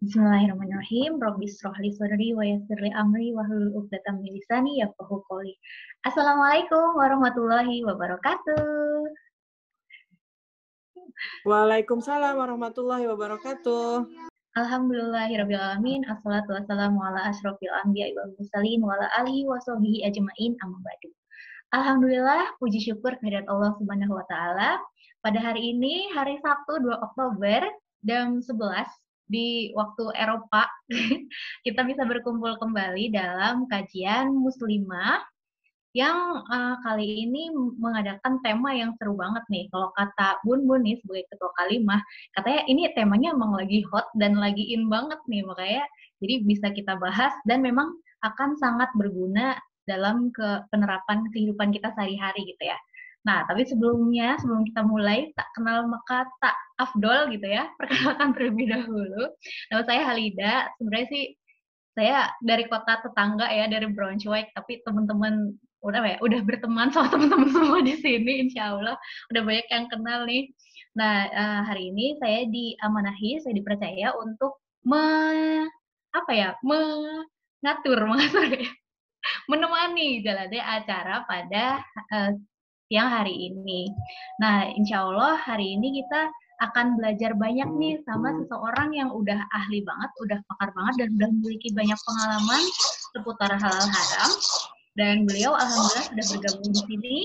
Bismillahirrahmanirrahim. Robi's srohli sodri wa yasirli amri wa hulul uqdatam milisani ya yafqahu Assalamualaikum warahmatullahi wabarakatuh. Waalaikumsalam warahmatullahi wabarakatuh. Alhamdulillahirabbil Assalatu wassalamu ala asyrofil anbiya'i wal musalin wa ala alihi wa sohbihi ajmain amma ba'du. Alhamdulillah, puji syukur kehadirat Allah Subhanahu wa taala. Pada hari ini, hari Sabtu 2 Oktober jam 11 di waktu Eropa kita bisa berkumpul kembali dalam kajian muslimah yang uh, kali ini mengadakan tema yang seru banget nih. Kalau kata Bun Bun nih sebagai ketua kalimah, katanya ini temanya emang lagi hot dan lagi in banget nih makanya jadi bisa kita bahas dan memang akan sangat berguna dalam ke penerapan kehidupan kita sehari-hari gitu ya. Nah, tapi sebelumnya, sebelum kita mulai, tak kenal maka tak afdol gitu ya, perkenalkan terlebih dahulu. Nama saya Halida, sebenarnya sih saya dari kota tetangga ya, dari Braunschweig, tapi teman-teman udah ya, udah berteman sama teman-teman semua di sini, insya Allah. Udah banyak yang kenal nih. Nah, eh, hari ini saya diamanahi, saya dipercaya untuk me, apa ya, mengatur, mengatur ya, menemani jalannya acara pada uh, yang hari ini. Nah, insya Allah hari ini kita akan belajar banyak nih sama seseorang yang udah ahli banget, udah pakar banget, dan udah memiliki banyak pengalaman seputar halal haram. Dan beliau alhamdulillah sudah bergabung di sini.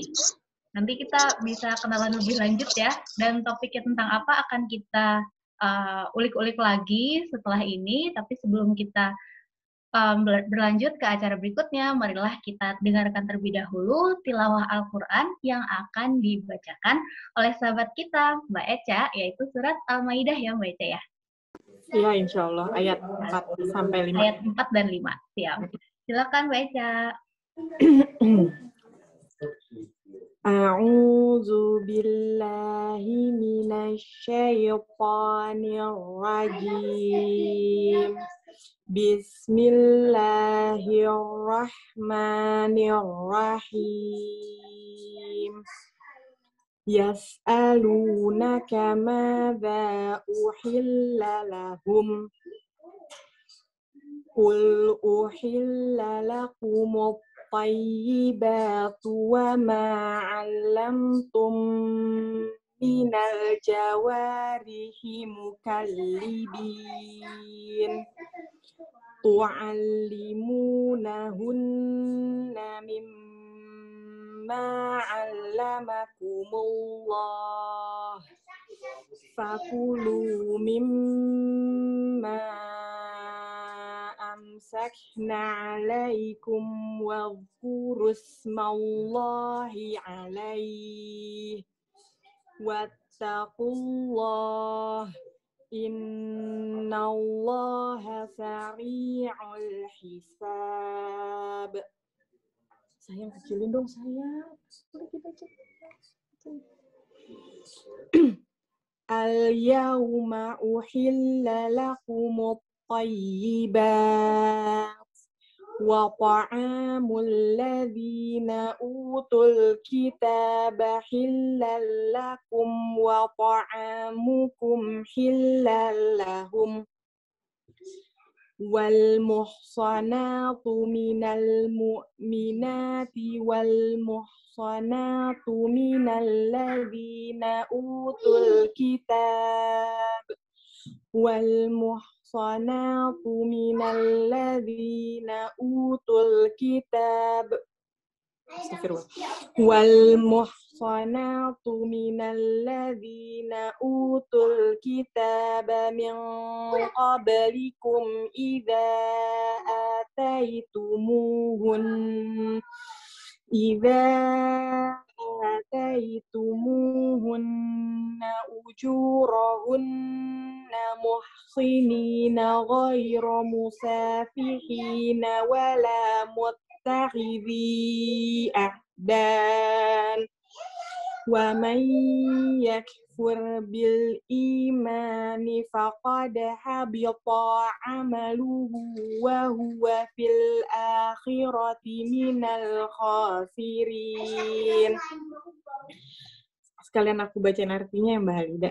Nanti kita bisa kenalan lebih lanjut ya. Dan topiknya tentang apa akan kita eh, ulik-ulik uh, lagi setelah ini. Tapi sebelum kita um, berlanjut ke acara berikutnya, marilah kita dengarkan terlebih dahulu tilawah Al-Quran yang akan dibacakan oleh sahabat kita, Mbak Eca, yaitu surat Al-Ma'idah ya Mbak Eca ya. Iya, insya Allah. Ayat 4 sampai 5. Ayat 4 dan 5, siap. Silakan Mbak Eca. أعوذ بالله من الشيطان الرجيم بسم الله الرحمن الرحيم يسألونك ماذا أحل لهم قل أحل لكم الطيب الطيبات وما علمتم من الجوارح مكلبين تعلمونهن مما علمكم الله Fakulu mimma amsakna alaikum wa kurusmallahi alaih wa taqullah inna allaha sari'ul hisab sayang kecilin dong sayang boleh kita cek اليوم أحل لكم الطيبات وطعام الذين أوتوا الكتاب حلا لكم وطعامكم حلا لهم والمحصنات من المؤمنات والمحصنات من الذين أوتوا الكتاب والمحصنات من الذين أوتوا الكتاب والمحصنات من الذين أوتوا الكتاب من قبلكم إذا آتيتموهن إذا آتيتموهن أجورهن محصنين غير مسافحين ولا مت may yakfur bil imani faqad habita amaluhu wa huwa fil akhirati minal khasirin sekalian aku bacain artinya ya Mbak Halida.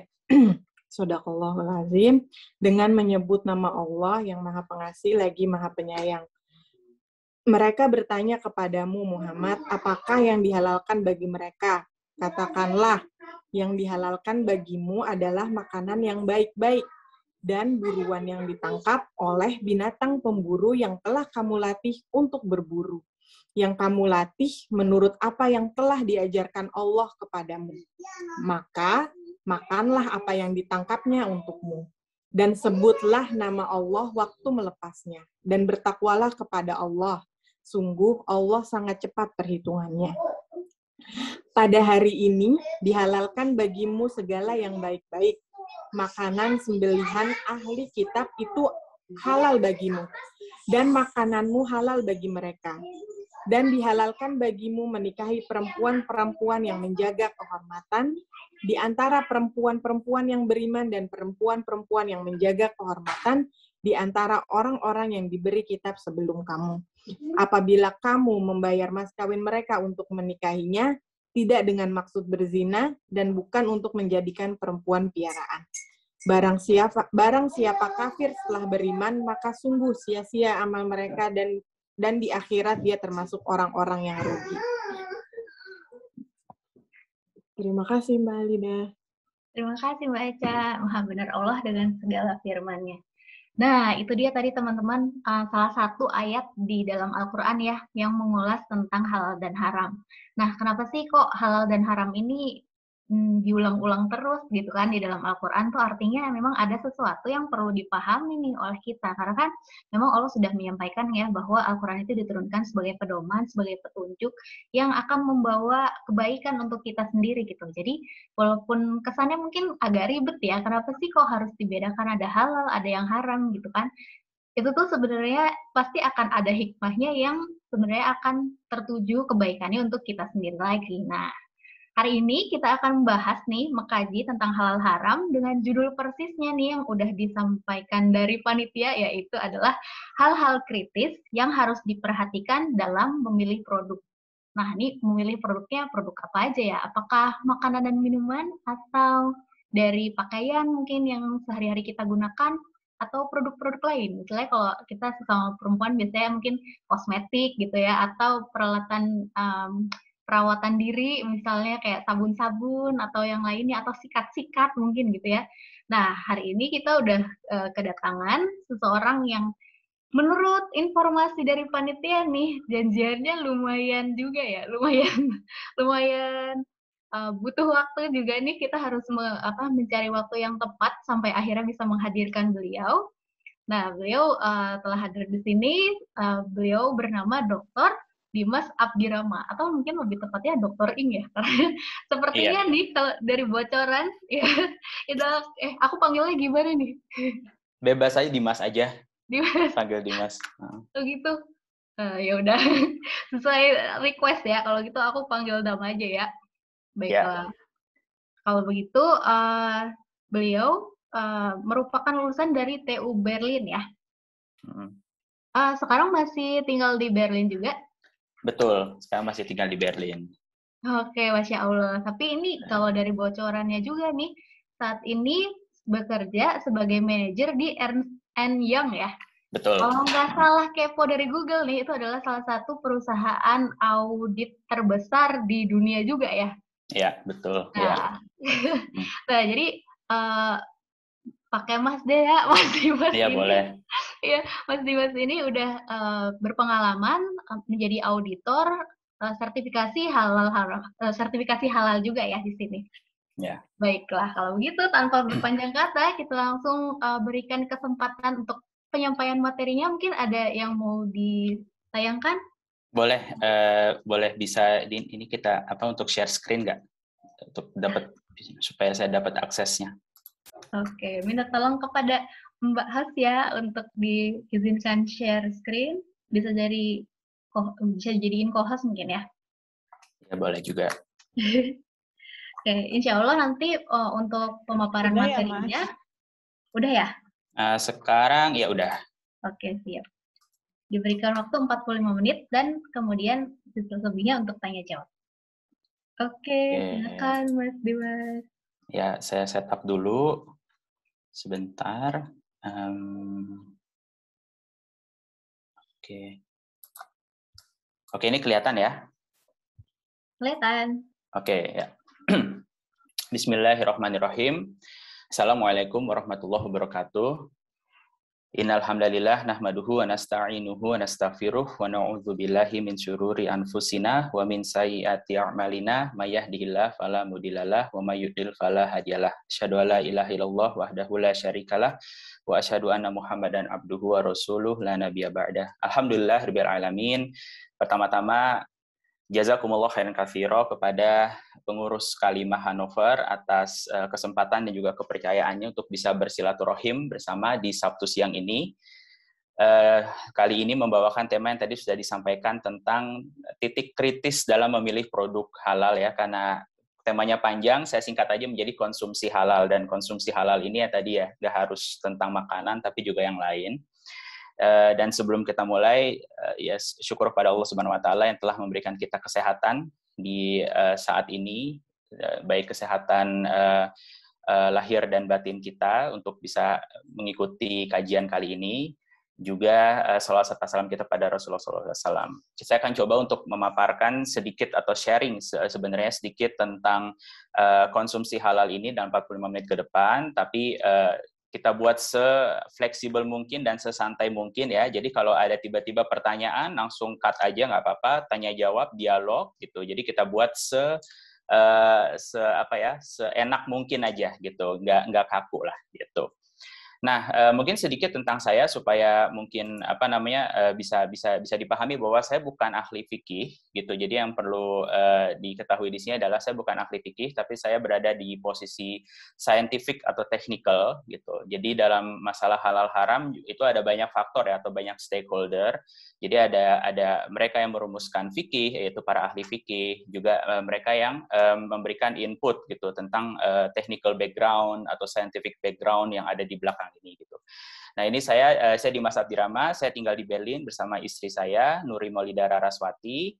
Sodakallahul Azim. Dengan menyebut nama Allah yang maha pengasih lagi maha penyayang mereka bertanya kepadamu Muhammad, apakah yang dihalalkan bagi mereka? Katakanlah, yang dihalalkan bagimu adalah makanan yang baik-baik dan buruan yang ditangkap oleh binatang pemburu yang telah kamu latih untuk berburu. Yang kamu latih menurut apa yang telah diajarkan Allah kepadamu. Maka, makanlah apa yang ditangkapnya untukmu dan sebutlah nama Allah waktu melepasnya, dan bertakwalah kepada Allah, Sungguh Allah sangat cepat perhitungannya. Pada hari ini dihalalkan bagimu segala yang baik-baik. Makanan sembelihan ahli kitab itu halal bagimu dan makananmu halal bagi mereka. Dan dihalalkan bagimu menikahi perempuan-perempuan yang menjaga kehormatan di antara perempuan-perempuan yang beriman dan perempuan-perempuan yang menjaga kehormatan di antara orang-orang yang diberi kitab sebelum kamu. Mm-hmm. Apabila kamu membayar mas kawin mereka untuk menikahinya, tidak dengan maksud berzina dan bukan untuk menjadikan perempuan piaraan. Barang siapa, barang siapa kafir setelah beriman, maka sungguh sia-sia amal mereka dan dan di akhirat dia termasuk orang-orang yang rugi. Terima kasih Mbak Alida. Terima kasih Mbak Eca. Maha benar Allah dengan segala firmannya. Nah, itu dia tadi teman-teman uh, salah satu ayat di dalam Al-Quran ya yang mengulas tentang halal dan haram. Nah, kenapa sih kok halal dan haram ini hmm, diulang-ulang terus gitu kan di dalam Al-Quran tuh artinya memang ada sesuatu yang perlu dipahami nih oleh kita karena kan memang Allah sudah menyampaikan ya bahwa Al-Quran itu diturunkan sebagai pedoman sebagai petunjuk yang akan membawa kebaikan untuk kita sendiri gitu jadi walaupun kesannya mungkin agak ribet ya kenapa sih kok harus dibedakan ada halal ada yang haram gitu kan itu tuh sebenarnya pasti akan ada hikmahnya yang sebenarnya akan tertuju kebaikannya untuk kita sendiri lagi. Nah, Hari ini kita akan membahas nih, mengkaji tentang halal haram dengan judul persisnya nih yang udah disampaikan dari panitia yaitu adalah hal-hal kritis yang harus diperhatikan dalam memilih produk. Nah, ini memilih produknya produk apa aja ya? Apakah makanan dan minuman atau dari pakaian mungkin yang sehari-hari kita gunakan atau produk-produk lain. Misalnya kalau kita sesama perempuan biasanya mungkin kosmetik gitu ya atau peralatan um, perawatan diri misalnya kayak sabun-sabun atau yang lainnya atau sikat-sikat mungkin gitu ya. Nah, hari ini kita udah uh, kedatangan seseorang yang menurut informasi dari panitia nih janjiannya lumayan juga ya, lumayan lumayan uh, butuh waktu juga nih kita harus me, apa mencari waktu yang tepat sampai akhirnya bisa menghadirkan beliau. Nah, beliau uh, telah hadir di sini. Uh, beliau bernama Dr. Dimas Abdirama atau mungkin lebih tepatnya Dokter Ing ya sepertinya iya. nih kalau dari bocoran ya itu eh aku panggilnya gimana nih bebas aja Dimas aja Dimas panggil Dimas oh gitu uh, ya udah sesuai request ya kalau gitu aku panggil Dam aja ya iya. baiklah yeah. kalau begitu uh, beliau uh, merupakan lulusan dari TU Berlin ya uh, sekarang masih tinggal di Berlin juga Betul, sekarang masih tinggal di Berlin. Oke, Masya Allah. Tapi ini nah. kalau dari bocorannya juga nih, saat ini bekerja sebagai manajer di Ernst Young ya? Betul. Kalau nggak salah kepo dari Google nih, itu adalah salah satu perusahaan audit terbesar di dunia juga ya? Iya, betul. Iya. Nah, ya. nah jadi uh, pakai Mas deh ya, Mas Dimas iya, ini. boleh. Iya, Mas Dimas ini udah uh, berpengalaman eh, menjadi auditor uh, sertifikasi halal haram, uh, sertifikasi halal juga ya di sini. Ya. Baiklah, kalau begitu tanpa berpanjang kata kita langsung uh, berikan kesempatan untuk penyampaian materinya. Mungkin ada yang mau ditayangkan? Boleh, uh, boleh bisa di, ini kita apa untuk share screen nggak? Untuk dapat supaya saya dapat aksesnya. Oke, minta tolong kepada Mbak Has ya untuk diizinkan share screen. Bisa jadi bisa jadiin kohas mungkin ya. Ya boleh juga. Oke, insya Allah nanti oh, untuk pemaparan udah ya, materinya, ya, udah ya? Uh, sekarang ya udah. Oke, siap. Diberikan waktu 45 menit dan kemudian selebihnya untuk tanya jawab. Oke, okay. silakan Mas Dewas. Ya, saya setup dulu sebentar. Um, Oke. Okay. Oke, okay, ini kelihatan ya? Kelihatan. Oke, okay, ya. Bismillahirrahmanirrahim. Assalamualaikum warahmatullahi wabarakatuh. Innal hamdalillah nahmaduhu wa nasta'inuhu wa nastaghfiruh wa na'udzu billahi min syururi anfusina wa min sayyiati a'malina may yahdihillahu fala mudhillalah wa may yudhlil fala hadiyalah. Asyhadu la ilaha illallah wahdahu la syarikalah wa asyhadu anna Muhammadan abduhu wa rasuluh la nabiyya ba'dah. Alhamdulillah rabbil alamin. Pertama-tama jazakumullah khairan kathiro kepada pengurus Kalimah Hanover atas eh, kesempatan dan juga kepercayaannya untuk bisa bersilaturahim bersama di Sabtu siang ini. Eh, kali ini membawakan tema yang tadi sudah disampaikan tentang titik kritis dalam memilih produk halal ya karena temanya panjang saya singkat aja menjadi konsumsi halal dan konsumsi halal ini ya tadi ya nggak harus tentang makanan tapi juga yang lain Eh, dan sebelum kita mulai, uh, ya yes, syukur kepada Allah Subhanahu Wa Taala yang telah memberikan kita kesehatan di uh, saat ini, uh, baik kesehatan uh, uh, lahir dan batin kita untuk bisa mengikuti kajian kali ini, juga uh, salah serta salam kita pada Rasulullah SAW. Saya akan coba untuk memaparkan sedikit atau sharing se sebenarnya sedikit tentang uh, konsumsi halal ini dalam 45 menit ke depan, tapi uh, kita buat se-fleksibel mungkin dan sesantai mungkin ya. Jadi kalau ada tiba-tiba pertanyaan langsung cut aja nggak apa-apa, tanya jawab, dialog gitu. Jadi kita buat se uh, se apa ya, seenak mungkin aja gitu, nggak nggak kaku lah gitu. Nah, uh, mungkin sedikit tentang saya supaya mungkin apa namanya uh, bisa bisa bisa dipahami bahwa saya bukan ahli fikih gitu. Jadi yang perlu uh, diketahui di sini adalah saya bukan ahli fikih, tapi saya berada di posisi scientific atau technical gitu. Jadi dalam masalah halal haram itu ada banyak faktor ya atau banyak stakeholder. Jadi ada ada mereka yang merumuskan fikih yaitu para ahli fikih, juga uh, mereka yang um, memberikan input gitu tentang uh, technical background atau scientific background yang ada di belakang sekarang ini gitu. Nah ini saya uh, saya Mas Abdirama, saya tinggal di Berlin bersama istri saya Nuri Molida Raswati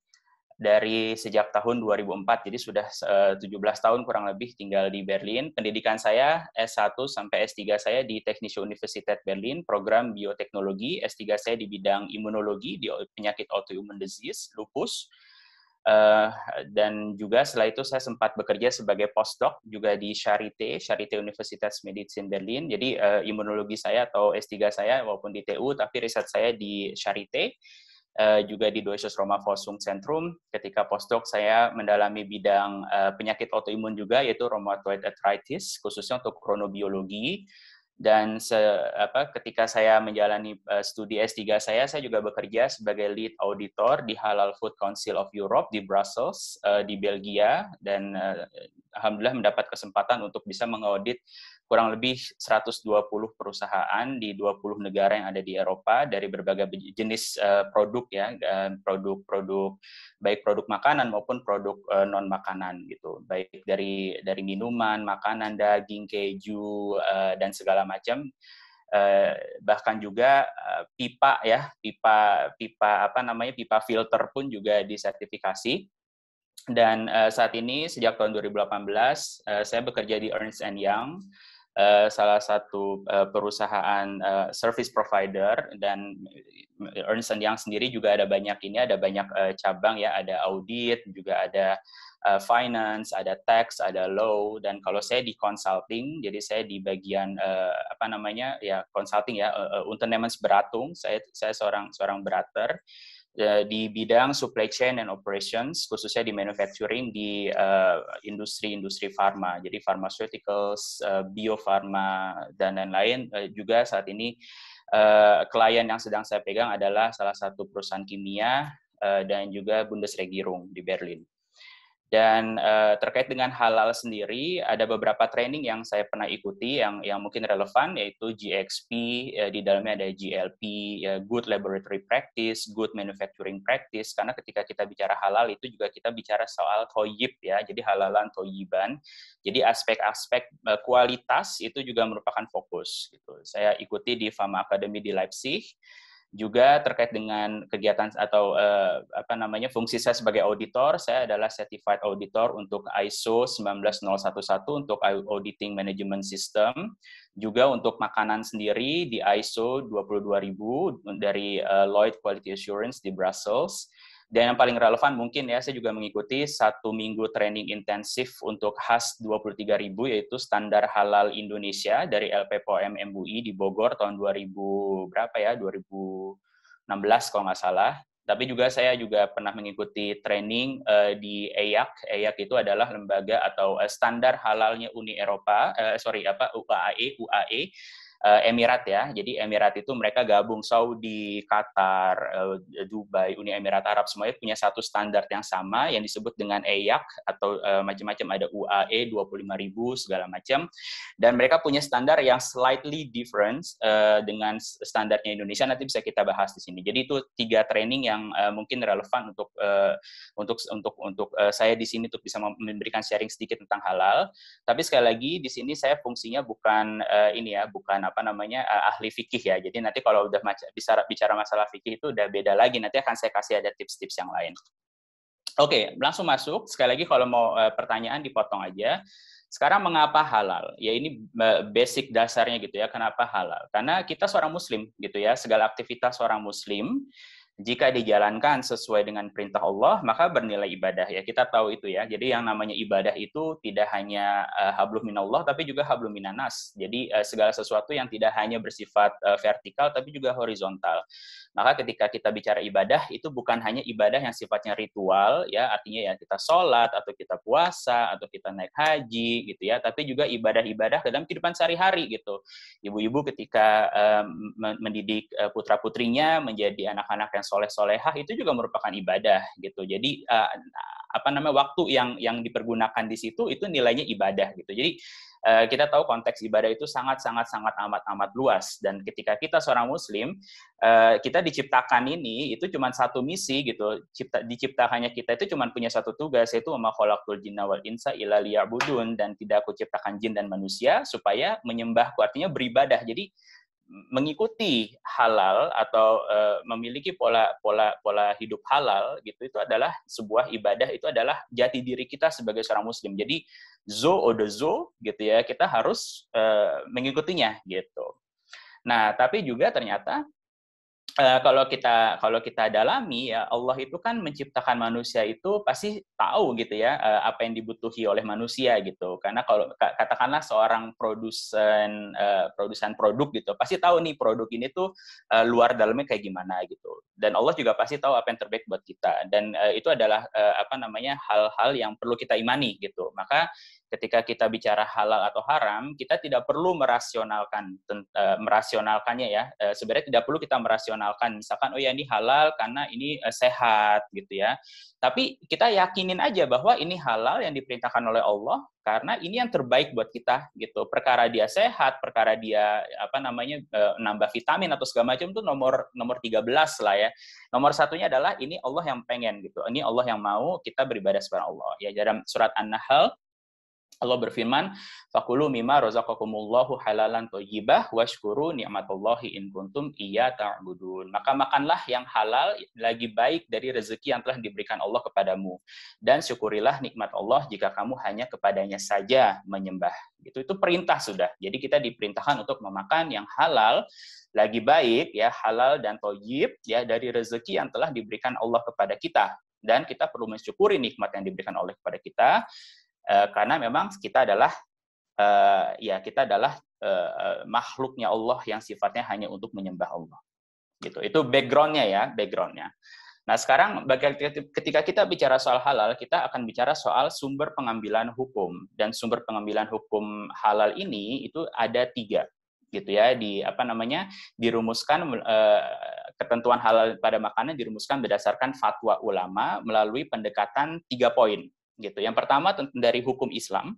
dari sejak tahun 2004, jadi sudah eh, uh, 17 tahun kurang lebih tinggal di Berlin. Pendidikan saya S1 sampai S3 saya di Technische Universität Berlin, program bioteknologi. S3 saya di bidang imunologi, di penyakit autoimmune disease, lupus Uh, dan juga setelah itu saya sempat bekerja sebagai postdoc juga di Charité, Charité Universitas Medizin Berlin. Jadi uh, imunologi saya atau S3 saya walaupun di TU, tapi riset saya di Charité, uh, juga di Deutsches Roma Forschung Centrum. Ketika postdoc saya mendalami bidang uh, penyakit autoimun juga, yaitu rheumatoid arthritis, khususnya untuk kronobiologi dan se, apa, ketika saya menjalani uh, studi S3 saya, saya juga bekerja sebagai lead auditor di Halal Food Council of Europe di Brussels, uh, di Belgia, dan uh, alhamdulillah mendapat kesempatan untuk bisa mengaudit kurang lebih 120 perusahaan di 20 negara yang ada di Eropa dari berbagai jenis eh, produk ya produk-produk baik produk makanan maupun produk eh, non makanan gitu baik dari dari minuman makanan daging keju eh, dan segala macam bahkan juga pipa ya pipa pipa apa namanya pipa filter pun juga disertifikasi dan saat ini sejak tahun 2018 saya bekerja di Ernst Young Eh, salah satu uh, perusahaan uh, service provider dan Ernst Young sendiri juga ada banyak ini ada banyak uh, cabang ya ada audit juga ada uh, finance ada tax ada law dan kalau saya di consulting jadi saya di bagian uh, apa namanya ya consulting ya uh, uh, beratung saya saya seorang seorang berater Ya, di bidang supply chain and operations, khususnya di manufacturing di eh, industri-industri uh, farma, jadi pharmaceuticals, uh, eh, biofarma, dan lain-lain. Eh, juga saat ini klien yang sedang saya pegang adalah salah satu perusahaan kimia dan juga Bundesregierung di Berlin. Dan uh, terkait dengan halal sendiri, ada beberapa training yang saya pernah ikuti yang yang mungkin relevan, yaitu GXP, ya, di dalamnya ada GLP, ya, Good Laboratory Practice, Good Manufacturing Practice, karena ketika kita bicara halal itu juga kita bicara soal toyib ya, jadi halalan toyiban. Jadi aspek-aspek eh, kualitas itu juga merupakan fokus. Gitu. Saya ikuti di Fama Academy di Leipzig, juga terkait dengan kegiatan atau uh, apa namanya fungsi saya sebagai auditor saya adalah certified auditor untuk ISO 19011 untuk auditing management system juga untuk makanan sendiri di ISO 22000 dari uh, Lloyd Quality Assurance di Brussels dan yang paling relevan mungkin ya, saya juga mengikuti satu minggu training intensif untuk khas ribu yaitu standar halal Indonesia dari LPPOM MUI di Bogor tahun 2000 berapa ya, 2016 kalau nggak salah. Tapi juga saya juga pernah mengikuti training uh, di EYAK. EYAK itu adalah lembaga atau uh, standar halalnya Uni Eropa, uh, sorry apa UAE, UAE uh, Emirat ya. Jadi Emirat itu mereka gabung Saudi, Qatar, uh, Dubai, Uni Emirat Arab semuanya punya satu standar yang sama yang disebut dengan EIAC atau uh, macam-macam ada e UAE 25.000 segala macam. Dan mereka punya standar yang slightly different uh, dengan standarnya Indonesia nanti bisa kita bahas di sini. Jadi itu tiga training yang uh, mungkin relevan untuk uh, untuk untuk untuk uh, saya di sini untuk bisa memberikan sharing sedikit tentang halal. Tapi sekali lagi di sini saya fungsinya bukan uh, ini ya, bukan apa namanya uh, ahli fikih ya. Jadi nanti kalau udah bisa bicara masalah fikih itu udah beda lagi. Nanti akan saya kasih ada tips-tips yang lain. Oke, okay, langsung masuk. Sekali lagi kalau mau uh, pertanyaan dipotong aja. Sekarang mengapa halal? Ya ini basic dasarnya gitu ya, kenapa halal? Karena kita seorang muslim gitu ya, segala aktivitas seorang muslim jika dijalankan sesuai dengan perintah Allah maka bernilai ibadah ya kita tahu itu ya jadi yang namanya ibadah itu tidak hanya uh, hablum minallah tapi juga hablum minanas jadi uh, segala sesuatu yang tidak hanya bersifat uh, vertikal tapi juga horizontal maka ketika kita bicara ibadah itu bukan hanya ibadah yang sifatnya ritual ya artinya ya kita sholat atau kita puasa atau kita naik haji gitu ya tapi juga ibadah-ibadah dalam kehidupan sehari-hari gitu ibu-ibu ketika um, mendidik putra putrinya menjadi anak-anak yang soleh solehah itu juga merupakan ibadah gitu. Jadi eh, apa namanya waktu yang yang dipergunakan di situ itu nilainya ibadah gitu. Jadi eh, kita tahu konteks ibadah itu sangat sangat sangat amat amat luas dan ketika kita seorang muslim eh, kita diciptakan ini itu cuma satu misi gitu. Cipta, diciptakannya kita itu cuma punya satu tugas yaitu ma jin jinna wal insa illa liya'budun dan tidak aku ciptakan jin dan manusia supaya menyembahku artinya beribadah. Jadi mengikuti halal atau uh, memiliki pola pola pola hidup halal gitu itu adalah sebuah ibadah itu adalah jati diri kita sebagai seorang muslim. Jadi zo zo gitu ya kita harus uh, mengikutinya gitu. Nah, tapi juga ternyata Eh, kalau kita kalau kita dalami ya Allah itu kan menciptakan manusia itu pasti tahu gitu ya eh, apa yang dibutuhi oleh manusia gitu karena kalau katakanlah seorang produsen eh, produsen produk gitu pasti tahu nih produk ini tuh luar dalamnya kayak gimana gitu dan Allah juga pasti tahu apa yang terbaik buat kita dan itu adalah apa namanya hal-hal yang perlu kita imani gitu maka ketika kita bicara halal atau haram, kita tidak perlu merasionalkan eh, merasionalkannya ya. Eh, sebenarnya tidak perlu kita merasionalkan misalkan oh ya ini halal karena ini eh, sehat gitu ya. Tapi kita yakinin aja bahwa ini halal yang diperintahkan oleh Allah karena ini yang terbaik buat kita gitu. Perkara dia sehat, perkara dia apa namanya nambah vitamin atau segala macam itu nomor nomor 13 lah ya. Nomor satunya adalah ini Allah yang pengen gitu. Ini Allah yang mau kita beribadah kepada Allah. Ya dalam surat An-Nahl Allah berfirman, "Fakulu mimma razaqakumullahu halalan thayyibah washkuru ni'matallahi in kuntum iya ta'budun." Maka makanlah yang halal lagi baik dari rezeki yang telah diberikan Allah kepadamu dan syukurilah nikmat Allah jika kamu hanya kepadanya saja menyembah. Itu itu perintah sudah. Jadi kita diperintahkan untuk memakan yang halal lagi baik ya halal dan thayyib ya dari rezeki yang telah diberikan Allah kepada kita dan kita perlu mensyukuri nikmat yang diberikan oleh kepada kita Eh, karena memang kita adalah uh, ya kita adalah uh, makhluknya Allah yang sifatnya hanya untuk menyembah Allah gitu itu backgroundnya ya backgroundnya nah sekarang ketika kita bicara soal halal kita akan bicara soal sumber pengambilan hukum dan sumber pengambilan hukum halal ini itu ada tiga gitu ya di apa namanya dirumuskan uh, ketentuan halal pada makanan dirumuskan berdasarkan fatwa ulama melalui pendekatan tiga poin gitu. Yang pertama dari hukum Islam,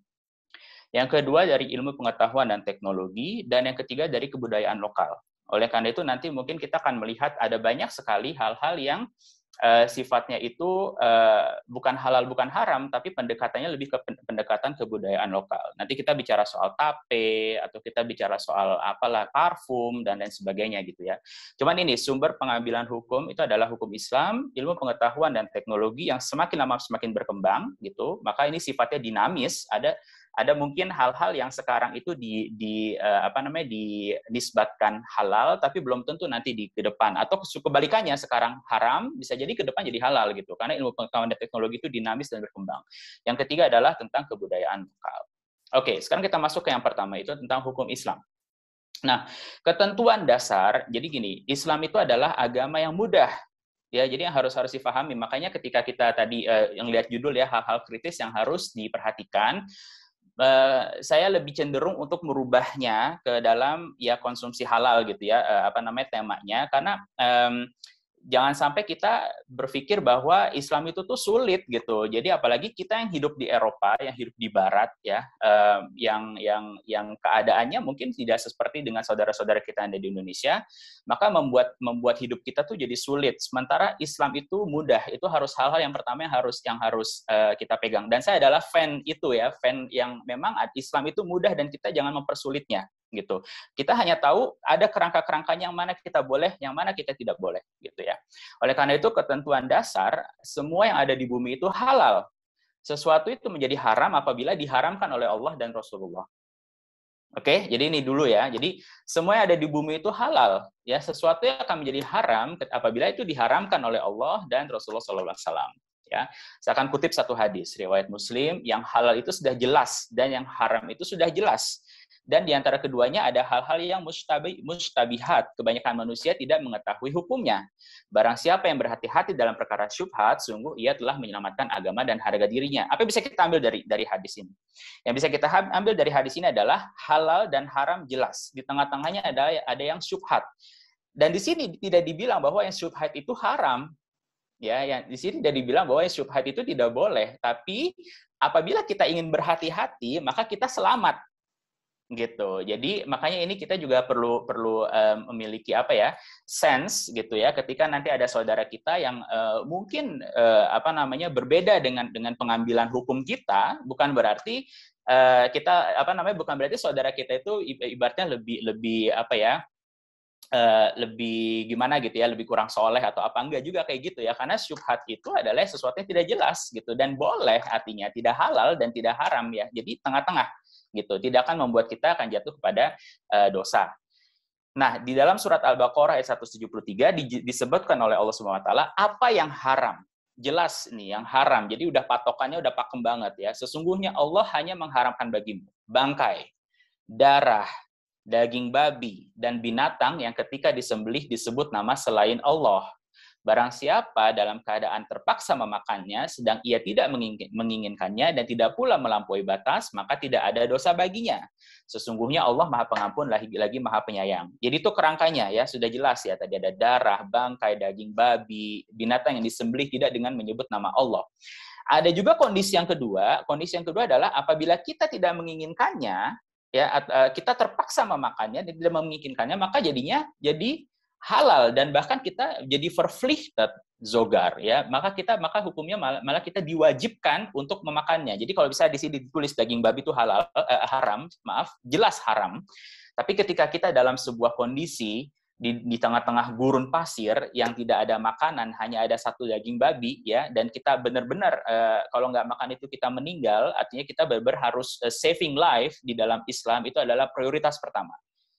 yang kedua dari ilmu pengetahuan dan teknologi, dan yang ketiga dari kebudayaan lokal. Oleh karena itu nanti mungkin kita akan melihat ada banyak sekali hal-hal yang uh, sifatnya itu uh, bukan halal bukan haram tapi pendekatannya lebih ke pendekatan kebudayaan lokal. Nanti kita bicara soal tape atau kita bicara soal apalah parfum dan lain sebagainya gitu ya. Cuman ini sumber pengambilan hukum itu adalah hukum Islam, ilmu pengetahuan dan teknologi yang semakin lama semakin berkembang gitu. Maka ini sifatnya dinamis, ada ada mungkin hal-hal yang sekarang itu di, di eh, apa namanya dinisbatkan halal tapi belum tentu nanti di ke depan atau kebalikannya sekarang haram bisa jadi ke depan jadi halal gitu karena ilmu pengetahuan dan teknologi itu dinamis dan berkembang. Yang ketiga adalah tentang kebudayaan lokal. Oke, sekarang kita masuk ke yang pertama itu tentang hukum Islam. Nah, ketentuan dasar jadi gini, Islam itu adalah agama yang mudah ya jadi yang harus harus difahami. makanya ketika kita tadi uh, yang lihat judul ya hal-hal kritis yang harus diperhatikan Eh, saya lebih cenderung untuk merubahnya ke dalam ya konsumsi halal gitu ya eh, apa namanya temanya karena um, jangan sampai kita berpikir bahwa Islam itu tuh sulit gitu. Jadi apalagi kita yang hidup di Eropa, yang hidup di Barat ya, eh, yang yang yang keadaannya mungkin tidak seperti dengan saudara-saudara kita yang ada di Indonesia, maka membuat membuat hidup kita tuh jadi sulit. Sementara Islam itu mudah. Itu harus hal-hal yang pertama yang harus yang harus eh, kita pegang. Dan saya adalah fan itu ya, fan yang memang Islam itu mudah dan kita jangan mempersulitnya gitu. Kita hanya tahu ada kerangka kerangka yang mana kita boleh, yang mana kita tidak boleh gitu ya. Oleh karena itu ketentuan dasar semua yang ada di bumi itu halal. Sesuatu itu menjadi haram apabila diharamkan oleh Allah dan Rasulullah. Oke, jadi ini dulu ya. Jadi semua yang ada di bumi itu halal, ya sesuatu yang akan menjadi haram apabila itu diharamkan oleh Allah dan Rasulullah SAW. Ya, saya akan kutip satu hadis riwayat Muslim yang halal itu sudah jelas dan yang haram itu sudah jelas dan di antara keduanya ada hal-hal yang mustabi, mustabihat. Kebanyakan manusia tidak mengetahui hukumnya. Barang siapa yang berhati-hati dalam perkara syubhat, sungguh ia telah menyelamatkan agama dan harga dirinya. Apa yang bisa kita ambil dari dari hadis ini? Yang bisa kita ambil dari hadis ini adalah halal dan haram jelas. Di tengah-tengahnya ada ada yang syubhat. Dan di sini tidak dibilang bahwa yang syubhat itu haram, ya yang di sini tidak dibilang bahwa yang syubhat itu tidak boleh tapi apabila kita ingin berhati-hati maka kita selamat gitu. Jadi makanya ini kita juga perlu perlu um, memiliki apa ya sense gitu ya ketika nanti ada saudara kita yang uh, mungkin uh, apa namanya berbeda dengan dengan pengambilan hukum kita bukan berarti uh, kita apa namanya bukan berarti saudara kita itu ibaratnya lebih lebih apa ya Uh, lebih gimana gitu ya, lebih kurang soleh atau apa enggak juga kayak gitu ya, karena syubhat itu adalah sesuatu yang tidak jelas gitu dan boleh artinya tidak halal dan tidak haram ya, jadi tengah-tengah gitu. Tidak akan membuat kita akan jatuh kepada uh, dosa. Nah, di dalam surat Al-Baqarah ayat 173 disebutkan oleh Allah Subhanahu wa taala apa yang haram. Jelas nih yang haram. Jadi udah patokannya udah pakem banget ya. Sesungguhnya Allah hanya mengharamkan bagimu bangkai, darah, daging babi dan binatang yang ketika disembelih disebut nama selain Allah. Barang siapa dalam keadaan terpaksa memakannya, sedang ia tidak menginginkannya dan tidak pula melampaui batas, maka tidak ada dosa baginya. Sesungguhnya Allah Maha Pengampun lagi, lagi Maha Penyayang. Jadi itu kerangkanya ya, sudah jelas ya. Tadi ada darah, bangkai, daging babi, binatang yang disembelih tidak dengan menyebut nama Allah. Ada juga kondisi yang kedua. Kondisi yang kedua adalah apabila kita tidak menginginkannya, ya eh, kita terpaksa memakannya dan tidak menginginkannya, maka jadinya jadi halal dan bahkan kita jadi verpflichtet zogar ya maka kita maka hukumnya malah, malah kita diwajibkan untuk memakannya jadi kalau bisa di sini ditulis daging babi itu halal eh, haram maaf jelas haram tapi ketika kita dalam sebuah kondisi di, di tengah-tengah gurun pasir yang tidak ada makanan, hanya ada satu daging babi ya, dan kita benar-benar eh, kalau nggak makan itu kita meninggal, artinya kita benar-benar harus eh, saving life di dalam Islam itu adalah prioritas pertama.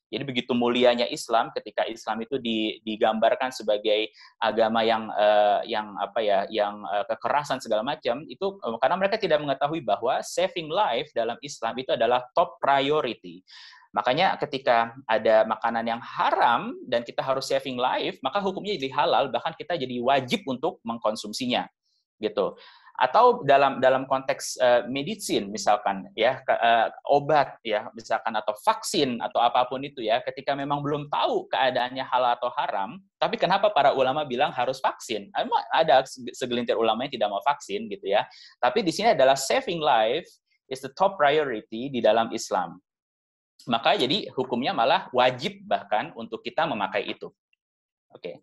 Jadi begitu mulianya Islam ketika Islam itu digambarkan sebagai agama yang eh, yang apa ya, yang eh, kekerasan segala macam itu eh, karena mereka tidak mengetahui bahwa saving life dalam Islam itu adalah top priority. Makanya ketika ada makanan yang haram dan kita harus saving life, maka hukumnya jadi halal bahkan kita jadi wajib untuk mengkonsumsinya. Gitu atau dalam dalam konteks uh, eh, medisin misalkan ya ke, uh, obat ya misalkan atau vaksin atau apapun itu ya ketika memang belum tahu keadaannya halal atau haram tapi kenapa para ulama bilang harus vaksin Emang eh, ada segelintir ulama yang tidak mau vaksin gitu ya tapi di sini adalah saving life is the top priority di dalam Islam maka jadi hukumnya malah wajib bahkan untuk kita memakai itu oke okay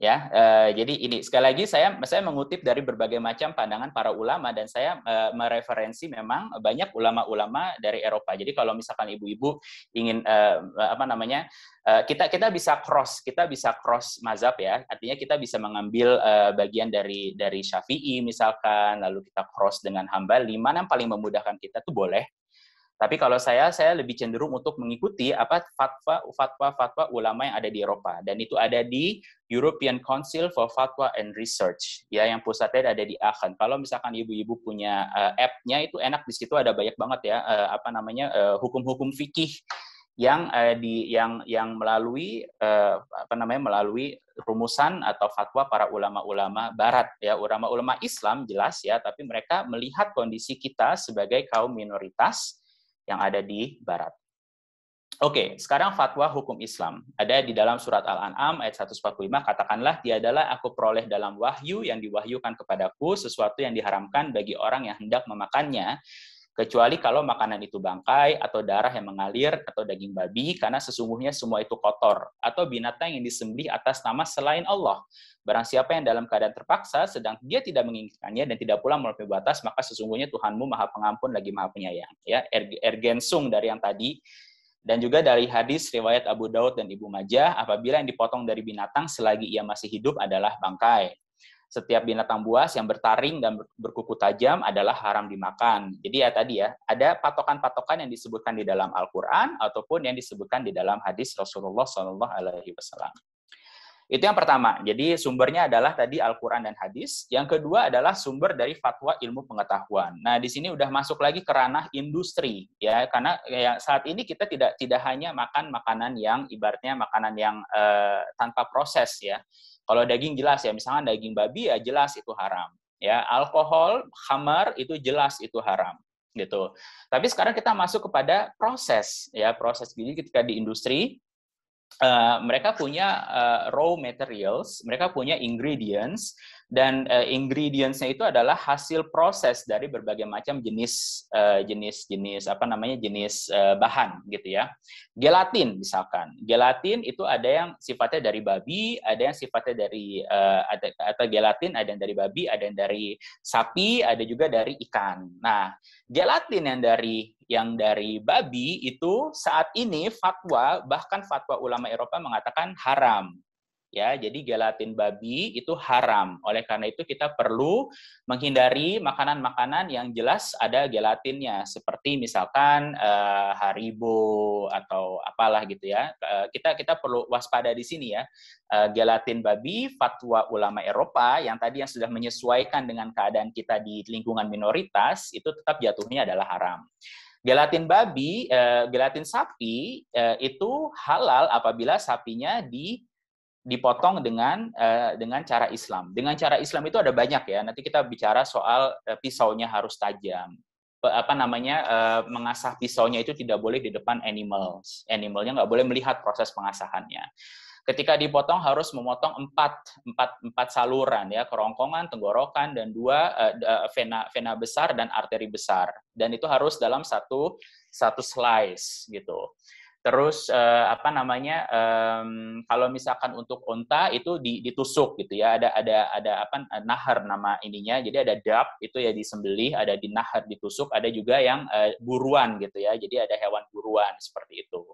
ya uh, jadi ini sekali lagi saya saya mengutip dari berbagai macam pandangan para ulama dan saya uh, mereferensi memang banyak ulama-ulama dari Eropa jadi kalau misalkan ibu-ibu ingin uh, apa namanya kita kita bisa cross kita bisa cross mazhab ya artinya kita bisa mengambil uh, bagian dari dari Syafi'i misalkan lalu kita cross dengan Hambali mana yang paling memudahkan kita tuh boleh tapi kalau saya, saya lebih cenderung untuk mengikuti apa fatwa, fatwa, fatwa ulama yang ada di Eropa. Dan itu ada di European Council for Fatwa and Research, ya, yang pusatnya ada di Aachen. Kalau misalkan ibu-ibu punya uh, app-nya, itu enak di situ ada banyak banget ya, uh, apa namanya, hukum eh, hukum-hukum fikih yang uh, di yang yang melalui uh, apa namanya melalui rumusan atau fatwa para ulama-ulama barat ya ulama-ulama Islam jelas ya tapi mereka melihat kondisi kita sebagai kaum minoritas yang ada di barat. Oke, sekarang fatwa hukum Islam. Ada di dalam surat Al-An'am ayat 145, katakanlah dia adalah aku peroleh dalam wahyu yang diwahyukan kepadaku sesuatu yang diharamkan bagi orang yang hendak memakannya kecuali kalau makanan itu bangkai atau darah yang mengalir atau daging babi karena sesungguhnya semua itu kotor atau binatang yang disembelih atas nama selain Allah. Barang siapa yang dalam keadaan terpaksa sedang dia tidak menginginkannya dan tidak pulang melampaui batas maka sesungguhnya Tuhanmu Maha Pengampun lagi Maha Penyayang ya er-, ergensung dari yang tadi dan juga dari hadis riwayat Abu Daud dan Ibu Majah apabila yang dipotong dari binatang selagi ia masih hidup adalah bangkai setiap binatang buas yang bertaring dan berkuku tajam adalah haram dimakan. Jadi ya tadi ya, ada patokan-patokan yang disebutkan di dalam Al-Qur'an ataupun yang disebutkan di dalam hadis Rasulullah Shallallahu alaihi wasallam. Itu yang pertama. Jadi sumbernya adalah tadi Al-Qur'an dan hadis. Yang kedua adalah sumber dari fatwa ilmu pengetahuan. Nah, di sini udah masuk lagi ke ranah industri ya, karena ya, saat ini kita tidak tidak hanya makan makanan yang ibaratnya makanan yang eh, tanpa proses ya kalau daging jelas ya, misalnya daging babi ya jelas itu haram. Ya, alkohol, khamar itu jelas itu haram gitu. Tapi sekarang kita masuk kepada proses ya, proses gini ketika di industri Uh, mereka punya uh, raw materials, mereka punya ingredients dan uh, eh, ingredients itu adalah hasil proses dari berbagai macam jenis uh, jenis jenis apa namanya jenis uh, bahan gitu ya. Gelatin misalkan. Gelatin itu ada yang sifatnya dari babi, ada yang sifatnya dari uh, ada atau gelatin ada yang dari babi, ada yang dari sapi, ada juga dari ikan. Nah, gelatin yang dari yang dari babi itu saat ini fatwa bahkan fatwa ulama Eropa mengatakan haram ya jadi gelatin babi itu haram oleh karena itu kita perlu menghindari makanan-makanan yang jelas ada gelatinnya seperti misalkan uh, haribo atau apalah gitu ya uh, kita kita perlu waspada di sini ya uh, gelatin babi fatwa ulama Eropa yang tadi yang sudah menyesuaikan dengan keadaan kita di lingkungan minoritas itu tetap jatuhnya adalah haram gelatin babi, gelatin sapi itu halal apabila sapinya di dipotong dengan uh, dengan cara Islam. Dengan cara Islam itu ada banyak ya. Nanti kita bicara soal uh, pisaunya harus tajam. Apa namanya uh, mengasah pisaunya itu tidak boleh di depan animals. Animalnya nggak boleh melihat proses pengasahannya. Ketika dipotong harus memotong empat, empat, empat saluran ya, kerongkongan, tenggorokan, dan dua uh, vena, vena besar dan arteri besar. Dan itu harus dalam satu satu slice gitu. Terus uh, apa namanya um, kalau misalkan untuk unta itu ditusuk gitu ya ada ada ada apa nahar nama ininya jadi ada dap itu ya disembelih ada di nahar ditusuk ada juga yang uh, buruan gitu ya jadi ada hewan buruan seperti itu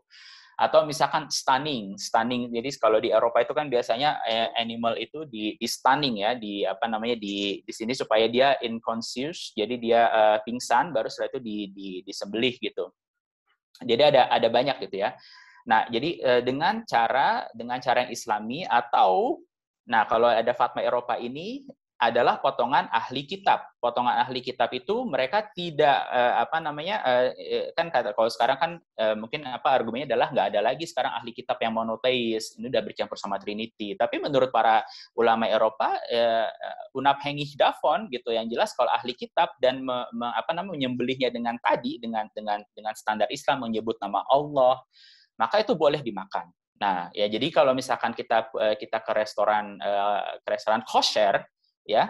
atau misalkan stunning stunning jadi kalau di Eropa itu kan biasanya eh, animal itu di, di stunning ya di apa namanya di di sini supaya dia inconscious jadi dia uh, pingsan baru setelah itu di, di disembelih gitu jadi ada ada banyak gitu ya. Nah, jadi eh, dengan cara dengan cara yang Islami atau nah kalau ada Fatma Eropa ini adalah potongan ahli kitab. Potongan ahli kitab itu mereka tidak eh, apa namanya eh, eh, kan kalau sekarang kan mungkin apa argumennya adalah nggak ada lagi sekarang ahli kitab yang monoteis ini udah bercampur sama Trinity. Tapi menurut para ulama Eropa eh, unap hengih davon gitu yang jelas kalau ahli kitab dan me, me, apa namanya menyembelihnya dengan tadi dengan dengan dengan standar Islam menyebut nama Allah maka itu boleh dimakan. Nah, ya jadi kalau misalkan kita kita ke restoran ke restoran kosher, ya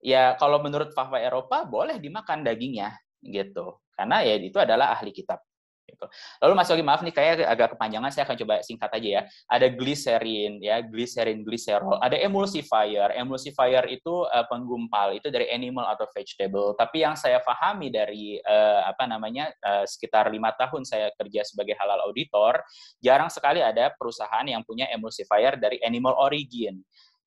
ya kalau menurut fatwa Eropa boleh dimakan dagingnya gitu karena ya itu adalah ahli kitab gitu. Lalu Mas Yogi maaf nih kayak agak kepanjangan saya akan coba singkat aja ya. Ada glycerin ya, glycerin glycerol, ada emulsifier. Emulsifier itu uh, penggumpal, itu dari animal atau vegetable. Tapi yang saya pahami dari uh, apa namanya uh, sekitar lima tahun saya kerja sebagai halal auditor, jarang sekali ada perusahaan yang punya emulsifier dari animal origin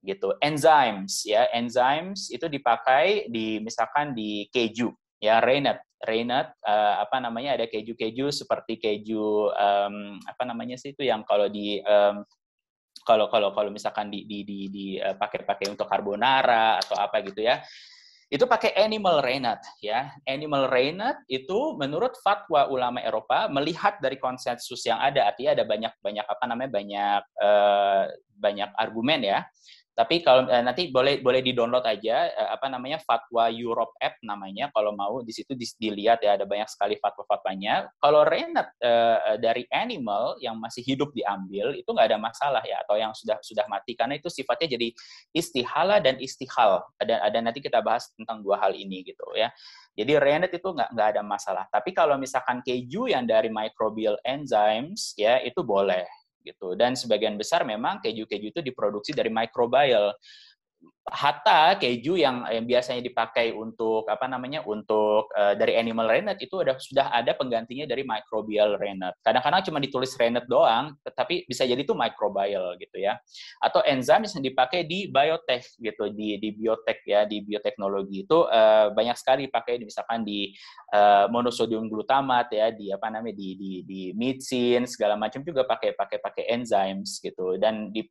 gitu. Enzymes ya, enzymes itu dipakai di misalkan di keju ya, rennet rennet uh, eh, apa namanya ada keju-keju seperti keju um, apa namanya sih itu yang kalau di um, kalau kalau kalau misalkan di di di, di uh, pakai-pakai untuk carbonara atau apa gitu ya itu pakai animal rennet ya animal rennet itu menurut fatwa ulama Eropa melihat dari konsensus yang ada artinya ada banyak banyak apa namanya banyak uh, banyak argumen ya tapi kalau uh, nanti boleh boleh di-download aja uh, apa namanya Fatwa Europe app namanya kalau mau di situ di, dilihat ya ada banyak sekali fatwa-fatwanya. Kalau renat uh, dari animal yang masih hidup diambil itu nggak ada masalah ya atau yang sudah sudah mati karena itu sifatnya jadi istihala dan istihal. Ada ada nanti kita bahas tentang dua hal ini gitu ya. Jadi rennet itu nggak nggak ada masalah. Tapi kalau misalkan keju yang dari microbial enzymes ya itu boleh gitu. Dan sebagian besar memang keju-keju itu diproduksi dari microbial. Hatta keju yang eh, yang biasanya dipakai untuk apa namanya untuk uh, dari animal rennet itu ada sudah ada penggantinya dari microbial rennet. Kadang-kadang cuma ditulis rennet doang, tetapi bisa jadi itu microbial gitu ya. Atau enzim yang dipakai di biotech gitu di di biotek ya di bioteknologi itu uh, banyak sekali dipakai misalkan di uh, monosodium glutamat ya di apa namanya di di di mitsin segala macam juga pakai pakai pakai enzymes gitu dan di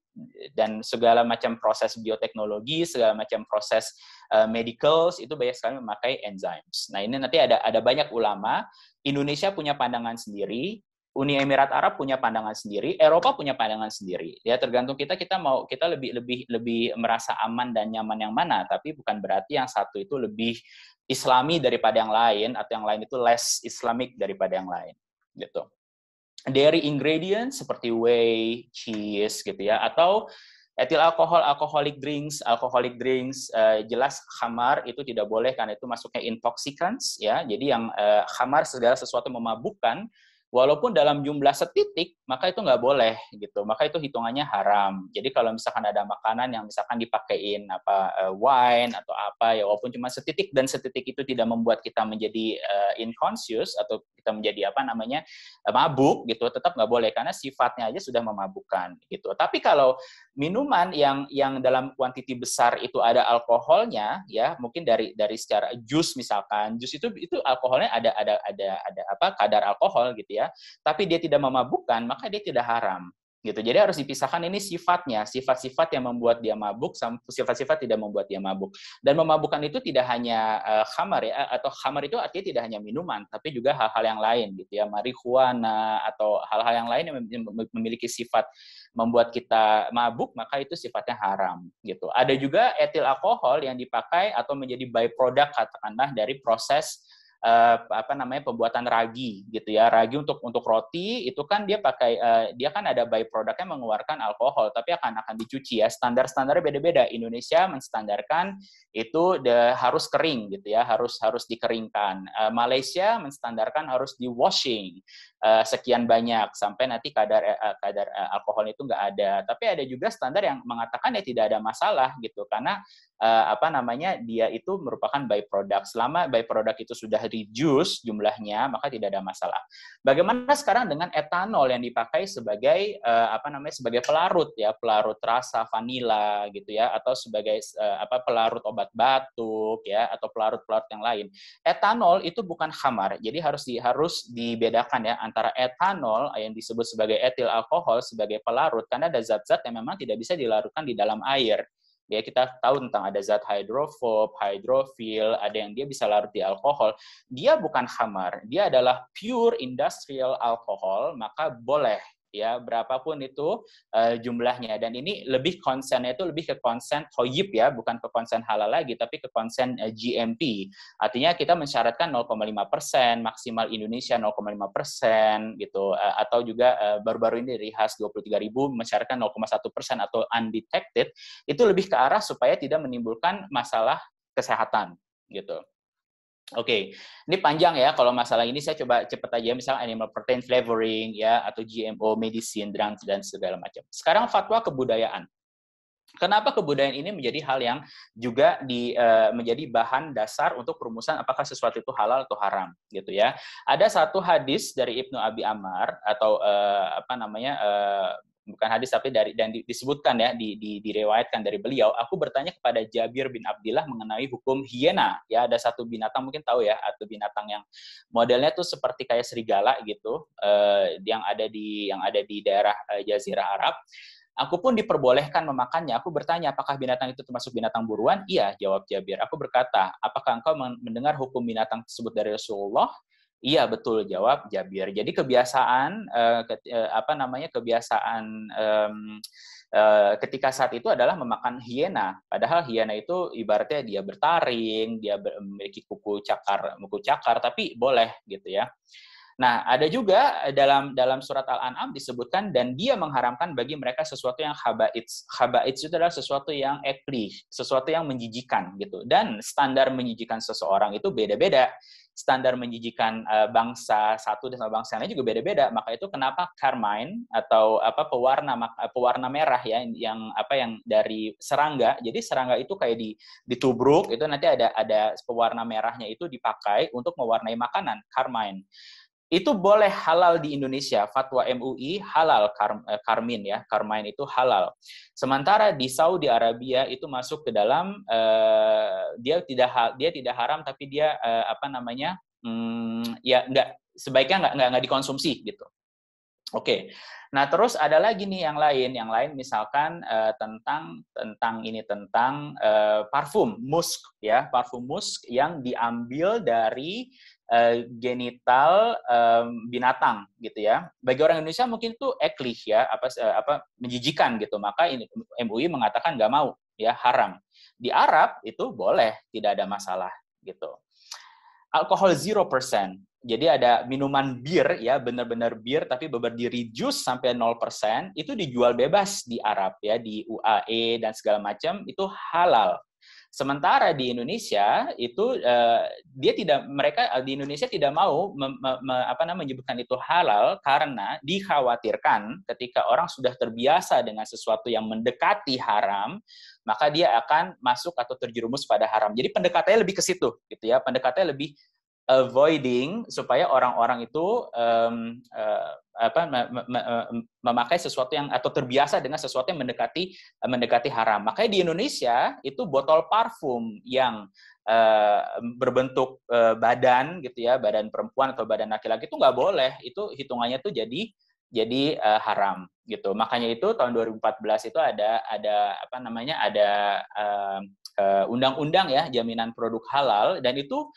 dan segala macam proses bioteknologi segala macam proses uh, medicals itu banyak sekali memakai enzymes. Nah ini nanti ada ada banyak ulama. Indonesia punya pandangan sendiri, Uni Emirat Arab punya pandangan sendiri, Eropa punya pandangan sendiri. Ya tergantung kita kita mau kita lebih lebih lebih merasa aman dan nyaman yang mana, tapi bukan berarti yang satu itu lebih islami daripada yang lain atau yang lain itu less islamic daripada yang lain. Gitu. Dairy ingredients seperti whey, cheese gitu ya atau Etil alkohol, alcoholic drinks, alcoholic drinks uh, jelas khamar itu tidak boleh karena itu masuknya intoxicants ya. Jadi yang uh, khamar segala sesuatu memabukkan walaupun dalam jumlah setitik, maka itu nggak boleh gitu. Maka itu hitungannya haram. Jadi kalau misalkan ada makanan yang misalkan dipakein apa eh, wine atau apa, ya walaupun cuma setitik dan setitik itu tidak membuat kita menjadi uh, inconscious atau kita menjadi apa namanya eh, mabuk gitu, tetap nggak boleh karena sifatnya aja sudah memabukkan gitu. Tapi kalau minuman yang yang dalam kuantiti besar itu ada alkoholnya, ya mungkin dari dari secara jus misalkan, jus itu itu alkoholnya ada ada ada ada apa kadar alkohol gitu ya ya, tapi dia tidak memabukkan, maka dia tidak haram gitu. Jadi harus dipisahkan ini sifatnya, sifat-sifat yang membuat dia mabuk, sifat-sifat tidak membuat dia mabuk. Dan memabukkan itu tidak hanya uh, khamar ya, eh, atau khamar itu artinya tidak hanya minuman, tapi juga hal-hal yang lain gitu ya, marihuana atau hal-hal yang lain yang memiliki sifat membuat kita mabuk, maka itu sifatnya haram gitu. Ada juga etil alkohol yang dipakai atau menjadi byproduct katakanlah dari proses uh, apa namanya pembuatan ragi gitu ya ragi untuk untuk roti itu kan dia pakai uh, dia kan ada by produknya mengeluarkan alkohol tapi akan akan dicuci ya standar standarnya beda-beda Indonesia menstandarkan itu de, harus kering gitu ya harus harus dikeringkan uh, Malaysia menstandarkan harus di washing uh, sekian banyak sampai nanti kadar uh, kadar uh, alkohol itu nggak ada. Tapi ada juga standar yang mengatakan ya tidak ada masalah gitu karena uh, apa namanya dia itu merupakan byproduct. Selama byproduct itu sudah reduce jumlahnya maka tidak ada masalah. Bagaimana sekarang dengan etanol yang dipakai sebagai uh, apa namanya sebagai pelarut ya pelarut rasa vanila gitu ya atau sebagai uh, apa pelarut obat batuk ya atau pelarut pelarut yang lain. Etanol itu bukan khamar jadi harus di, harus dibedakan ya antara etanol eh, yang disebut sebagai etil alkohol sebagai pelarut karena ada zat-zat yang memang tidak bisa dilarutkan di dalam air. Ya kita tahu tentang ada zat hidrofob, hidrofil, ada yang dia bisa larut di alkohol. Dia bukan hamar, dia adalah pure industrial alkohol, maka boleh ya berapapun itu uh, jumlahnya dan ini lebih konsennya itu lebih ke konsen toyib ya bukan ke konsen halal lagi tapi ke konsen uh, eh, GMP artinya kita mensyaratkan 0,5 persen maksimal Indonesia 0,5 persen gitu uh, atau juga baru baru-baru ini dari khas 23 ribu mensyaratkan 0,1 persen atau undetected itu lebih ke arah supaya tidak menimbulkan masalah kesehatan gitu Oke, okay. ini panjang ya kalau masalah ini saya coba cepat aja misalnya animal protein flavoring ya atau GMO medicine dan dan segala macam. Sekarang fatwa kebudayaan. Kenapa kebudayaan ini menjadi hal yang juga di uh, menjadi bahan dasar untuk perumusan apakah sesuatu itu halal atau haram gitu ya. Ada satu hadis dari Ibnu Abi Ammar atau uh, apa namanya uh, bukan hadis tapi dari dan disebutkan ya di, di, direwayatkan dari beliau aku bertanya kepada Jabir bin Abdullah mengenai hukum hiena ya ada satu binatang mungkin tahu ya atau binatang yang modelnya tuh seperti kayak serigala gitu eh, yang ada di yang ada di daerah eh, Jazirah Arab Aku pun diperbolehkan memakannya. Aku bertanya, apakah binatang itu termasuk binatang buruan? Iya, jawab Jabir. Aku berkata, apakah engkau mendengar hukum binatang tersebut dari Rasulullah? Iya betul jawab Jabir. Jadi kebiasaan eh, ke, eh, apa namanya kebiasaan eh, ketika saat itu adalah memakan hiena. Padahal hiena itu ibaratnya dia bertaring, dia memiliki kuku cakar, kuku cakar, tapi boleh gitu ya. Nah, ada juga dalam dalam surat Al-An'am disebutkan dan dia mengharamkan bagi mereka sesuatu yang habaits. Habaits itu adalah sesuatu yang ekli, sesuatu yang menjijikan gitu. Dan standar menjijikan seseorang itu beda-beda standar menjijikan uh, bangsa satu dan bangsa lain juga beda-beda. Maka itu kenapa carmine atau apa pewarna eh, pewarna merah ya yang apa yang dari serangga. Jadi serangga itu kayak di ditubruk itu nanti ada ada pewarna merahnya itu dipakai untuk mewarnai makanan carmine itu boleh halal di Indonesia. Fatwa MUI halal kar, eh, karmin ya, karmain itu halal. Sementara di Saudi Arabia itu masuk ke dalam eh, dia tidak dia tidak haram tapi dia eh, apa namanya? Hmm, ya enggak sebaiknya nggak enggak, enggak dikonsumsi gitu. Oke. Okay. Nah, terus ada lagi nih yang lain, yang lain misalkan uh, tentang tentang ini tentang uh, parfum musk ya, parfum musk yang diambil dari Eh, genital um, binatang gitu ya. Bagi orang Indonesia mungkin itu eklis ya, apa eh, apa menjijikan gitu. Maka ini, MUI mengatakan nggak mau ya haram. Di Arab itu boleh, tidak ada masalah gitu. Alkohol 0%. Jadi ada minuman bir ya, benar-benar bir tapi di reduce sampai 0% itu dijual bebas di Arab ya, di UAE dan segala macam itu halal Sementara di Indonesia itu uh, dia tidak mereka eh, di Indonesia tidak mau me, me, apa namanya menyebutkan itu halal karena dikhawatirkan ketika orang sudah terbiasa dengan sesuatu yang mendekati haram, maka dia akan masuk atau terjerumus pada haram. Jadi pendekatannya lebih ke situ gitu ya. Pendekatannya lebih avoiding supaya orang-orang itu um, uh, apa memakai sesuatu yang atau terbiasa dengan sesuatu yang mendekati mendekati haram. Makanya di Indonesia itu botol parfum yang uh, berbentuk uh, badan gitu ya, badan perempuan atau badan laki-laki itu nggak boleh. Itu hitungannya tuh jadi jadi uh, haram gitu. Makanya itu tahun 2014 itu ada ada apa namanya ada undang-undang uh, uh, undang -undang ya jaminan produk halal dan itu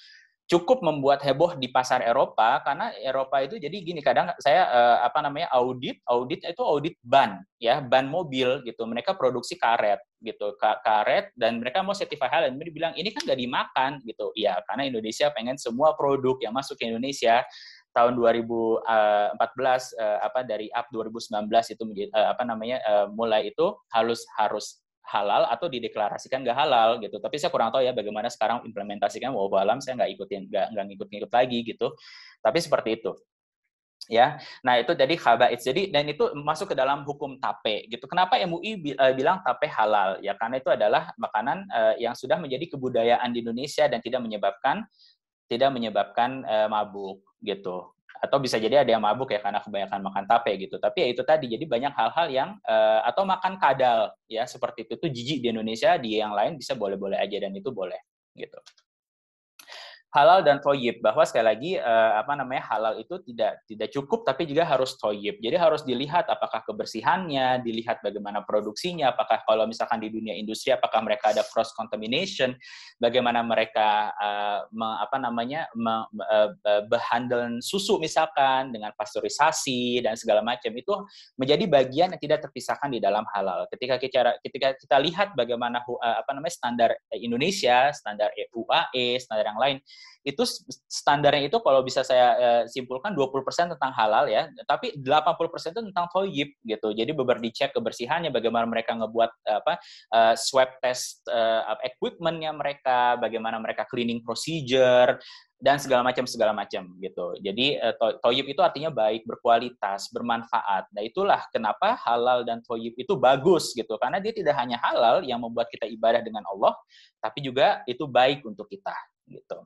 cukup membuat heboh di pasar Eropa karena Eropa itu jadi gini kadang saya eh, apa namanya audit audit itu audit ban ya ban mobil gitu mereka produksi karet gitu karet dan mereka mau certify hal dan mereka bilang ini kan gak dimakan gitu ya karena Indonesia pengen semua produk yang masuk ke Indonesia tahun 2014 eh, eh, apa dari up 2019 itu eh, apa namanya mulai itu harus harus halal atau dideklarasikan nggak halal gitu. Tapi saya kurang tahu ya bagaimana sekarang implementasikan. wabah alam saya nggak ikutin, nggak nggak ngikut-ngikut lagi gitu. Tapi seperti itu ya. Nah, itu jadi khabait. Jadi dan itu masuk ke dalam hukum tape gitu. Kenapa MUI eh, bilang tape halal? Ya karena itu adalah makanan eh, yang sudah menjadi kebudayaan di Indonesia dan tidak menyebabkan tidak menyebabkan eh, mabuk gitu atau bisa jadi ada yang mabuk ya karena kebanyakan makan tape gitu. Tapi ya itu tadi jadi banyak hal-hal yang uh, atau makan kadal ya seperti itu tuh jijik di Indonesia, di yang lain bisa boleh-boleh aja dan itu boleh gitu halal dan toyib bahwa sekali lagi eh, apa namanya halal itu tidak tidak cukup tapi juga harus toyib jadi harus dilihat apakah kebersihannya dilihat bagaimana produksinya apakah kalau misalkan di dunia industri apakah mereka ada cross contamination bagaimana mereka eh, me, apa namanya me, eh, eh behandle susu misalkan dengan pasteurisasi dan segala macam itu menjadi bagian yang tidak terpisahkan di dalam halal ketika kita ketika kita lihat bagaimana eh, apa namanya standar Indonesia standar UAE e, standar yang lain itu standarnya itu kalau bisa saya eh, simpulkan 20% tentang halal ya, tapi 80% itu tentang toyib gitu. Jadi beber dicek kebersihannya, bagaimana mereka ngebuat eh, apa uh, swab test uh, equipmentnya mereka, bagaimana mereka cleaning procedure, dan segala macam segala macam gitu. Jadi to toyib itu artinya baik, berkualitas, bermanfaat. Nah itulah kenapa halal dan toyib itu bagus gitu karena dia tidak hanya halal yang membuat kita ibadah dengan Allah, tapi juga itu baik untuk kita gitu.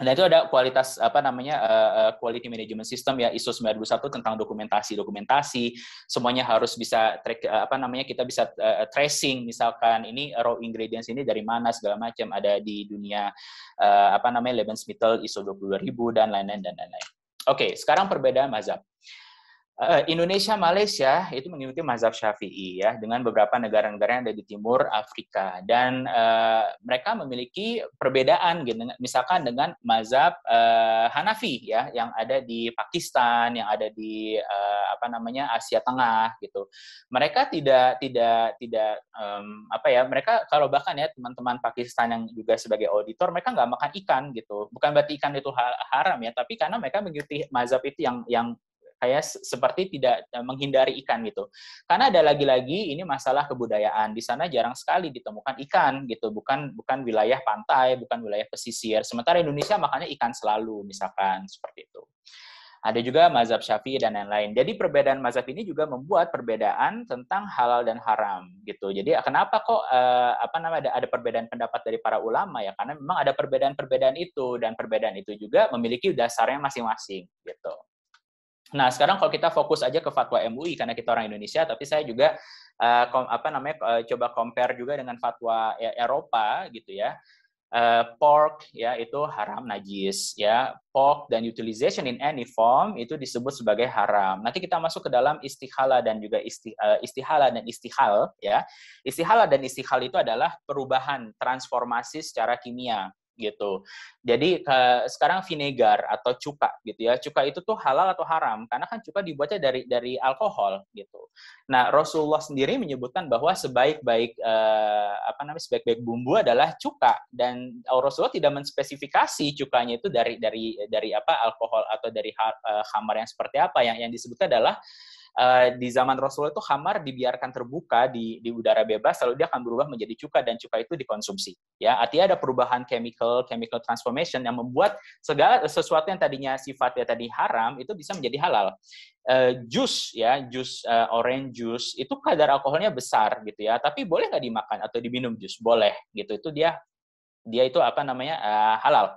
Nah itu ada kualitas apa namanya uh, quality management system ya ISO 9001 tentang dokumentasi dokumentasi semuanya harus bisa track uh, apa namanya kita bisa uh, tracing misalkan ini raw ingredients ini dari mana segala macam ada di dunia uh, apa namanya Lebensmittel ISO 22000 dan lain-lain dan lain-lain. Oke, okay, sekarang perbedaan mazhab. Eh, eh, Indonesia, Malaysia itu mengikuti mazhab Syafi'i ya dengan beberapa negara-negara yang ada di timur Afrika dan uh, mereka memiliki perbedaan gitu misalkan dengan mazhab uh, Hanafi ya yang ada di Pakistan, yang ada di uh, apa namanya Asia Tengah gitu. Mereka tidak tidak tidak um, apa ya mereka kalau bahkan ya teman-teman Pakistan yang juga sebagai auditor mereka nggak makan ikan gitu. Bukan berarti ikan itu haram ya, tapi karena mereka mengikuti mazhab itu yang yang kayak seperti tidak eh, menghindari ikan gitu. Karena ada lagi-lagi ini masalah kebudayaan. Di sana jarang sekali ditemukan ikan gitu, bukan bukan wilayah pantai, bukan wilayah pesisir. Sementara Indonesia makanya ikan selalu misalkan seperti itu. Ada juga mazhab Syafi'i dan lain-lain. Jadi perbedaan mazhab ini juga membuat perbedaan tentang halal dan haram gitu. Jadi ah, kenapa kok eh, apa namanya ada, ada perbedaan pendapat dari para ulama ya? Karena memang ada perbedaan-perbedaan itu dan perbedaan itu juga memiliki dasarnya masing-masing gitu. Nah, sekarang kalau kita fokus aja ke fatwa MUI karena kita orang Indonesia, tapi saya juga uh, apa namanya uh, coba compare juga dengan fatwa e-, Eropa gitu ya. Uh, pork ya itu haram najis ya. Pork dan utilization in any form itu disebut sebagai haram. Nanti kita masuk ke dalam istihala dan juga isti, uh, istihala dan istihal ya. Istihala dan istihal itu adalah perubahan transformasi secara kimia gitu. Jadi ke, eh, sekarang vinegar atau cuka gitu ya. Cuka itu tuh halal atau haram karena kan cuka dibuatnya dari dari alkohol gitu. Nah, Rasulullah sendiri menyebutkan bahwa sebaik-baik eh, apa namanya sebaik-baik bumbu adalah cuka dan eh, Rasulullah tidak menspesifikasi cukanya itu dari dari dari apa alkohol atau dari eh, khamar yang seperti apa yang yang disebutkan adalah Eh, di zaman Rasulullah itu hamar dibiarkan terbuka di di udara bebas lalu dia akan berubah menjadi cuka dan cuka itu dikonsumsi ya artinya ada perubahan chemical chemical transformation yang membuat segala sesuatu yang tadinya sifatnya tadi haram itu bisa menjadi halal Uh, jus ya jus uh, orange jus itu kadar alkoholnya besar gitu ya tapi boleh nggak dimakan atau diminum jus boleh gitu itu dia dia itu apa namanya uh, halal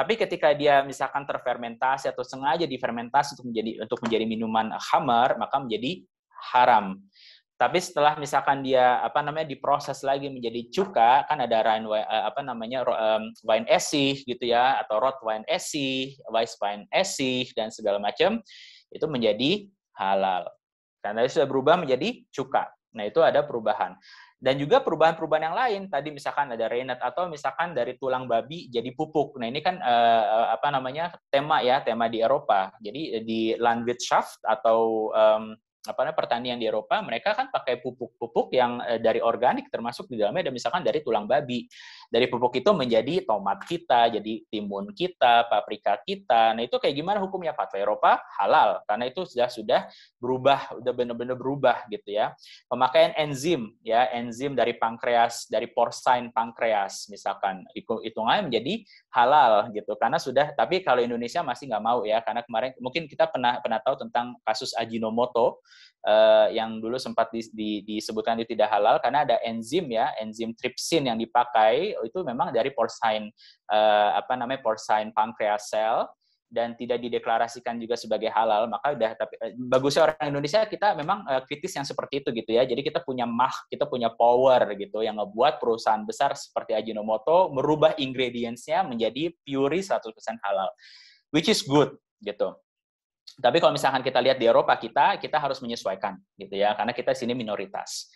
tapi ketika dia misalkan terfermentasi atau sengaja difermentasi untuk menjadi untuk menjadi minuman khamar, maka menjadi haram. Tapi setelah misalkan dia apa namanya diproses lagi menjadi cuka, kan ada wine eh, apa namanya wine esih gitu ya atau rot wine esih, wine wine esih dan segala macam itu menjadi halal. Karena sudah berubah menjadi cuka. Nah, itu ada perubahan dan juga perubahan-perubahan yang lain tadi misalkan ada renat atau misalkan dari tulang babi jadi pupuk nah ini kan eh, eh apa namanya tema ya tema di Eropa jadi eh, di Landwirtschaft atau eh, apa namanya pertanian di Eropa mereka kan pakai pupuk-pupuk yang eh, dari organik termasuk di dalamnya ada misalkan dari tulang babi dari pupuk itu menjadi tomat kita, jadi timun kita, paprika kita. Nah, itu kayak gimana hukumnya fatwa Eropa? Halal, karena itu sudah sudah berubah, udah benar-benar berubah gitu ya. Pemakaian enzim ya, enzim dari pankreas, dari porcine pankreas misalkan itu hitungannya menjadi halal gitu karena sudah tapi kalau Indonesia masih nggak mau ya karena kemarin mungkin kita pernah pernah tahu tentang kasus Ajinomoto Uh, yang dulu sempat di, di, disebutkan itu tidak halal karena ada enzim ya, enzim tripsin yang dipakai itu memang dari porcine uh, apa namanya porcine pancreas cell dan tidak dideklarasikan juga sebagai halal maka udah tapi eh, bagusnya orang Indonesia kita memang uh, kritis yang seperti itu gitu ya jadi kita punya mah kita punya power gitu yang ngebuat perusahaan besar seperti Ajinomoto merubah ingredientsnya menjadi pure 100% halal which is good gitu tapi kalau misalkan kita lihat di Eropa kita kita harus menyesuaikan gitu ya karena kita sini minoritas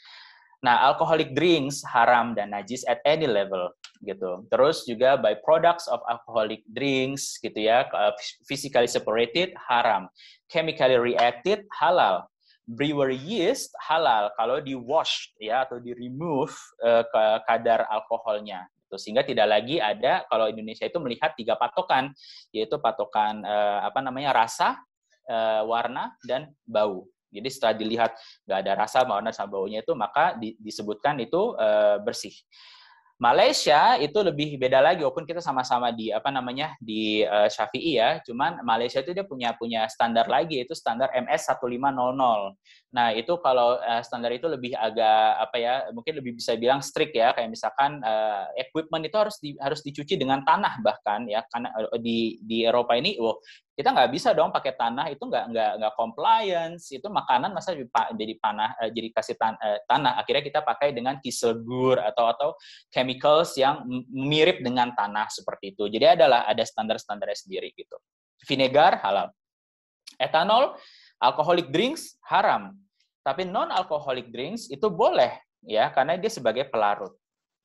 Nah, alcoholic drinks haram dan najis at any level gitu. Terus juga by products of alcoholic drinks gitu ya, uh, physically separated haram, chemically reacted halal, brewery yeast halal kalau di wash ya atau di remove uh, ke kadar alkoholnya gitu. sehingga tidak lagi ada kalau Indonesia itu melihat tiga patokan yaitu patokan uh, apa namanya rasa uh, warna dan bau jadi setelah dilihat nggak ada rasa warna sama baunya itu maka di, disebutkan itu e, bersih. Malaysia itu lebih beda lagi walaupun kita sama-sama di apa namanya di e, Syafi'i ya, cuman Malaysia itu dia punya punya standar lagi itu standar MS 1500. Nah, itu kalau uh, standar itu lebih agak apa ya, mungkin lebih bisa bilang strict ya, kayak misalkan uh, equipment itu harus di, harus dicuci dengan tanah bahkan ya, karena eh, di di Eropa ini wow, kita nggak bisa dong pakai tanah itu nggak nggak nggak compliance, itu makanan masa jadi panah jadi kasih tan, tanah, akhirnya kita pakai dengan kiselgur atau atau chemicals yang mirip dengan tanah seperti itu. Jadi adalah ada standar-standarnya sendiri gitu. Vinegar halal. Etanol alcoholic drinks haram tapi non alcoholic drinks itu boleh ya karena dia sebagai pelarut.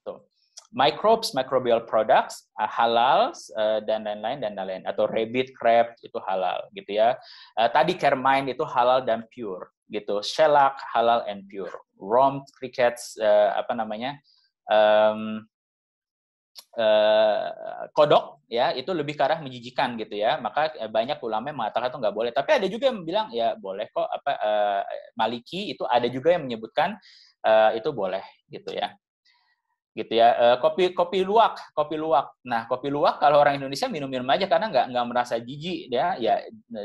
Tuh. Microbes, microbial products uh, halal uh, dan lain-lain dan lain-lain atau rabbit crab itu halal gitu ya. Uh, tadi kermain itu halal dan pure gitu. Shellac halal and pure. rom crickets apa namanya? Um, eh, kodok ya itu lebih ke arah menjijikan gitu ya maka eh, banyak ulama yang mengatakan itu nggak boleh tapi ada juga yang bilang ya boleh kok apa eh, maliki itu ada juga yang menyebutkan eh, itu boleh gitu ya gitu ya eh, kopi kopi luwak kopi luwak nah kopi luwak kalau orang Indonesia minum minum aja karena nggak nggak merasa jijik ya ya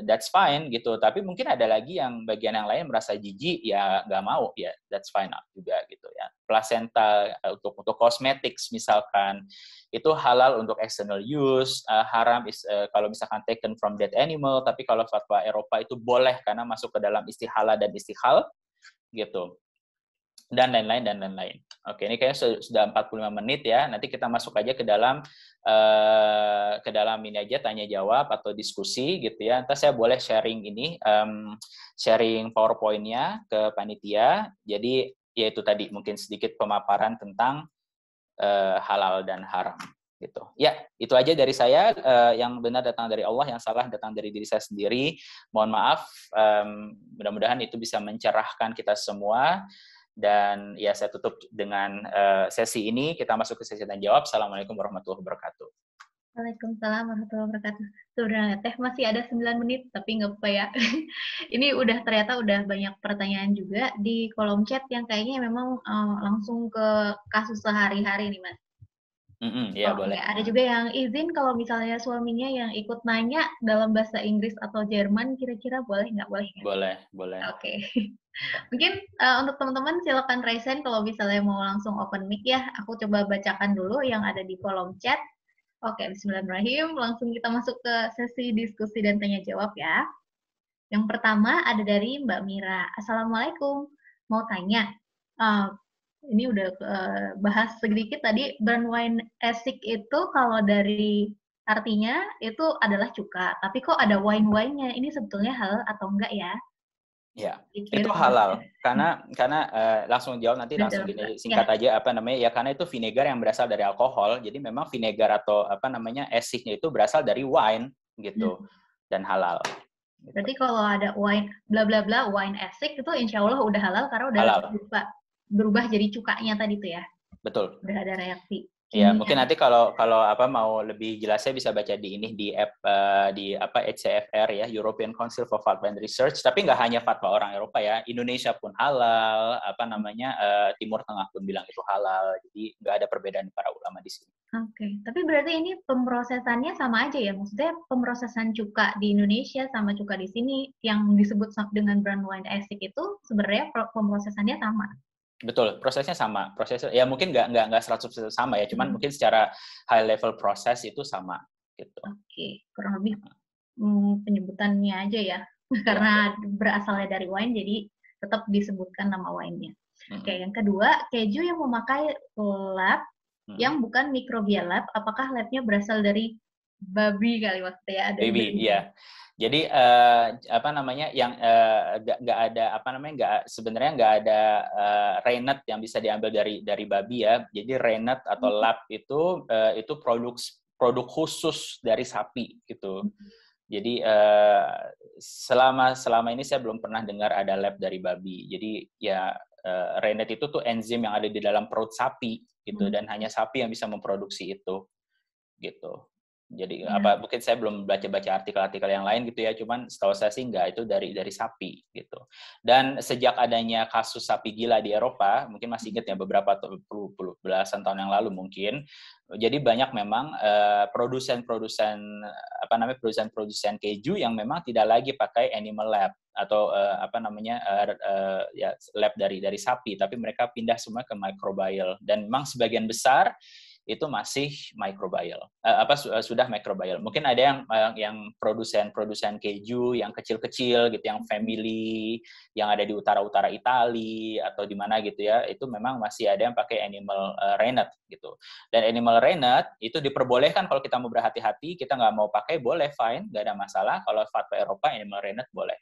that's fine gitu tapi mungkin ada lagi yang bagian yang lain merasa jijik ya nggak mau ya that's fine juga gitu ya placenta eh, untuk untuk kosmetik misalkan itu halal untuk external use, uh, haram is uh, kalau misalkan taken from dead animal, tapi kalau fatwa Eropa itu boleh karena masuk ke dalam istihala dan istihal gitu. Dan lain-lain dan lain-lain. Oke, ini kayaknya sudah 45 menit ya. Nanti kita masuk aja ke dalam uh, ke dalam ini aja tanya jawab atau diskusi gitu ya. Nanti saya boleh sharing ini um, sharing PowerPoint-nya ke panitia. Jadi yaitu tadi mungkin sedikit pemaparan tentang uh, halal dan haram gitu. Ya, itu aja dari saya. Uh, yang benar datang dari Allah, yang salah datang dari diri saya sendiri. Mohon maaf. Um, mudah-mudahan itu bisa mencerahkan kita semua. Dan ya, saya tutup dengan uh, sesi ini. Kita masuk ke sesi tanya jawab. Assalamualaikum warahmatullahi wabarakatuh. Waalaikumsalam warahmatullahi wabarakatuh. Sebenarnya teh masih ada 9 menit, tapi nggak apa ya. ini udah ternyata udah banyak pertanyaan juga di kolom chat yang kayaknya memang uh, langsung ke kasus sehari-hari nih, Mas. Mm -hmm, ya, oh, boleh. Ya. Ada juga yang izin kalau misalnya suaminya yang ikut nanya dalam bahasa Inggris atau Jerman, kira-kira boleh nggak boleh? Boleh, boleh. Oke. Okay. Mungkin uh, untuk teman-teman silakan resen kalau misalnya mau langsung open mic ya. Aku coba bacakan dulu yang ada di kolom chat Oke, bismillahirrahmanirrahim. Langsung kita masuk ke sesi diskusi dan tanya jawab ya. Yang pertama ada dari Mbak Mira. Assalamualaikum. Mau tanya, uh, ini udah uh, bahas sedikit tadi, brand wine esik itu kalau dari artinya itu adalah cuka. Tapi kok ada wine-wine-nya? Ini sebetulnya hal atau enggak ya? Ya, itu halal karena karena uh, langsung jauh nanti langsung gini singkat ya. aja apa namanya ya karena itu vinegar yang berasal dari alkohol jadi memang vinegar atau apa namanya esiknya itu berasal dari wine gitu hmm. dan halal. Gitu. Berarti kalau ada wine bla bla bla wine esik itu insya Allah udah halal karena udah halal. berubah berubah jadi cukanya tadi tuh ya. Betul. Udah ada reaksi. Iya, hmm. mungkin nanti kalau kalau apa mau lebih jelasnya bisa baca di ini di app uh, di apa HCFR ya European Council for Fatwa and Research. Tapi nggak hanya fatwa orang Eropa ya, Indonesia pun halal, apa namanya uh, Timur Tengah pun bilang itu halal. Jadi nggak ada perbedaan para ulama di sini. Oke, okay. tapi berarti ini pemrosesannya sama aja ya? Maksudnya pemrosesan cuka di Indonesia sama cuka di sini yang disebut dengan brand wine ethic itu sebenarnya pemrosesannya sama? Betul, prosesnya sama. proses ya mungkin nggak nggak nggak seratus sama ya, cuman hmm. mungkin secara high level proses itu sama gitu. Oke, okay. kurang lebih hmm, penyebutannya aja ya. Iya. Karena berasalnya dari wine jadi tetap disebutkan nama wine-nya. Hmm. Oke, okay, yang kedua, keju yang memakai lab hmm. yang bukan microbial lab, apakah labnya berasal dari babi kali maksudnya ya. Ada baby, iya. Jadi uh, apa namanya yang eh, nggak uh, gak ada apa namanya nggak sebenarnya nggak ada uh, eh, rennet yang bisa diambil dari dari babi ya. Jadi rennet atau hmm. lap itu uh, itu produk produk khusus dari sapi gitu. Hmm. Jadi uh, selama selama ini saya belum pernah dengar ada lab dari babi. Jadi ya uh, rennet itu tuh enzim yang ada di dalam perut sapi gitu hmm. dan hanya sapi yang bisa memproduksi itu gitu. Jadi ya. apa mungkin saya belum baca-baca artikel-artikel yang lain gitu ya, cuman setahu saya sih enggak itu dari dari sapi gitu. Dan sejak adanya kasus sapi gila di Eropa, mungkin masih ingat ya beberapa puluh, puluh belasan tahun yang lalu mungkin. Jadi banyak memang eh, produsen-produsen uh, apa namanya produsen-produsen keju yang memang tidak lagi pakai animal lab atau uh, apa namanya uh, uh, ya lab dari dari sapi tapi mereka pindah semua ke microbial dan memang sebagian besar itu masih microbial uh, apa eh, sudah microbial mungkin ada yang uh, yang produsen-produsen keju yang kecil-kecil gitu yang family yang ada di utara-utara Italia atau di mana gitu ya itu memang masih ada yang pakai animal uh, rennet gitu dan animal rennet itu diperbolehkan kalau kita mau berhati-hati kita nggak mau pakai boleh fine nggak ada masalah kalau fatwa Eropa animal rennet boleh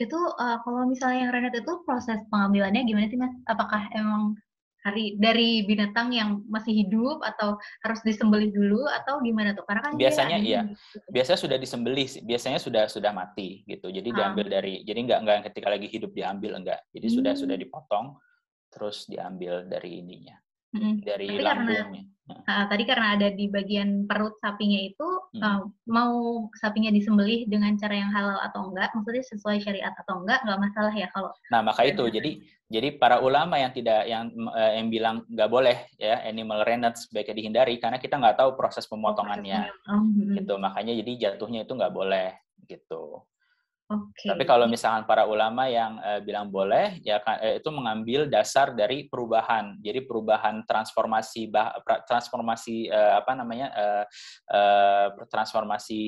itu uh, kalau misalnya yang rennet itu proses pengambilannya gimana sih mas? Apakah emang hari dari binatang yang masih hidup atau harus disembelih dulu atau gimana tuh? Karena kan biasanya iya, gitu. biasanya sudah disembelih, biasanya sudah sudah mati gitu. Jadi ah. diambil dari, jadi nggak nggak ketika lagi hidup diambil enggak. Jadi hmm. sudah sudah hmm. dipotong, terus diambil dari ininya, hmm dari Tapi lambungnya. Karena, ya. nah. uh, tadi karena ada di bagian perut sapinya itu hmm. uh, mau sapinya disembelih dengan cara yang halal atau enggak, maksudnya sesuai syariat atau enggak, nggak masalah ya kalau. Nah maka itu jadi jadi para ulama yang tidak yang uh, yang bilang nggak boleh ya animal renders sebaiknya dihindari karena kita nggak tahu proses pemotongannya, oh, gitu makanya jadi jatuhnya itu nggak boleh gitu. Okay. Tapi kalau misalkan para ulama yang uh, bilang boleh, ya uh, itu mengambil dasar dari perubahan. Jadi perubahan transformasi bah, transformasi uh, apa namanya uh, uh, transformasi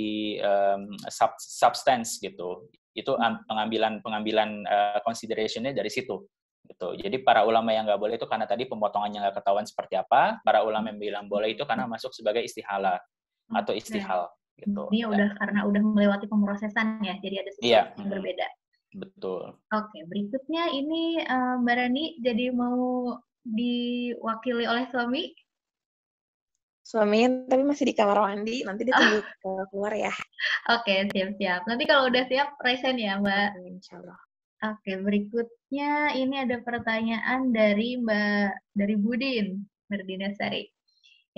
um, sub, substance gitu. Itu pengambilan pengambilan uh, considerationnya dari situ gitu. Jadi para ulama yang nggak boleh itu karena tadi pemotongannya nggak ketahuan seperti apa. Para ulama yang bilang boleh itu karena masuk sebagai istihala atau istihal gitu. Ini ya udah karena udah melewati pemrosesan ya, jadi ada iya. sesuatu yeah. yang berbeda. Betul. Oke, berikutnya ini uh, Mbak Rani jadi mau diwakili oleh suami? Suami tapi masih di kamar mandi, nanti dia tunggu oh. keluar ya. Oke, siap-siap. Nanti kalau udah siap, resen ya Mbak. Insya Allah. Oke, berikutnya ini ada pertanyaan dari Mbak dari Budin Sari.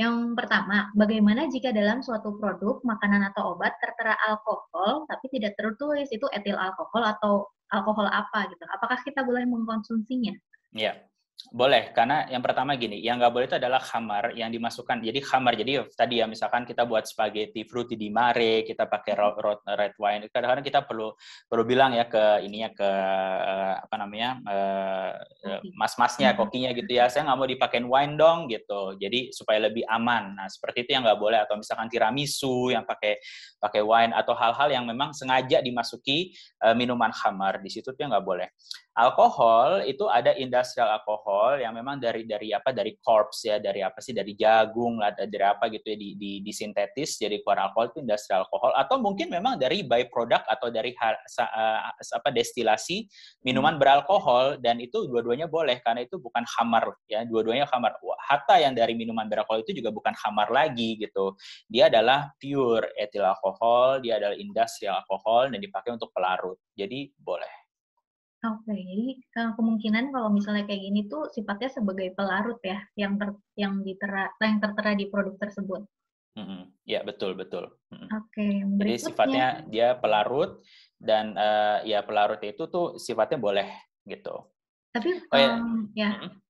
Yang pertama, bagaimana jika dalam suatu produk, makanan atau obat tertera alkohol tapi tidak tertulis itu etil alkohol atau alkohol apa gitu. Apakah kita boleh mengkonsumsinya? Iya. Boleh, karena yang pertama gini, yang nggak boleh itu adalah khamar yang dimasukkan. Jadi khamar, jadi tadi ya misalkan kita buat spaghetti fruity di mare, kita pakai red wine. Kadang-kadang kita perlu perlu bilang ya ke ininya ke eh, apa namanya eh, eh, mas-masnya, hmm. kokinya gitu ya. Saya nggak mau dipakein wine dong gitu. Jadi supaya lebih aman. Nah seperti itu yang nggak boleh. Atau misalkan tiramisu yang pakai pakai wine atau hal-hal yang memang sengaja dimasuki minuman khamar di situ tuh ya nggak boleh alkohol itu ada industrial alkohol yang memang dari dari apa dari corpse ya dari apa sih dari jagung lah dari apa gitu ya di, di disintetis jadi keluar alkohol itu industrial alkohol atau mungkin memang dari byproduct atau dari eh, apa destilasi minuman hmm. beralkohol dan itu dua-duanya boleh karena itu bukan hamar ya dua-duanya hamar hatta yang dari minuman beralkohol itu juga bukan hamar lagi gitu dia adalah pure etil alkohol dia adalah industrial alkohol dan dipakai untuk pelarut jadi boleh Oke, jadi eh, kemungkinan kalau misalnya kayak gini tuh sifatnya sebagai pelarut ya, yang ter, yang ditera, yang tertera di produk tersebut. Mm -hmm. Ya betul betul. Mm Oke. Okay, Jadi sifatnya dia pelarut dan uh, ya pelarut itu tuh sifatnya boleh gitu. Tapi oh, um, ya, ya mm -hmm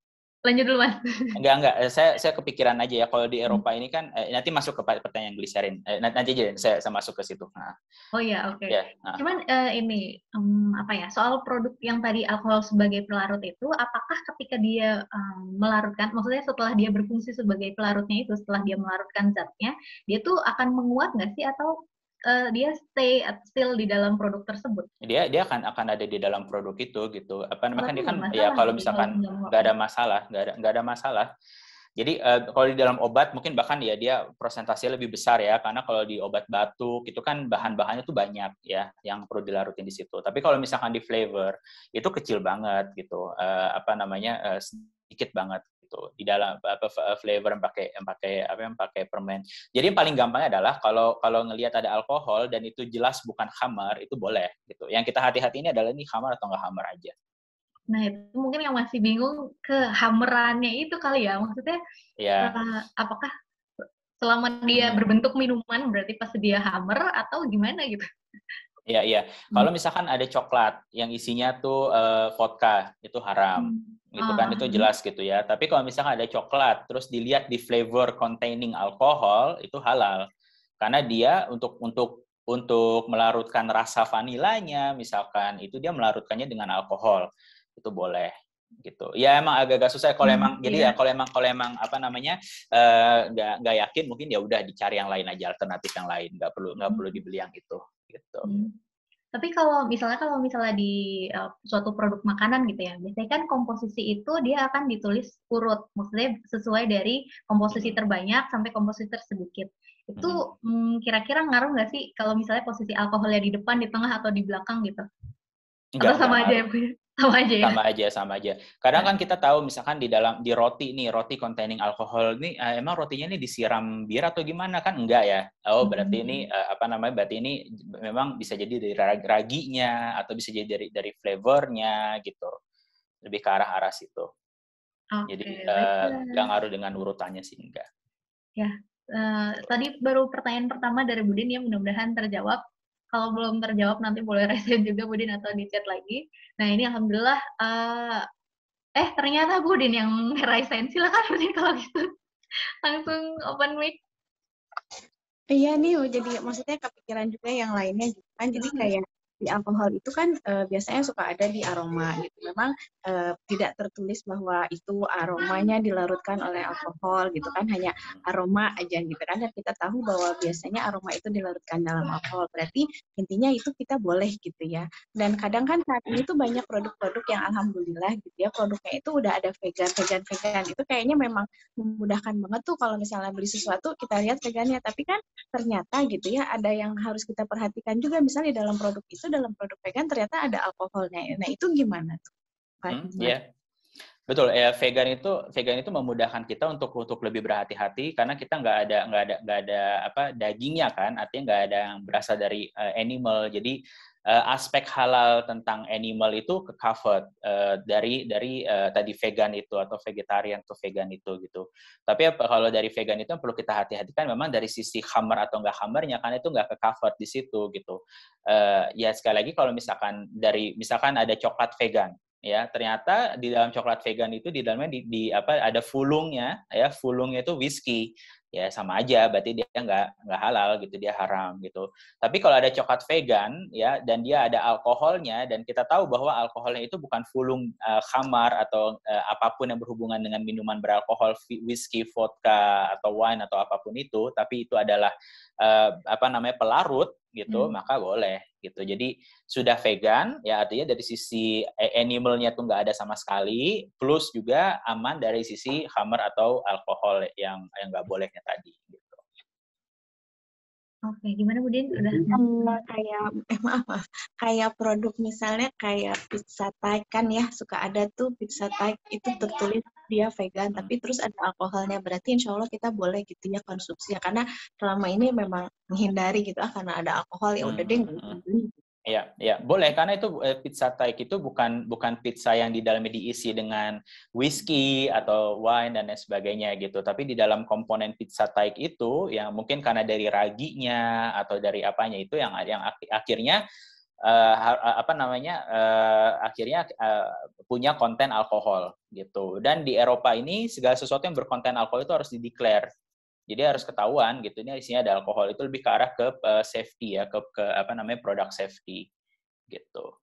lanjut dulu mas enggak enggak eh, saya saya kepikiran aja ya kalau di Eropa ini kan eh, nanti masuk ke pertanyaan gliserin eh, nanti aja saya, saya masuk ke situ nah. oh iya oke okay. Iya, yeah, nah. cuman eh, ini um, apa ya soal produk yang tadi alkohol sebagai pelarut itu apakah ketika dia um, melarutkan maksudnya setelah dia berfungsi sebagai pelarutnya itu setelah dia melarutkan zatnya dia tuh akan menguat nggak sih atau uh, dia stay at still di dalam produk tersebut. Dia dia akan akan ada di dalam produk itu gitu. Apa namanya kan dia kan ya kalau misalkan nggak ada masalah, nggak ada nggak ada masalah. Jadi uh, kalau di dalam obat mungkin bahkan ya dia prosentasinya lebih besar ya karena kalau di obat batuk itu kan bahan-bahannya tuh banyak ya yang perlu dilarutin di situ. Tapi kalau misalkan di flavor itu kecil banget gitu. Uh, apa namanya uh, sedikit banget gitu di dalam apa eh, flavor yang pakai yang pakai apa yang pakai permen jadi yang paling gampangnya adalah kalau kalau ngelihat ada alkohol dan itu jelas bukan hammer itu boleh gitu yang kita hati-hati ini adalah ini hammer atau nggak hammer aja Nah, itu mungkin yang masih bingung ke hammerannya itu kali ya. Maksudnya, yeah. Iya. uh, apakah selama dia berbentuk minuman berarti pas dia hammer atau gimana gitu? Iya iya. Hmm. Kalau misalkan ada coklat yang isinya tuh uh, vodka itu haram, hmm. gitu kan ah. itu jelas gitu ya. Tapi kalau misalkan ada coklat terus dilihat di flavor containing alkohol itu halal karena dia untuk untuk untuk melarutkan rasa vanilanya misalkan itu dia melarutkannya dengan alkohol itu boleh gitu ya emang agak-agak susah ya kalau hmm, emang jadi iya. ya kalau emang kalau emang apa namanya eh, nggak uh, nggak yakin mungkin ya udah dicari yang lain aja alternatif yang lain nggak perlu nggak hmm. perlu dibeli yang itu gitu. Hmm. Tapi kalau misalnya kalau misalnya di uh, suatu produk makanan gitu ya, biasanya kan komposisi itu dia akan ditulis urut, maksudnya sesuai dari komposisi hmm. terbanyak sampai komposisi tersedikit. Itu hmm. hmm, kira-kira ngaruh nggak sih kalau misalnya posisi alkoholnya di depan, di tengah atau di belakang gitu? atau sama enggak aja ya? sama aja ya? sama aja sama aja kadang nah. kan kita tahu misalkan di dalam di roti nih roti containing alkohol nih eh, uh, emang rotinya ini disiram bir atau gimana kan enggak ya oh hmm. berarti hmm. ini uh, apa namanya berarti ini memang bisa jadi dari raginya atau bisa jadi dari dari flavornya gitu lebih ke arah arah situ okay, jadi eh, nggak uh, ngaruh dengan urutannya sih enggak ya uh, tadi baru pertanyaan pertama dari Budin ya mudah-mudahan terjawab kalau belum terjawab nanti boleh resen juga Budin atau di chat lagi. Nah ini alhamdulillah uh, eh ternyata Budin yang resign. Silakan Budin kalau gitu langsung open mic. Iya nih, jadi maksudnya kepikiran juga yang lainnya juga kan, jadi hmm. kayak di alkohol itu kan e, biasanya suka ada di aroma gitu. Memang e, tidak tertulis bahwa itu aromanya dilarutkan oleh alkohol gitu kan hanya aroma aja gitu kan dan kita tahu bahwa biasanya aroma itu dilarutkan dalam alkohol. Berarti intinya itu kita boleh gitu ya. Dan kadang kan saat ini tuh banyak produk-produk yang alhamdulillah gitu ya produknya itu udah ada vegan, vegan, vegan. Itu kayaknya memang memudahkan banget tuh kalau misalnya beli sesuatu kita lihat vegannya tapi kan ternyata gitu ya ada yang harus kita perhatikan juga misalnya dalam produk itu dalam produk vegan ternyata ada alkoholnya. Nah itu gimana tuh? Hmm, yeah. Betul, ya vegan itu vegan itu memudahkan kita untuk untuk lebih berhati-hati karena kita nggak ada nggak ada nggak ada apa dagingnya kan, artinya nggak ada yang berasal dari uh, animal. Jadi uh, aspek halal tentang animal itu ke covered uh, eh, dari dari uh, tadi vegan itu atau vegetarian ke vegan itu gitu. Tapi apa, kalau dari vegan itu perlu kita hati hati kan, memang dari sisi hammer atau enggak hammernya karena itu enggak ke covered di situ gitu. Uh, ya sekali lagi kalau misalkan dari misalkan ada coklat vegan ya ternyata di dalam coklat vegan itu di dalamnya di, di apa ada fulungnya ya fulungnya itu whisky ya sama aja berarti dia nggak nggak halal gitu dia haram gitu tapi kalau ada coklat vegan ya dan dia ada alkoholnya dan kita tahu bahwa alkoholnya itu bukan fulung uh, khamar atau uh, apapun yang berhubungan dengan minuman beralkohol whiskey vodka atau wine atau apapun itu tapi itu adalah uh, apa namanya pelarut gitu hmm. maka boleh gitu jadi sudah vegan ya artinya dari sisi animalnya tuh nggak ada sama sekali plus juga aman dari sisi hammer atau alkohol yang yang nggak bolehnya tadi gitu. Oke, gimana Bu Udah um, kayak eh maaf, maaf. Kayak produk misalnya kayak pizza Thai kan ya suka ada tuh pizza Thai itu tertulis dia vegan tapi terus ada alkoholnya berarti insya Allah kita boleh gitu ya konsumsi ya karena selama ini memang menghindari gitu ah karena ada alkohol ya udah deh Ya, ya boleh karena itu eh, pizza taik itu bukan bukan pizza yang di dalamnya diisi dengan whisky atau wine dan lain sebagainya gitu. Tapi di dalam komponen pizza taik itu yang mungkin karena dari raginya atau dari apanya itu yang yang akhirnya uh, apa namanya uh, akhirnya uh, punya konten alkohol gitu dan di Eropa ini segala sesuatu yang berkonten alkohol itu harus dideklar jadi harus ketahuan gitu ini isinya ada alkohol itu lebih ke arah ke eh, safety ya ke, ke apa namanya produk safety gitu.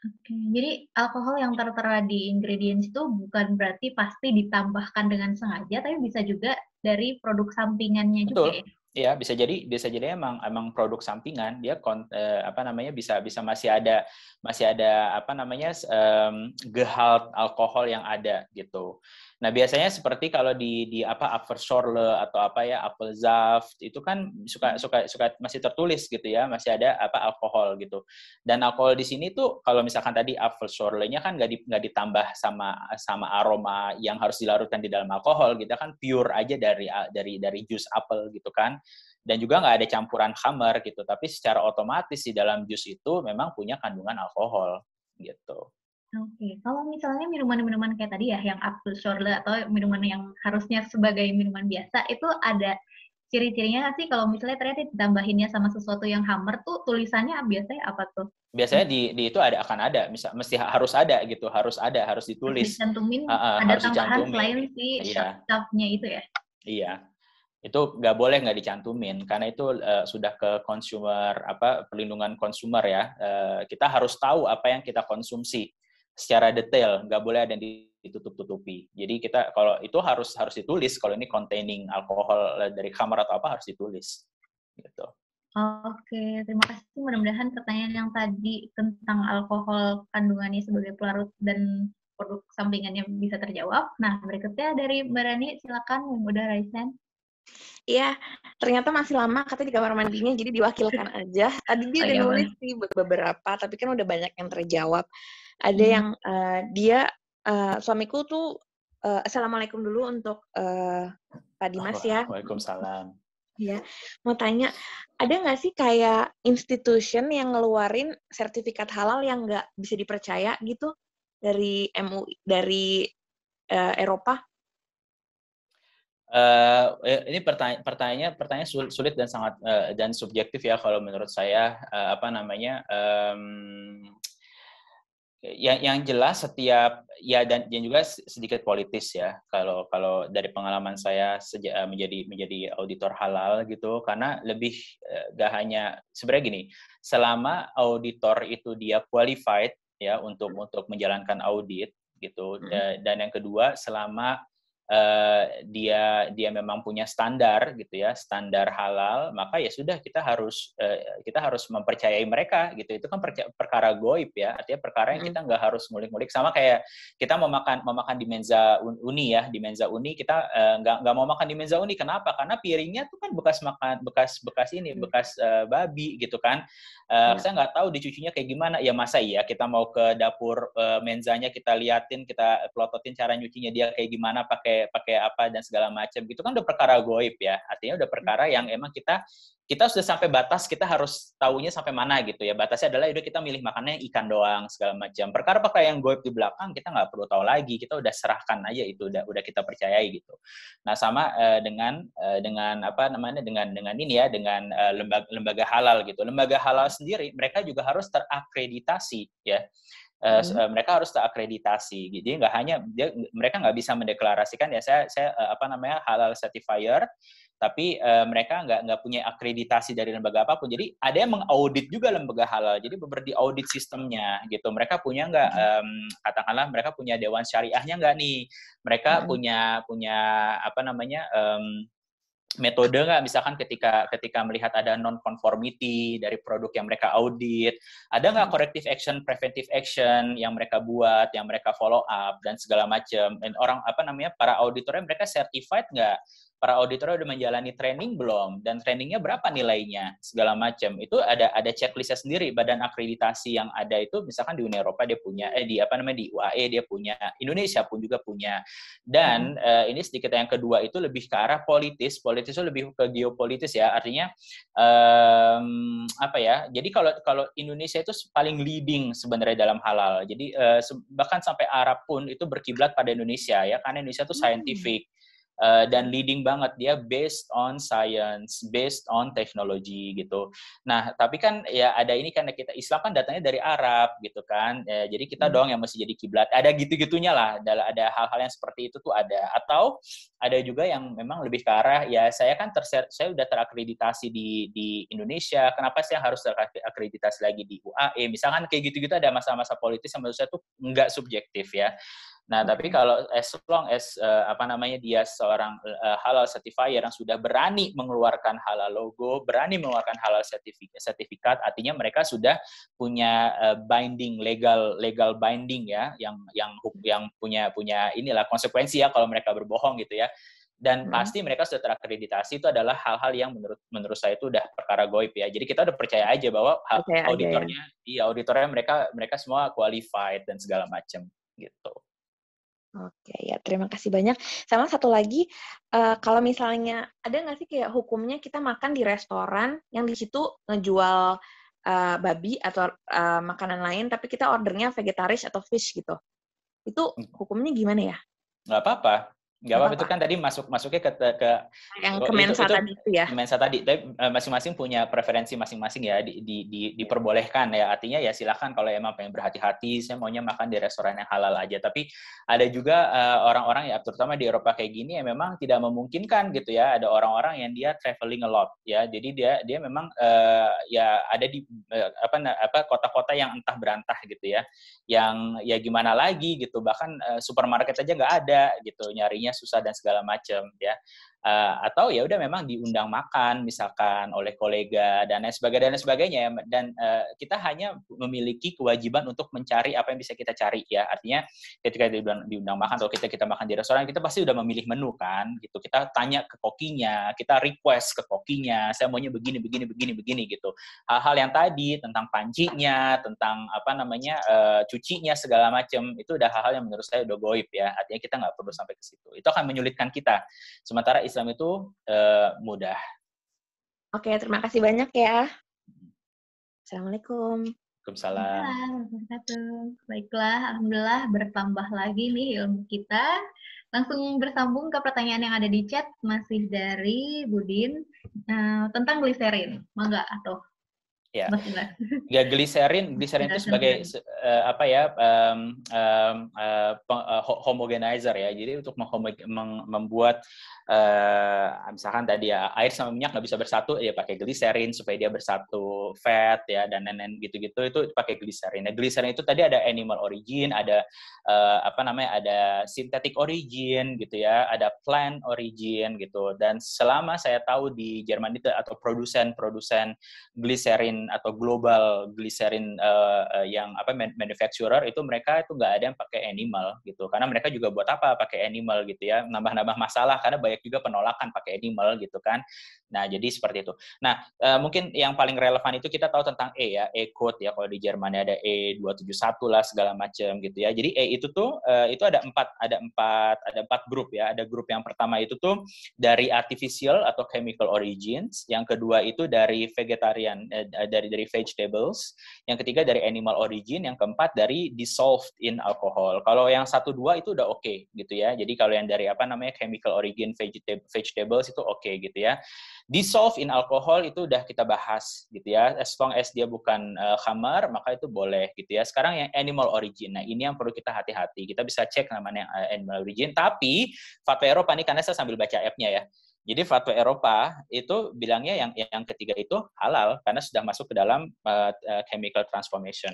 Oke, jadi alkohol yang tertera di ingredients itu bukan berarti pasti ditambahkan dengan sengaja, tapi bisa juga dari produk sampingannya Betul. juga. Ya? ya bisa jadi bisa jadi emang emang produk sampingan dia kont, eh, apa namanya bisa bisa masih ada masih ada apa namanya um, gehalt alkohol yang ada gitu Nah, biasanya seperti kalau di di apa Upper Shore atau apa ya Apple Zaft itu kan suka hmm. suka suka masih tertulis gitu ya, masih ada apa alkohol gitu. Dan alkohol di sini tuh kalau misalkan tadi Apple sorenya nya kan nggak di, ditambah sama sama aroma yang harus dilarutkan di dalam alkohol gitu kan pure aja dari dari dari jus apel gitu kan dan juga nggak ada campuran hammer gitu tapi secara otomatis di dalam jus itu memang punya kandungan alkohol gitu Oke, okay. kalau misalnya minuman-minuman kayak tadi ya, yang up to shoulder atau minuman yang harusnya sebagai minuman biasa, itu ada ciri-cirinya nggak sih kalau misalnya ternyata ditambahinnya sama sesuatu yang hammer tuh tulisannya biasanya apa tuh? Biasanya di, di itu ada akan ada, misal mesti harus ada gitu, harus ada, harus ditulis. dicantumin, uh, uh, ada harus tambahan dicantumin. selain si iya. shop nya itu ya? Iya, itu nggak boleh nggak dicantumin karena itu uh, sudah ke consumer apa perlindungan konsumer ya. Uh, kita harus tahu apa yang kita konsumsi secara detail, nggak boleh ada yang ditutup-tutupi. Jadi kita kalau itu harus harus ditulis kalau ini containing alkohol eh, dari kamar atau apa harus ditulis. Gitu. Oke, terima kasih. Mudah-mudahan pertanyaan yang tadi tentang alkohol kandungannya sebagai pelarut dan produk sampingannya bisa terjawab. Nah, berikutnya dari Mbak Rani, silakan muda raisen Iya, ternyata masih lama katanya di kamar mandinya, jadi diwakilkan aja. Tadi dia oh, udah iya nulis sih beberapa, tapi kan udah banyak yang terjawab. Ada hmm. yang uh, dia uh, suamiku tuh uh, assalamualaikum dulu untuk uh, Pak Dimas ya. Waalaikumsalam. Ya, mau tanya, ada nggak sih kayak institution yang ngeluarin sertifikat halal yang nggak bisa dipercaya gitu dari MUI dari uh, Eropa? Uh, ini pertanya pertanyaannya pertanyaan sulit, sulit dan sangat uh, dan subjektif ya kalau menurut saya uh, apa namanya um, yang yang jelas setiap ya dan, dan juga sedikit politis ya kalau kalau dari pengalaman saya sejak eh, menjadi menjadi auditor halal gitu karena lebih eh, gak hanya sebenarnya gini selama auditor itu dia qualified ya untuk untuk menjalankan audit gitu hmm. eh, dan yang kedua selama Eh, dia dia memang punya standar gitu ya standar halal maka ya sudah kita harus uh, kita harus mempercayai mereka gitu itu kan perkara goib ya artinya perkara yang hmm. kita nggak harus ngulik-ngulik sama kayak kita mau makan mau makan di menza uni ya di menza uni kita uh, nggak nggak mau makan di menza uni kenapa karena piringnya tuh kan bekas makan bekas bekas ini hmm. bekas uh, babi gitu kan uh, saya nggak tahu dicucinya kayak gimana ya masa iya kita mau ke dapur uh, menzanya kita liatin kita pelototin cara nyucinya dia kayak gimana pakai pakai apa dan segala macam gitu kan udah perkara goib ya artinya udah perkara yang emang kita kita sudah sampai batas kita harus tahunya sampai mana gitu ya batasnya adalah udah kita milih makannya ikan doang segala macam perkara perkara yang goib di belakang kita nggak perlu tahu lagi kita udah serahkan aja itu udah udah kita percayai gitu nah sama uh, dengan uh, dengan apa namanya dengan dengan ini ya dengan uh, lembaga lembaga halal gitu lembaga halal sendiri mereka juga harus terakreditasi ya Uh, hmm. Eh, mereka harus terakreditasi jadi nggak hanya dia mereka nggak bisa mendeklarasikan ya saya saya eh, apa namanya halal certifier tapi uh, mereka nggak nggak punya akreditasi dari lembaga apapun jadi ada yang mengaudit juga lembaga halal jadi beberdi audit sistemnya gitu mereka punya nggak um, katakanlah mereka punya dewan syariahnya nggak nih mereka hmm. punya punya apa namanya um, metode nggak misalkan ketika ketika melihat ada non conformity dari produk yang mereka audit ada nggak hmm. corrective action preventive action yang mereka buat yang mereka follow up dan segala macam dan orang apa namanya para auditornya mereka certified nggak para auditor udah menjalani training belum dan trainingnya berapa nilainya segala macam itu ada ada checklistnya sendiri badan akreditasi yang ada itu misalkan di Uni Eropa dia punya eh di apa namanya di UAE dia punya Indonesia pun juga punya dan hmm. uh, ini sedikit yang kedua itu lebih ke arah politis politis itu lebih ke geopolitis ya artinya um, apa ya jadi kalau kalau Indonesia itu paling leading sebenarnya dalam halal jadi uh, bahkan sampai Arab pun itu berkiblat pada Indonesia ya karena Indonesia itu hmm. scientific hmm Eh, dan leading banget dia based on science, based on technology gitu. Nah, tapi kan ya ada ini karena kita Islam kan datangnya dari Arab gitu kan. Ya, jadi kita hmm. dong yang mesti jadi kiblat. Ada gitu-gitunya lah. Ada hal-hal yang seperti itu tuh ada. Atau ada juga yang memang lebih ke arah ya saya kan terser saya sudah terakreditasi di di Indonesia. Kenapa saya harus terakreditasi lagi di UAE? Misalkan kayak gitu-gitu ada masa-masa politis yang menurut saya tuh nggak subjektif ya. Nah, tapi kalau as long as uh, apa namanya dia seorang uh, halal certifier yang sudah berani mengeluarkan halal logo, berani mengeluarkan halal sertifikat, sertifikat artinya mereka sudah punya uh, binding legal legal binding ya yang yang yang punya punya inilah konsekuensi ya kalau mereka berbohong gitu ya dan hmm. pasti mereka sudah terakreditasi itu adalah hal-hal yang menurut menurut saya itu udah perkara goib ya. Jadi kita udah percaya aja bahwa okay, auditornya, aja ya. auditornya mereka mereka semua qualified dan segala macam gitu. Oke, ya terima kasih banyak. Sama satu lagi, uh, kalau misalnya ada nggak sih kayak hukumnya kita makan di restoran yang di situ ngejual uh, babi atau uh, makanan lain, tapi kita ordernya vegetaris atau fish gitu. Itu hmm. hukumnya gimana ya? Nggak apa-apa. Gak apa-apa itu kan tadi masuk masuknya ke ke yang ke itu, tadi ya. Kemensa tadi tapi eh, masing-masing punya preferensi masing-masing ya di, di, di diperbolehkan ya artinya ya silakan kalau emang pengen berhati-hati saya maunya makan di restoran yang halal aja tapi ada juga orang eh, orang-orang ya terutama di Eropa kayak gini ya memang tidak memungkinkan gitu ya ada orang-orang yang dia traveling a lot ya jadi dia dia memang uh, ya ada di uh, apa apa kota-kota yang entah berantah gitu ya yang ya gimana lagi gitu bahkan uh, supermarket aja nggak ada gitu nyarinya susah dan segala macam ya uh, atau ya udah memang diundang makan misalkan oleh kolega dan lain sebagainya dan lain sebagainya dan uh, kita hanya memiliki kewajiban untuk mencari apa yang bisa kita cari ya artinya ketika diundang, diundang makan atau kita kita makan di restoran kita pasti udah memilih menu kan gitu kita tanya ke kokinya kita request ke kokinya saya maunya begini begini begini begini gitu hal-hal yang tadi tentang pancinya tentang apa namanya uh, cucinya segala macam itu udah hal-hal yang menurut saya udah goib ya artinya kita nggak perlu sampai ke situ itu akan menyulitkan kita sementara Islam itu uh, mudah. Oke, terima kasih banyak ya. Assalamualaikum. Waalaikumsalam. Baiklah, alhamdulillah bertambah lagi nih ilmu kita. Langsung bersambung ke pertanyaan yang ada di chat masih dari Budin uh, tentang gliserin. Mangga atau Ya. Ya gliserin, gliserin itu sebagai uh, apa ya um, um, homogenizer ya. Jadi untuk membuat uh, misalkan tadi ya air sama minyak nggak bisa bersatu ya pakai gliserin supaya dia bersatu fat ya dan lain-lain gitu-gitu itu pakai gliserin. Nah, gliserin itu tadi ada animal origin, ada uh, apa namanya? ada synthetic origin gitu ya, ada plant origin gitu. Dan selama saya tahu di Jerman itu atau produsen-produsen gliserin atau global gliserin uh, eh, yang apa manufacturer itu mereka itu nggak ada yang pakai animal gitu karena mereka juga buat apa pakai animal gitu ya nambah-nambah masalah karena banyak juga penolakan pakai animal gitu kan nah jadi seperti itu nah eh, mungkin yang paling relevan itu kita tahu tentang E ya E code ya kalau di Jerman ada E 271 lah segala macam gitu ya jadi E itu tuh eh, itu ada empat ada empat ada empat grup ya ada grup yang pertama itu tuh dari artificial atau chemical origins yang kedua itu dari vegetarian eh, dari dari vegetables yang ketiga dari animal origin yang keempat dari dissolved in alcohol kalau yang satu dua itu udah oke okay, gitu ya. Jadi kalau yang dari apa namanya chemical origin vegetable, vegetables itu oke okay, gitu ya. Dissolve in alcohol itu udah kita bahas gitu ya. As long as dia bukan uh, khamar maka itu boleh gitu ya. Sekarang yang animal origin. Nah, ini yang perlu kita hati-hati. Kita bisa cek namanya eh, animal origin tapi fatwa Eropa ini karena saya sambil baca app-nya ya. Jadi fatwa Eropa itu bilangnya yang yang ketiga itu halal karena sudah masuk ke dalam uh, chemical transformation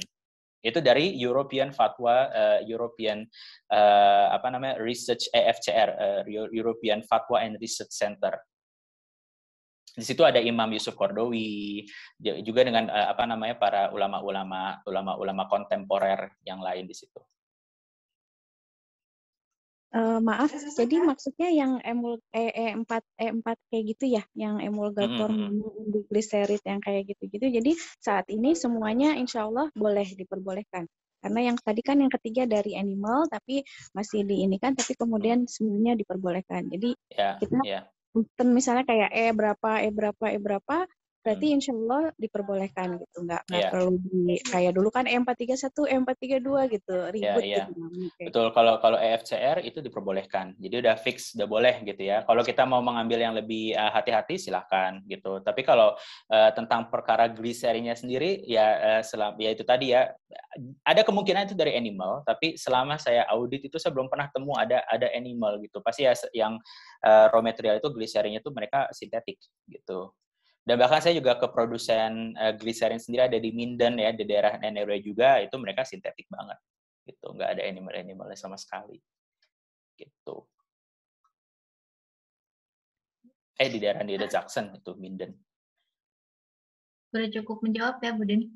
itu dari European Fatwa uh, European uh, apa namanya Research EFCR uh, eh, European Fatwa and Research Center. Di situ ada Imam Yusuf Kordowi juga dengan uh, apa namanya para ulama-ulama ulama-ulama kontemporer yang lain di situ. Uh, maaf, jadi maksudnya yang emul e, e empat E4 kayak gitu ya, yang emulgator hmm. yang kayak gitu-gitu. Jadi saat ini semuanya insya Allah boleh diperbolehkan. Karena yang tadi kan yang ketiga dari animal tapi masih di ini kan, tapi kemudian semuanya diperbolehkan. Jadi yeah, kita yeah. Ya. misalnya kayak E berapa, E berapa, E berapa, berarti hmm. insya Allah diperbolehkan gitu nggak yeah. perlu di kayak dulu kan E431 E432 e gitu iya, ribut yeah, yeah. gitu betul kalau kalau EFCR itu diperbolehkan jadi udah fix udah boleh gitu ya kalau kita mau mengambil yang lebih hati eh, hati-hati silahkan gitu tapi kalau uh, tentang perkara gliserinya sendiri ya uh, selam ya itu tadi ya ada kemungkinan itu dari animal tapi selama saya audit itu saya belum pernah temu ada ada animal gitu pasti ya yang uh, raw material itu gliserinnya itu mereka sintetik gitu dan bahkan saya juga ke produsen uh, eh, gliserin sendiri ada di Minden ya di daerah NRW juga itu mereka sintetik banget gitu nggak ada animal animalnya sama sekali gitu eh di daerah di daerah Jackson itu Minden sudah cukup menjawab ya Budin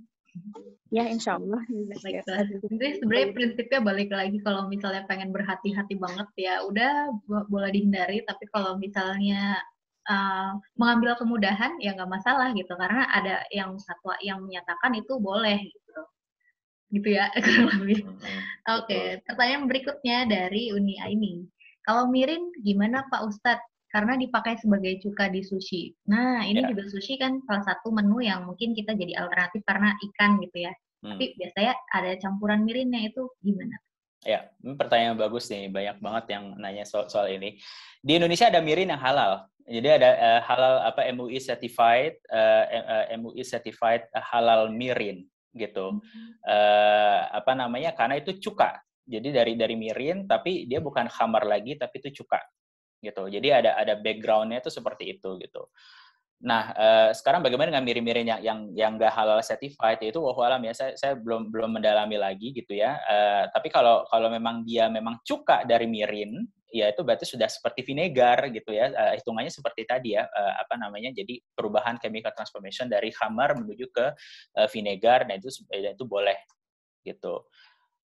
ya insya Allah jadi sebenarnya prinsipnya balik lagi kalau misalnya pengen berhati-hati banget ya udah boleh dihindari tapi kalau misalnya Eh, mengambil kemudahan ya nggak masalah gitu karena ada yang satwa yang menyatakan itu boleh gitu gitu ya kurang lebih hmm, hmm, oke okay. pertanyaan berikutnya dari Uni Aini kalau mirin gimana Pak Ustadz karena dipakai sebagai cuka di sushi. Nah, ini ya. juga sushi kan salah satu menu yang mungkin kita jadi alternatif karena ikan gitu ya. Hmm. Tapi biasanya ada campuran mirinnya itu gimana? Ya, pertanyaan bagus nih. Banyak banget yang nanya so soal ini. Di Indonesia ada mirin yang halal. Jadi ada uh, halal apa MUI certified uh, eh, MUI eh, certified halal mirin gitu. Uh, apa namanya? Karena itu cuka. Jadi dari dari mirin tapi dia bukan kamar lagi tapi itu cuka gitu. Jadi ada ada backgroundnya itu seperti itu gitu. Nah, eh, sekarang bagaimana dengan mirin-mirin yang yang yang nggak halal certified itu wah oh, alam ya saya saya belum belum mendalami lagi gitu ya. Eh, tapi kalau kalau memang dia memang cuka dari mirin ya itu berarti sudah seperti vinegar gitu ya uh, hitungannya seperti tadi ya uh, apa namanya jadi perubahan chemical transformation dari hammer menuju ke uh, vinegar dan itu dan itu boleh gitu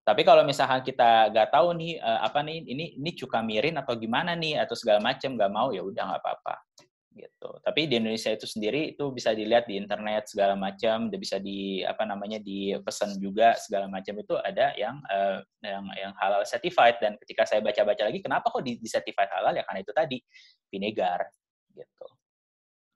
tapi kalau misalkan kita nggak tahu nih uh, apa nih ini ini cuka mirin atau gimana nih atau segala macam nggak mau ya udah nggak apa-apa gitu. Tapi di Indonesia itu sendiri itu bisa dilihat di internet segala macam, udah bisa di apa namanya di pesan juga segala macam itu ada yang uh, yang yang halal certified dan ketika saya baca-baca lagi kenapa kok di, di certified halal ya karena itu tadi vinegar gitu.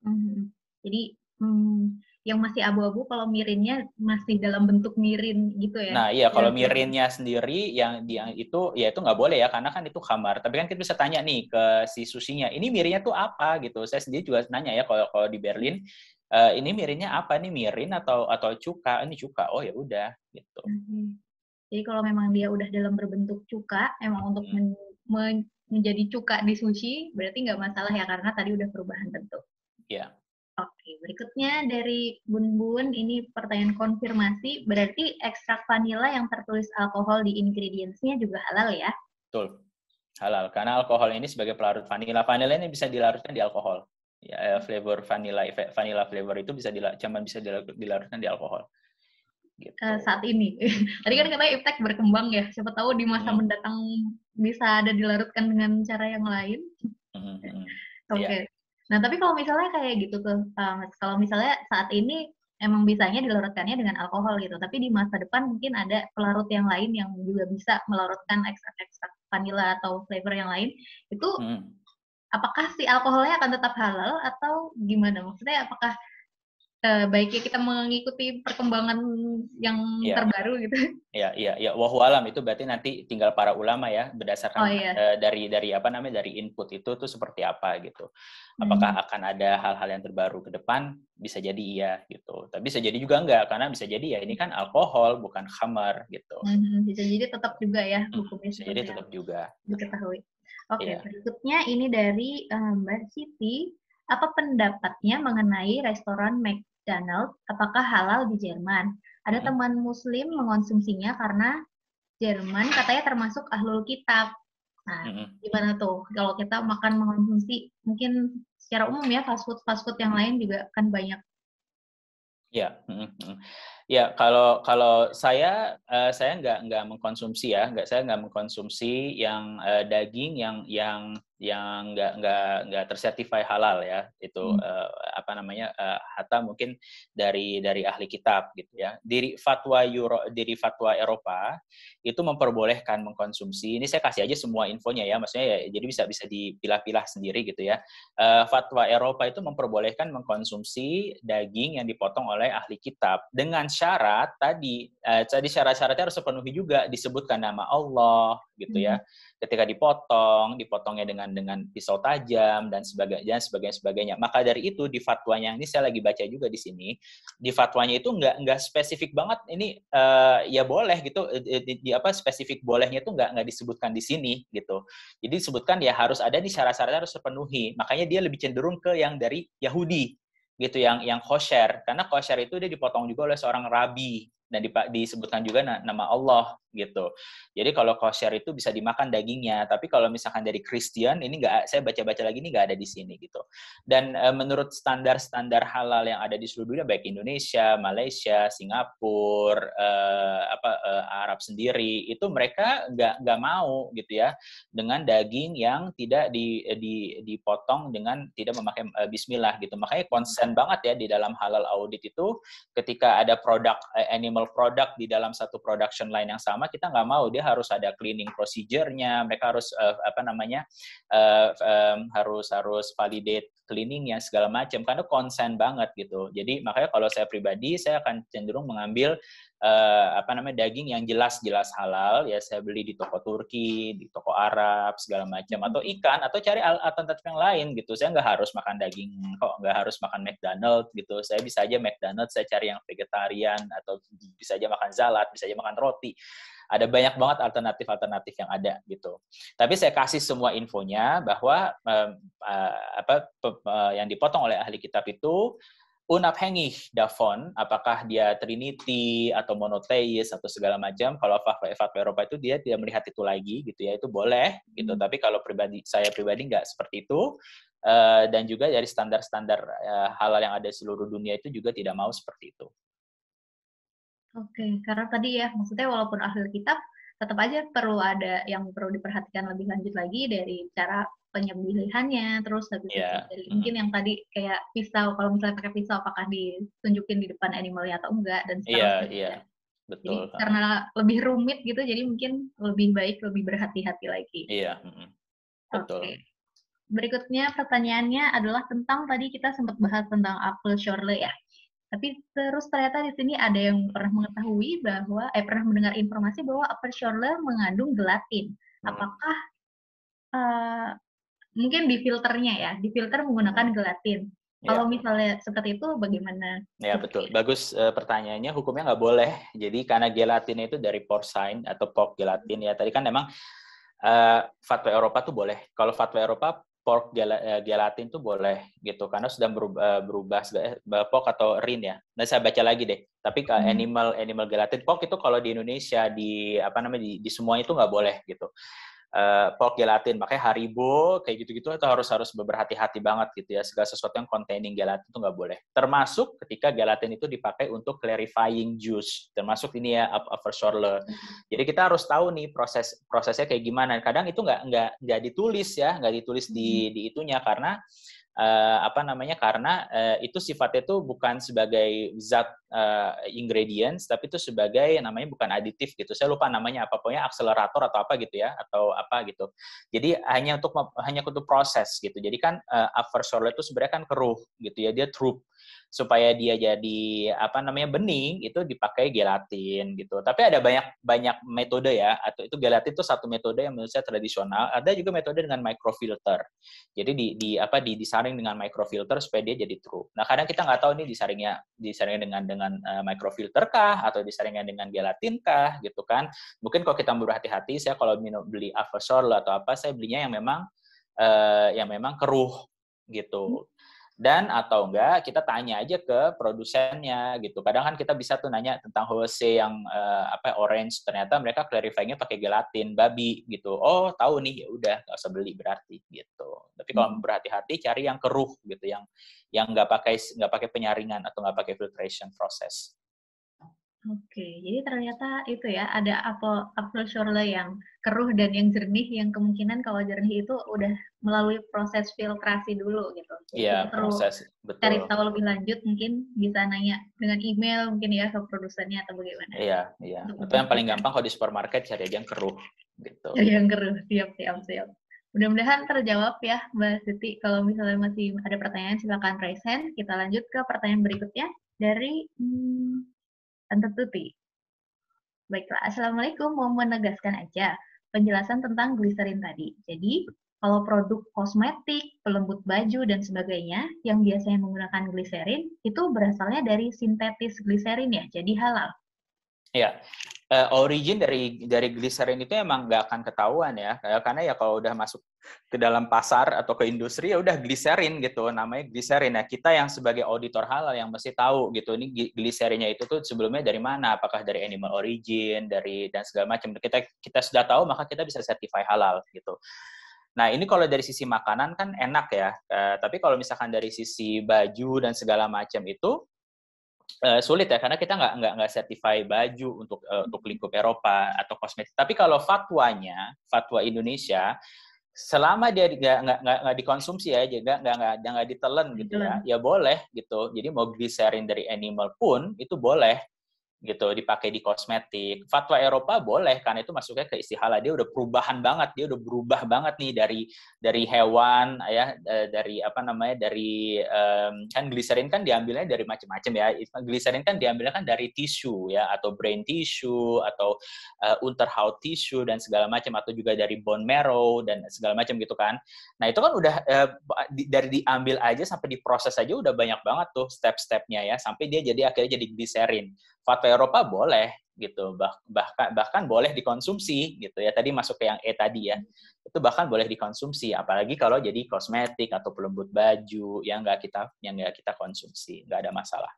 Mm -hmm. Jadi hmm, yang masih abu-abu kalau mirinnya masih dalam bentuk mirin gitu ya. Nah iya, iya kalau iya. mirinnya sendiri yang dia itu ya itu nggak boleh ya karena kan itu kamar. Tapi kan kita bisa tanya nih ke si susinya, ini mirinnya tuh apa gitu. Saya sendiri juga nanya ya kalau kalau di Berlin uh, ini mirinnya apa nih mirin atau atau cuka ini cuka oh ya udah gitu. Mhm. Jadi kalau memang dia udah dalam berbentuk cuka emang untuk hmm. men, men, menjadi cuka di sushi berarti nggak masalah ya karena tadi udah perubahan bentuk. Iya. Yeah. Oke, berikutnya dari Bun Bun, ini pertanyaan konfirmasi, berarti ekstrak vanila yang tertulis alkohol di ingredients-nya juga halal ya? Betul, halal. Karena alkohol ini sebagai pelarut vanila. Vanila ini bisa dilarutkan di alkohol. Ya, eh, flavor vanila vanila flavor itu bisa dilarutkan, cuman bisa dilarutkan di alkohol. Gitu. Uh, saat ini. Tadi kan katanya iptek berkembang ya, siapa tahu di masa hmm. mendatang bisa ada dilarutkan dengan cara yang lain. Hmm. hmm, hmm. Oke. Okay. Iya. Yeah. Nah, tapi kalau misalnya kayak gitu tuh eh, um, kalau misalnya saat ini emang bisanya dilarutkannya dengan alkohol gitu, tapi di masa depan mungkin ada pelarut yang lain yang juga bisa melarutkan ekstrak-ekstrak vanila atau flavor yang lain. Itu hmm. apakah si alkoholnya akan tetap halal atau gimana? Maksudnya apakah Eh, baiknya kita mengikuti perkembangan yang ya. terbaru gitu. Iya, iya, iya. Wahu alam itu berarti nanti tinggal para ulama ya berdasarkan oh, iya. uh, dari dari apa namanya dari input itu tuh seperti apa gitu. Hmm. Apakah hmm. akan ada hal-hal yang terbaru ke depan? Bisa jadi iya gitu. Tapi bisa jadi juga enggak karena bisa jadi ya ini kan alkohol bukan khamar gitu. Hmm, hmm bisa jadi tetap juga ya hmm, hukumnya. bisa jadi tetap juga. Diketahui. Oke, okay, iya. yeah. berikutnya ini dari eh, Mbak Siti apa pendapatnya mengenai restoran McDonald apakah halal di Jerman? Ada hmm. teman muslim mengonsumsinya karena Jerman katanya termasuk ahlul kitab. Nah, hmm. gimana tuh kalau kita makan mengonsumsi mungkin secara umum ya fast food fast food yang lain juga kan banyak. Ya, hmm, ya kalau kalau saya eh, saya nggak nggak mengkonsumsi ya, nggak saya nggak mengkonsumsi yang eh, daging yang yang yang nggak nggak nggak tersertifikasi halal ya itu hmm. uh, apa namanya uh, eh, hatta mungkin dari dari ahli kitab gitu ya diri fatwa Euro diri fatwa Eropa itu memperbolehkan mengkonsumsi ini saya kasih aja semua infonya ya maksudnya ya jadi bisa bisa dipilah-pilah sendiri gitu ya uh, fatwa Eropa itu memperbolehkan mengkonsumsi daging yang dipotong oleh ahli kitab dengan syarat tadi uh, tadi syarat-syaratnya harus terpenuhi juga disebutkan nama Allah gitu ya. hmm. ya ketika dipotong, dipotongnya dengan dengan pisau tajam dan sebagainya, sebagainya, sebagainya. Maka dari itu di fatwanya ini saya lagi baca juga di sini, di fatwanya itu nggak nggak spesifik banget ini uh, ya boleh gitu, eh, eh, di, di apa spesifik bolehnya itu nggak nggak disebutkan di sini gitu. Jadi disebutkan ya harus ada di syarat syarat harus terpenuhi. Makanya dia lebih cenderung ke yang dari Yahudi gitu yang yang kosher karena kosher itu dia dipotong juga oleh seorang rabi dan disebutkan juga nama Allah gitu. Jadi kalau kosher itu bisa dimakan dagingnya, tapi kalau misalkan dari Christian ini nggak saya baca-baca lagi ini nggak ada di sini gitu. Dan e, menurut standar-standar halal yang ada di seluruh dunia baik Indonesia, Malaysia, Singapura, e, apa e, Arab sendiri itu mereka nggak nggak mau gitu ya dengan daging yang tidak di, di dipotong dengan tidak memakai e, Bismillah gitu. Makanya konsen banget ya di dalam halal audit itu ketika ada produk animal product di dalam satu production line yang sama kita nggak mau dia harus ada cleaning procedure-nya mereka harus uh, apa namanya uh, um, harus harus validate cleaningnya segala macam karena konsen banget gitu jadi makanya kalau saya pribadi saya akan cenderung mengambil uh, apa namanya daging yang jelas-jelas halal ya saya beli di toko Turki di toko Arab segala macam atau hmm. ikan atau cari alternatif yang lain gitu saya nggak harus makan daging kok nggak harus makan McDonald gitu saya bisa aja McDonald saya cari yang vegetarian atau bisa aja makan zalat bisa aja makan roti ada banyak banget alternatif-alternatif yang ada gitu. Tapi saya kasih semua infonya bahwa eh, apa yang dipotong oleh ahli kitab itu unabhängig davon apakah dia trinity atau monoteis atau segala macam kalau fakta-fakta Eropa itu dia tidak melihat itu lagi gitu ya itu boleh gitu hmm. tapi kalau pribadi saya pribadi nggak seperti itu eh, dan juga dari standar-standar eh, halal yang ada di seluruh dunia itu juga tidak mau seperti itu Oke, karena tadi ya, maksudnya walaupun ahli kitab, tetap aja perlu ada yang perlu diperhatikan lebih lanjut lagi dari cara penyembelihannya terus yeah. dari, mm. mungkin yang tadi kayak pisau kalau misalnya pakai pisau apakah ditunjukin di depan animalnya atau enggak dan iya, seterusnya yeah, gitu iya ya. betul jadi, karena lebih rumit gitu jadi mungkin lebih baik lebih berhati-hati lagi iya yeah. mm. betul okay. berikutnya pertanyaannya adalah tentang tadi kita sempat bahas tentang Apple Shirley ya tapi terus ternyata di sini ada yang pernah mengetahui bahwa eh pernah mendengar informasi bahwa upper shoulder mengandung gelatin. Hmm. Apakah uh, mungkin di filternya ya, di filter menggunakan gelatin. Ya. Kalau misalnya seperti itu bagaimana? Ya betul, bagus e, pertanyaannya. Hukumnya nggak boleh. Jadi karena gelatin itu dari porcine atau pork gelatin ya. Tadi kan memang Uh, fatwa Eropa tuh boleh. Kalau fatwa Eropa pork gelatin eh, tuh boleh gitu karena sudah eh, berubah, eh, berubah pork atau rin ya. Nah saya baca lagi deh. Tapi ke hmm. animal animal gelatin pork itu kalau di Indonesia di apa namanya di, di semuanya itu nggak boleh gitu uh, pork gelatin, makanya haribo kayak gitu-gitu itu harus harus berhati-hati banget gitu ya segala sesuatu yang containing gelatin itu nggak boleh. Termasuk ketika gelatin itu dipakai untuk clarifying juice, termasuk ini ya shoulder. Mm-hmm. Jadi kita harus tahu nih proses prosesnya kayak gimana. Kadang itu nggak nggak jadi tulis ya, nggak ditulis di mm-hmm. di itunya karena uh, apa namanya karena uh, itu sifatnya itu bukan sebagai zat uh, ingredients tapi itu sebagai namanya bukan aditif gitu saya lupa namanya apa pokoknya akselerator atau apa gitu ya atau apa gitu jadi hanya untuk hanya untuk proses gitu jadi kan uh, after itu sebenarnya kan keruh gitu ya dia troop supaya dia jadi apa namanya bening itu dipakai gelatin gitu. Tapi ada banyak banyak metode ya atau itu gelatin itu satu metode yang menurut saya tradisional. Ada juga metode dengan microfilter. Jadi di, di apa di disaring dengan microfilter supaya dia jadi true. Nah kadang kita nggak tahu ini disaringnya disaringnya dengan dengan uh, microfilter kah atau disaringnya dengan gelatin kah gitu kan. Mungkin kalau kita berhati-hati saya kalau minum beli Avasol atau apa saya belinya yang memang uh, yang memang keruh gitu dan atau enggak kita tanya aja ke produsennya gitu. Kadang kan kita bisa tuh nanya tentang HOC yang uh, apa orange, ternyata mereka clarifying-nya pakai gelatin babi gitu. Oh, tahu nih ya udah nggak usah beli berarti gitu. Tapi kalau hmm. berhati-hati cari yang keruh gitu, yang yang nggak pakai nggak pakai penyaringan atau nggak pakai filtration process. Oke, jadi ternyata itu ya ada apple apple shorle yang keruh dan yang jernih yang kemungkinan kalau jernih itu udah melalui proses filtrasi dulu gitu. Iya, proses betul. Cari tahu lebih lanjut mungkin bisa nanya dengan email mungkin ya ke produsennya atau bagaimana. Iya, iya. Atau yang paling gampang kalau di supermarket cari aja yang keruh gitu. Cari yang keruh, siap siap siap. Mudah-mudahan terjawab ya Mbak Siti. Kalau misalnya masih ada pertanyaan silakan raise hand. Kita lanjut ke pertanyaan berikutnya dari hmm, Tante Tuti. Baiklah, Assalamualaikum. Mau menegaskan aja penjelasan tentang gliserin tadi. Jadi, kalau produk kosmetik, pelembut baju, dan sebagainya yang biasanya menggunakan gliserin, itu berasalnya dari sintetis gliserin ya, jadi halal. Ya, uh, origin dari dari gliserin itu emang nggak akan ketahuan ya, karena ya kalau udah masuk ke dalam pasar atau ke industri ya udah gliserin gitu namanya gliserin ya kita yang sebagai auditor halal yang mesti tahu gitu ini gliserinnya itu tuh sebelumnya dari mana apakah dari animal origin dari dan segala macam kita kita sudah tahu maka kita bisa certify halal gitu Nah, ini kalau dari sisi makanan kan enak ya. e, tapi kalau misalkan dari sisi baju dan segala macam itu e, sulit ya karena kita nggak nggak nggak certify baju untuk e, untuk lingkup Eropa atau kosmetik. Tapi kalau fatwanya, fatwa Indonesia selama dia nggak nggak nggak dikonsumsi ya jadi nggak nggak nggak ditelan gitu ya ya boleh gitu jadi mau glycerin dari animal pun itu boleh gitu dipakai di kosmetik. Fatwa Eropa boleh karena itu masuknya ke istihalah dia udah perubahan banget, dia udah berubah banget nih dari dari hewan ya e, dari apa namanya dari um, kan gliserin kan diambilnya dari macam-macam ya. Gliserin kan diambilnya kan dari tisu ya atau brain tissue atau uh, unterhaut tissue dan segala macam atau juga dari bone marrow dan segala macam gitu kan. Nah, itu kan udah uh, di, dari diambil aja sampai diproses aja udah banyak banget tuh step-stepnya ya sampai dia jadi akhirnya jadi gliserin fatwa Eropa boleh gitu bah, bahkan bahkan boleh dikonsumsi gitu ya tadi masuk ke yang E tadi ya itu bahkan boleh dikonsumsi apalagi kalau jadi kosmetik atau pelembut baju yang nggak kita yang nggak kita konsumsi nggak ada masalah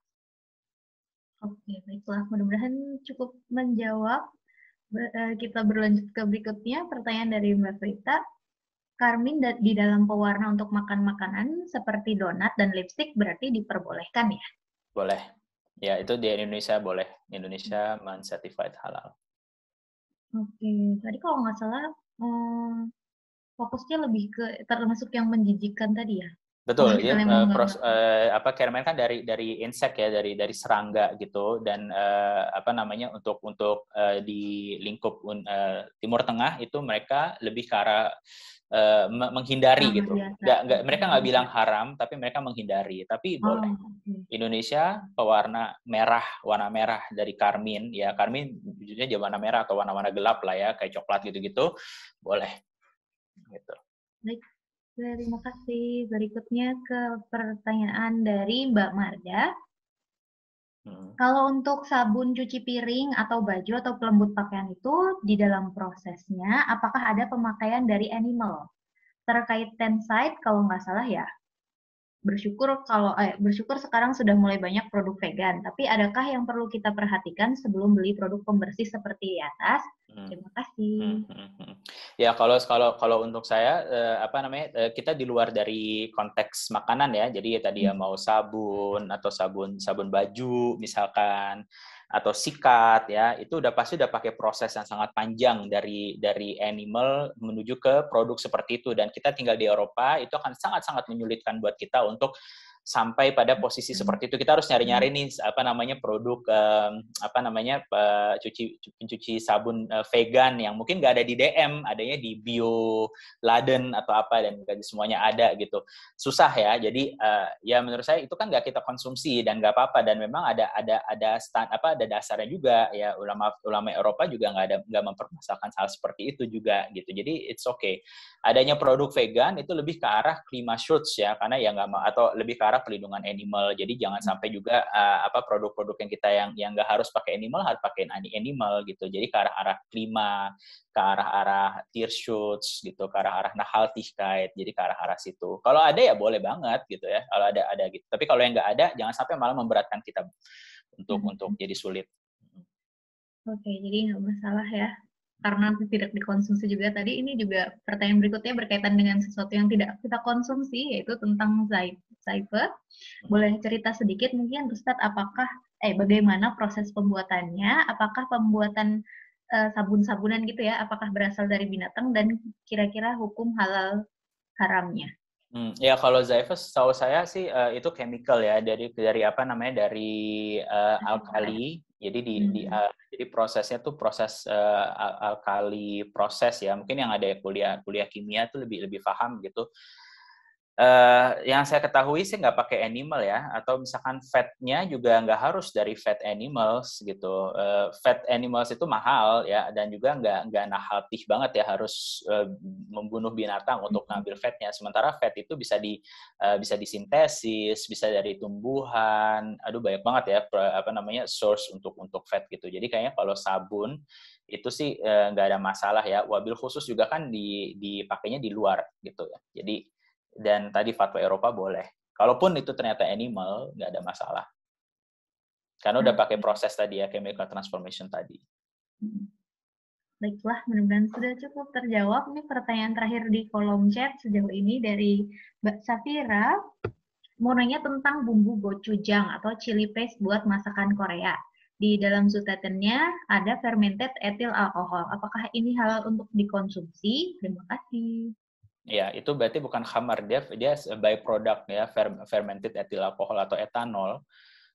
oke baiklah mudah-mudahan cukup menjawab eh, kita berlanjut ke berikutnya pertanyaan dari Mbak Frita karmin di dalam pewarna untuk makan makanan seperti donat dan lipstick berarti diperbolehkan ya boleh Ya, itu di Indonesia boleh. Indonesia man certified halal. Oke, okay. tadi kalau nggak salah eh, fokusnya lebih ke termasuk yang menjijikan tadi ya? Betul, ya, pros, uh, apa Careman kan dari dari insek ya, dari dari serangga gitu dan uh, apa namanya untuk untuk uh, di lingkup uh, Timur Tengah itu mereka lebih ke arah uh, menghindari oh, gitu. Nggak, nggak, mereka nggak hmm. bilang haram, tapi mereka menghindari. Tapi oh, boleh. Indonesia pewarna merah, warna merah dari karmin. Ya, karmin jujurnya jadi warna merah atau warna-warna gelap lah ya, kayak coklat gitu-gitu. Boleh. Gitu. Baik. Terima kasih. Berikutnya ke pertanyaan dari Mbak Marda. Hmm. Kalau untuk sabun cuci piring atau baju atau pelembut pakaian itu di dalam prosesnya, apakah ada pemakaian dari animal terkait tensite kalau nggak salah ya? bersyukur kalau eh, bersyukur sekarang sudah mulai banyak produk vegan. Tapi adakah yang perlu kita perhatikan sebelum beli produk pembersih seperti di atas? Hmm. Terima kasih. Hmm, hmm, hmm, ya kalau kalau kalau untuk saya eh, apa namanya eh, kita di luar dari konteks makanan ya. Jadi ya, tadi ya hmm. mau sabun atau sabun sabun baju misalkan atau sikat ya itu udah pasti udah pakai proses yang sangat panjang dari dari animal menuju ke produk seperti itu dan kita tinggal di Eropa itu akan sangat-sangat menyulitkan buat kita untuk sampai pada posisi hmm. seperti itu kita harus nyari-nyari hmm. nih apa namanya produk um, apa namanya eh, cuci pencuci sabun uh, vegan yang mungkin nggak ada di DM adanya di bio laden atau apa dan gak semuanya ada gitu susah ya jadi uh, ya menurut saya itu kan nggak kita konsumsi dan nggak apa-apa dan memang ada ada ada stand apa ada dasarnya juga ya ulama ulama Eropa juga nggak ada nggak mempermasalahkan hal seperti itu juga gitu jadi it's okay adanya produk vegan itu lebih ke arah klima shoots ya karena ya nggak atau lebih ke arah arah pelindungan animal. Jadi jangan hmm. sampai juga uh, apa produk-produk yang kita yang yang nggak harus pakai animal harus pakai animal gitu. Jadi ke arah-arah klima, ke arah-arah shoots gitu, ke arah-arah kait. jadi ke arah-arah situ. Kalau ada ya boleh banget gitu ya. Kalau ada ada gitu. Tapi kalau yang nggak ada jangan sampai malah memberatkan kita untuk hmm. untuk jadi sulit. Hmm. Oke, jadi nggak masalah ya karena tidak dikonsumsi juga tadi ini juga pertanyaan berikutnya berkaitan dengan sesuatu yang tidak kita konsumsi yaitu tentang cyber boleh cerita sedikit mungkin Ustadz apakah eh bagaimana proses pembuatannya apakah pembuatan eh, sabun-sabunan gitu ya apakah berasal dari binatang dan kira-kira hukum halal haramnya Hmm, ya kalau Zyphus tahu saya sih uh, itu chemical ya dari dari apa namanya dari uh, alkali. Jadi di, di uh, jadi prosesnya tuh proses uh, alkali proses ya. Mungkin yang ada kuliah kuliah kimia tuh lebih lebih paham gitu. Uh, yang saya ketahui sih nggak pakai animal ya, atau misalkan fatnya juga nggak harus dari fat animals gitu. Uh, fat animals itu mahal ya, dan juga nggak nggak nahatih banget ya harus uh, membunuh binatang untuk ngambil fatnya. Sementara fat itu bisa di uh, bisa disintesis, bisa dari tumbuhan. Aduh banyak banget ya apa namanya source untuk untuk fat gitu. Jadi kayaknya kalau sabun itu sih nggak uh, ada masalah ya. Wabil khusus juga kan di dipakainya di luar gitu ya. Jadi dan tadi fatwa Eropa boleh. Kalaupun itu ternyata animal, nggak ada masalah. Karena udah hmm. pakai proses tadi ya, chemical transformation tadi. Hmm. Baiklah, mudah-mudahan sudah cukup terjawab. Ini pertanyaan terakhir di kolom chat sejauh ini dari Mbak Safira. Mau nanya tentang bumbu gochujang atau chili paste buat masakan Korea. Di dalam sutetennya ada fermented ethyl alcohol. Apakah ini halal untuk dikonsumsi? Terima kasih. Ya, itu berarti bukan khamar, dia dia by product ya, fermented ethyl alcohol atau etanol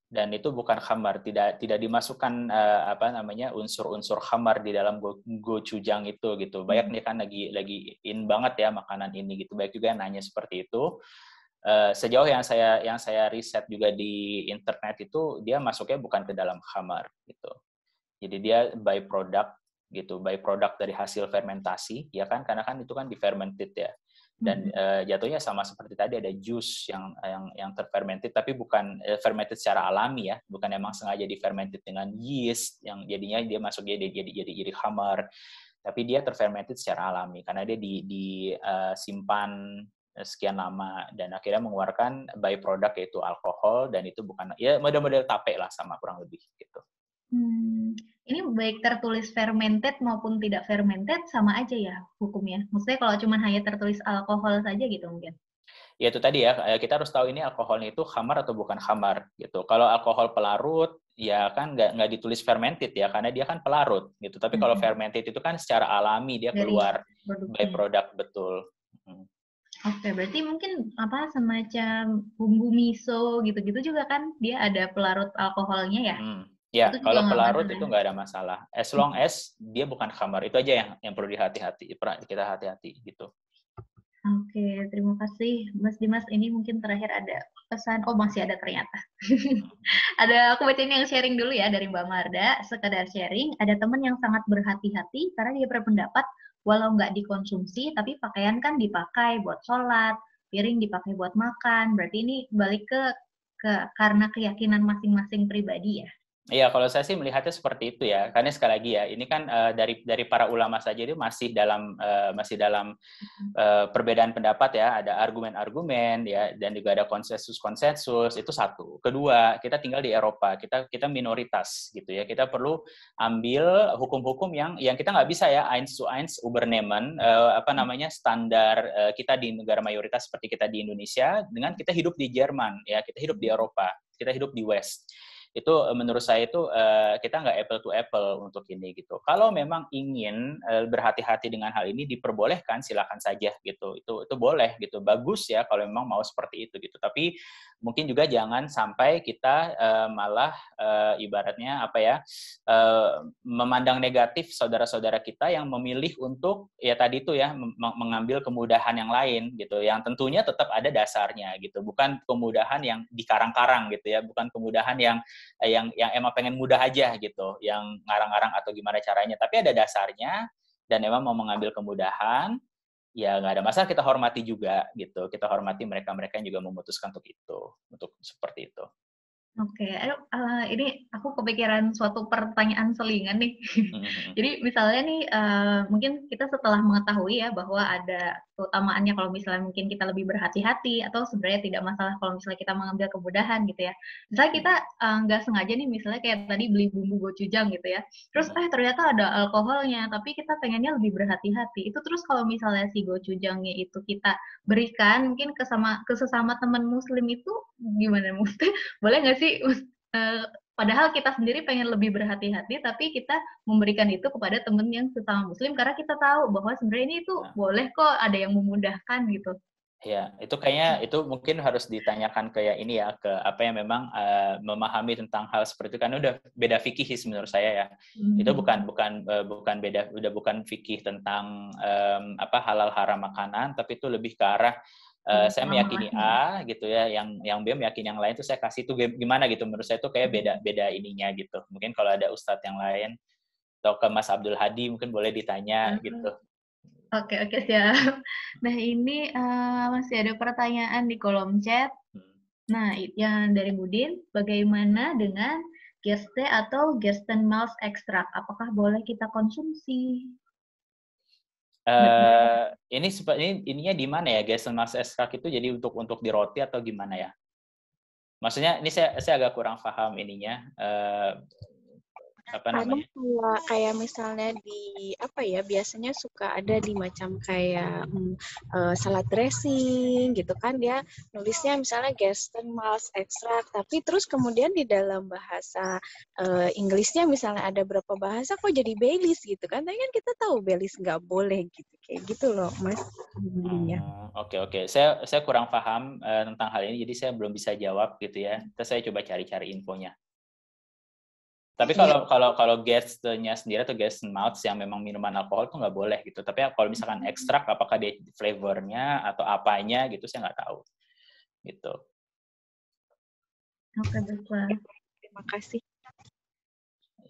dan itu bukan khamar, tidak tidak dimasukkan uh, apa namanya unsur-unsur khamar di dalam go, gochujang itu gitu. Banyak hmm. nih kan lagi lagi in banget ya makanan ini gitu. Banyak juga yang nanya seperti itu. Uh, sejauh yang saya yang saya riset juga di internet itu dia masuknya bukan ke dalam khamar gitu. Jadi dia by product gitu by product dari hasil fermentasi ya kan karena kan itu kan difermented ya dan uh, jatuhnya sama seperti tadi ada jus yang yang yang terfermented tapi bukan uh, fermented secara alami ya bukan emang sengaja difermented dengan yeast yang jadinya dia masuk jadi jadi jadi jadi hammer tapi dia terfermented secara alami karena dia di di uh, simpan sekian lama dan akhirnya mengeluarkan byproduct yaitu alkohol dan itu bukan ya model-model tape lah sama kurang lebih gitu. Hmm, ini baik tertulis fermented maupun tidak fermented sama aja ya hukumnya. Maksudnya kalau cuma hanya tertulis alkohol saja gitu mungkin. Ya itu tadi ya, eh, kita harus tahu ini alkoholnya itu khamar atau bukan khamar gitu. Kalau alkohol pelarut ya kan nggak nggak ditulis fermented ya karena dia kan pelarut gitu. Tapi kalau hmm. fermented itu kan secara alami dia keluar by hmm. produk betul. Hmm. Oke, okay, berarti mungkin apa semacam bumbu miso gitu-gitu juga kan dia ada pelarut alkoholnya ya? Hmm, Ya, itu kalau pelarut itu ya. nggak ada masalah. As long hmm. as dia bukan kamar, itu aja yang yang perlu dihati-hati, kita hati-hati gitu. Oke, terima kasih Mas Dimas. Ini mungkin terakhir ada pesan, oh masih ada ternyata. ada aku bacain yang sharing dulu ya dari Mbak Marda, sekadar sharing, ada teman yang sangat berhati-hati karena dia berpendapat walau nggak dikonsumsi, tapi pakaian kan dipakai buat sholat, piring dipakai buat makan, berarti ini balik ke, ke karena keyakinan masing-masing pribadi ya. Iya, kalau saya sih melihatnya seperti itu ya. Karena sekali lagi ya, ini kan uh, dari dari para ulama saja itu masih dalam uh, masih dalam uh, perbedaan pendapat ya. Ada argumen-argumen ya, dan juga ada konsensus-konsensus itu satu. Kedua, kita tinggal di Eropa, kita kita minoritas gitu ya. Kita perlu ambil hukum-hukum yang yang kita nggak bisa ya eins zu eins uh, apa mm-hmm. namanya standar uh, kita di negara mayoritas seperti kita di Indonesia dengan kita hidup di Jerman ya, kita hidup di mm-hmm. Eropa, kita hidup di West itu eh, menurut saya itu eh, kita nggak apple to apple untuk ini gitu. Kalau memang ingin eh, berhati-hati dengan hal ini diperbolehkan silakan saja gitu. Itu itu boleh gitu. Bagus ya kalau memang mau seperti itu gitu. Tapi mungkin juga jangan sampai kita malah ibaratnya apa ya memandang negatif saudara-saudara kita yang memilih untuk ya tadi itu ya mengambil kemudahan yang lain gitu. Yang tentunya tetap ada dasarnya gitu. Bukan kemudahan yang dikarang-karang gitu ya. Bukan kemudahan yang eh, yang yang emang pengen mudah aja gitu, yang ngarang-ngarang atau gimana caranya. Tapi ada dasarnya dan emang mau mengambil kemudahan, ya nggak ada masalah kita hormati juga gitu. Kita hormati mereka-mereka yang juga memutuskan untuk itu, untuk seperti itu. Oke, okay. uh, eh, ini aku kepikiran suatu pertanyaan selingan nih. Mm-hmm. Jadi misalnya nih, uh, mungkin kita setelah mengetahui ya bahwa ada keutamaannya kalau misalnya mungkin kita lebih berhati-hati atau sebenarnya tidak masalah kalau misalnya kita mengambil kemudahan gitu ya. Misalnya kita eh, nggak uh, sengaja nih, misalnya kayak tadi beli bumbu gochujang gitu ya. Terus mm-hmm. eh ternyata ada alkoholnya, tapi kita pengennya lebih berhati-hati. Itu terus kalau misalnya si gochujangnya itu kita berikan mungkin ke sama ke sesama teman muslim itu gimana mesti boleh nggak sih eh, padahal kita sendiri pengen lebih berhati-hati tapi kita memberikan itu kepada teman yang sesama muslim karena kita tahu bahwa sebenarnya ini itu ya. boleh kok ada yang memudahkan gitu Ya, itu kayaknya itu mungkin harus ditanyakan kayak ini ya ke apa yang memang uh, memahami tentang hal seperti itu kan udah beda fikih sih menurut saya ya. Hmm. Itu bukan bukan uh, bukan beda udah bukan fikih tentang um, apa halal haram makanan tapi itu lebih ke arah Eh, iya, saya meyakini A gitu ya, yang yang B meyakini yang lain tuh saya kasih tuh gimana gitu menurut saya tuh kayak beda beda ininya gitu. Mungkin kalau ada ustadz yang lain atau ke Mas Abdul Hadi mungkin boleh ditanya uh-huh. gitu. Oke okay, oke okay, siap. Nah ini uh, masih ada pertanyaan di kolom chat. Hmm. Nah yang dari Budin, bagaimana dengan geste atau mouse extract? Apakah boleh kita konsumsi? Uh, ini seperti ininya di mana ya guys Mars Extract itu jadi untuk untuk di roti atau gimana ya? Maksudnya ini saya saya agak kurang paham ininya uh, apa namanya? Kayak, kayak misalnya di apa ya biasanya suka ada di macam kayak um, hmm, uh, eh, salad dressing gitu kan dia nulisnya misalnya gesten Miles extract tapi terus kemudian di dalam bahasa uh, Inggrisnya misalnya ada berapa bahasa kok jadi Baileys gitu kan tapi kan kita tahu Baileys nggak boleh gitu kayak gitu loh Mas. Oh, oke hmm, oke okay, okay. saya saya kurang paham uh, tentang hal ini jadi saya belum bisa jawab gitu ya. Terus saya coba cari-cari infonya. Tapi kalau iya. yeah. kalau kalau gasnya sendiri atau gas mouth yang memang minuman alkohol tuh nggak boleh gitu. Tapi kalau misalkan hmm. ekstrak, apakah dia flavornya atau apanya gitu saya nggak tahu. Gitu. Oke, baiklah. Terima kasih.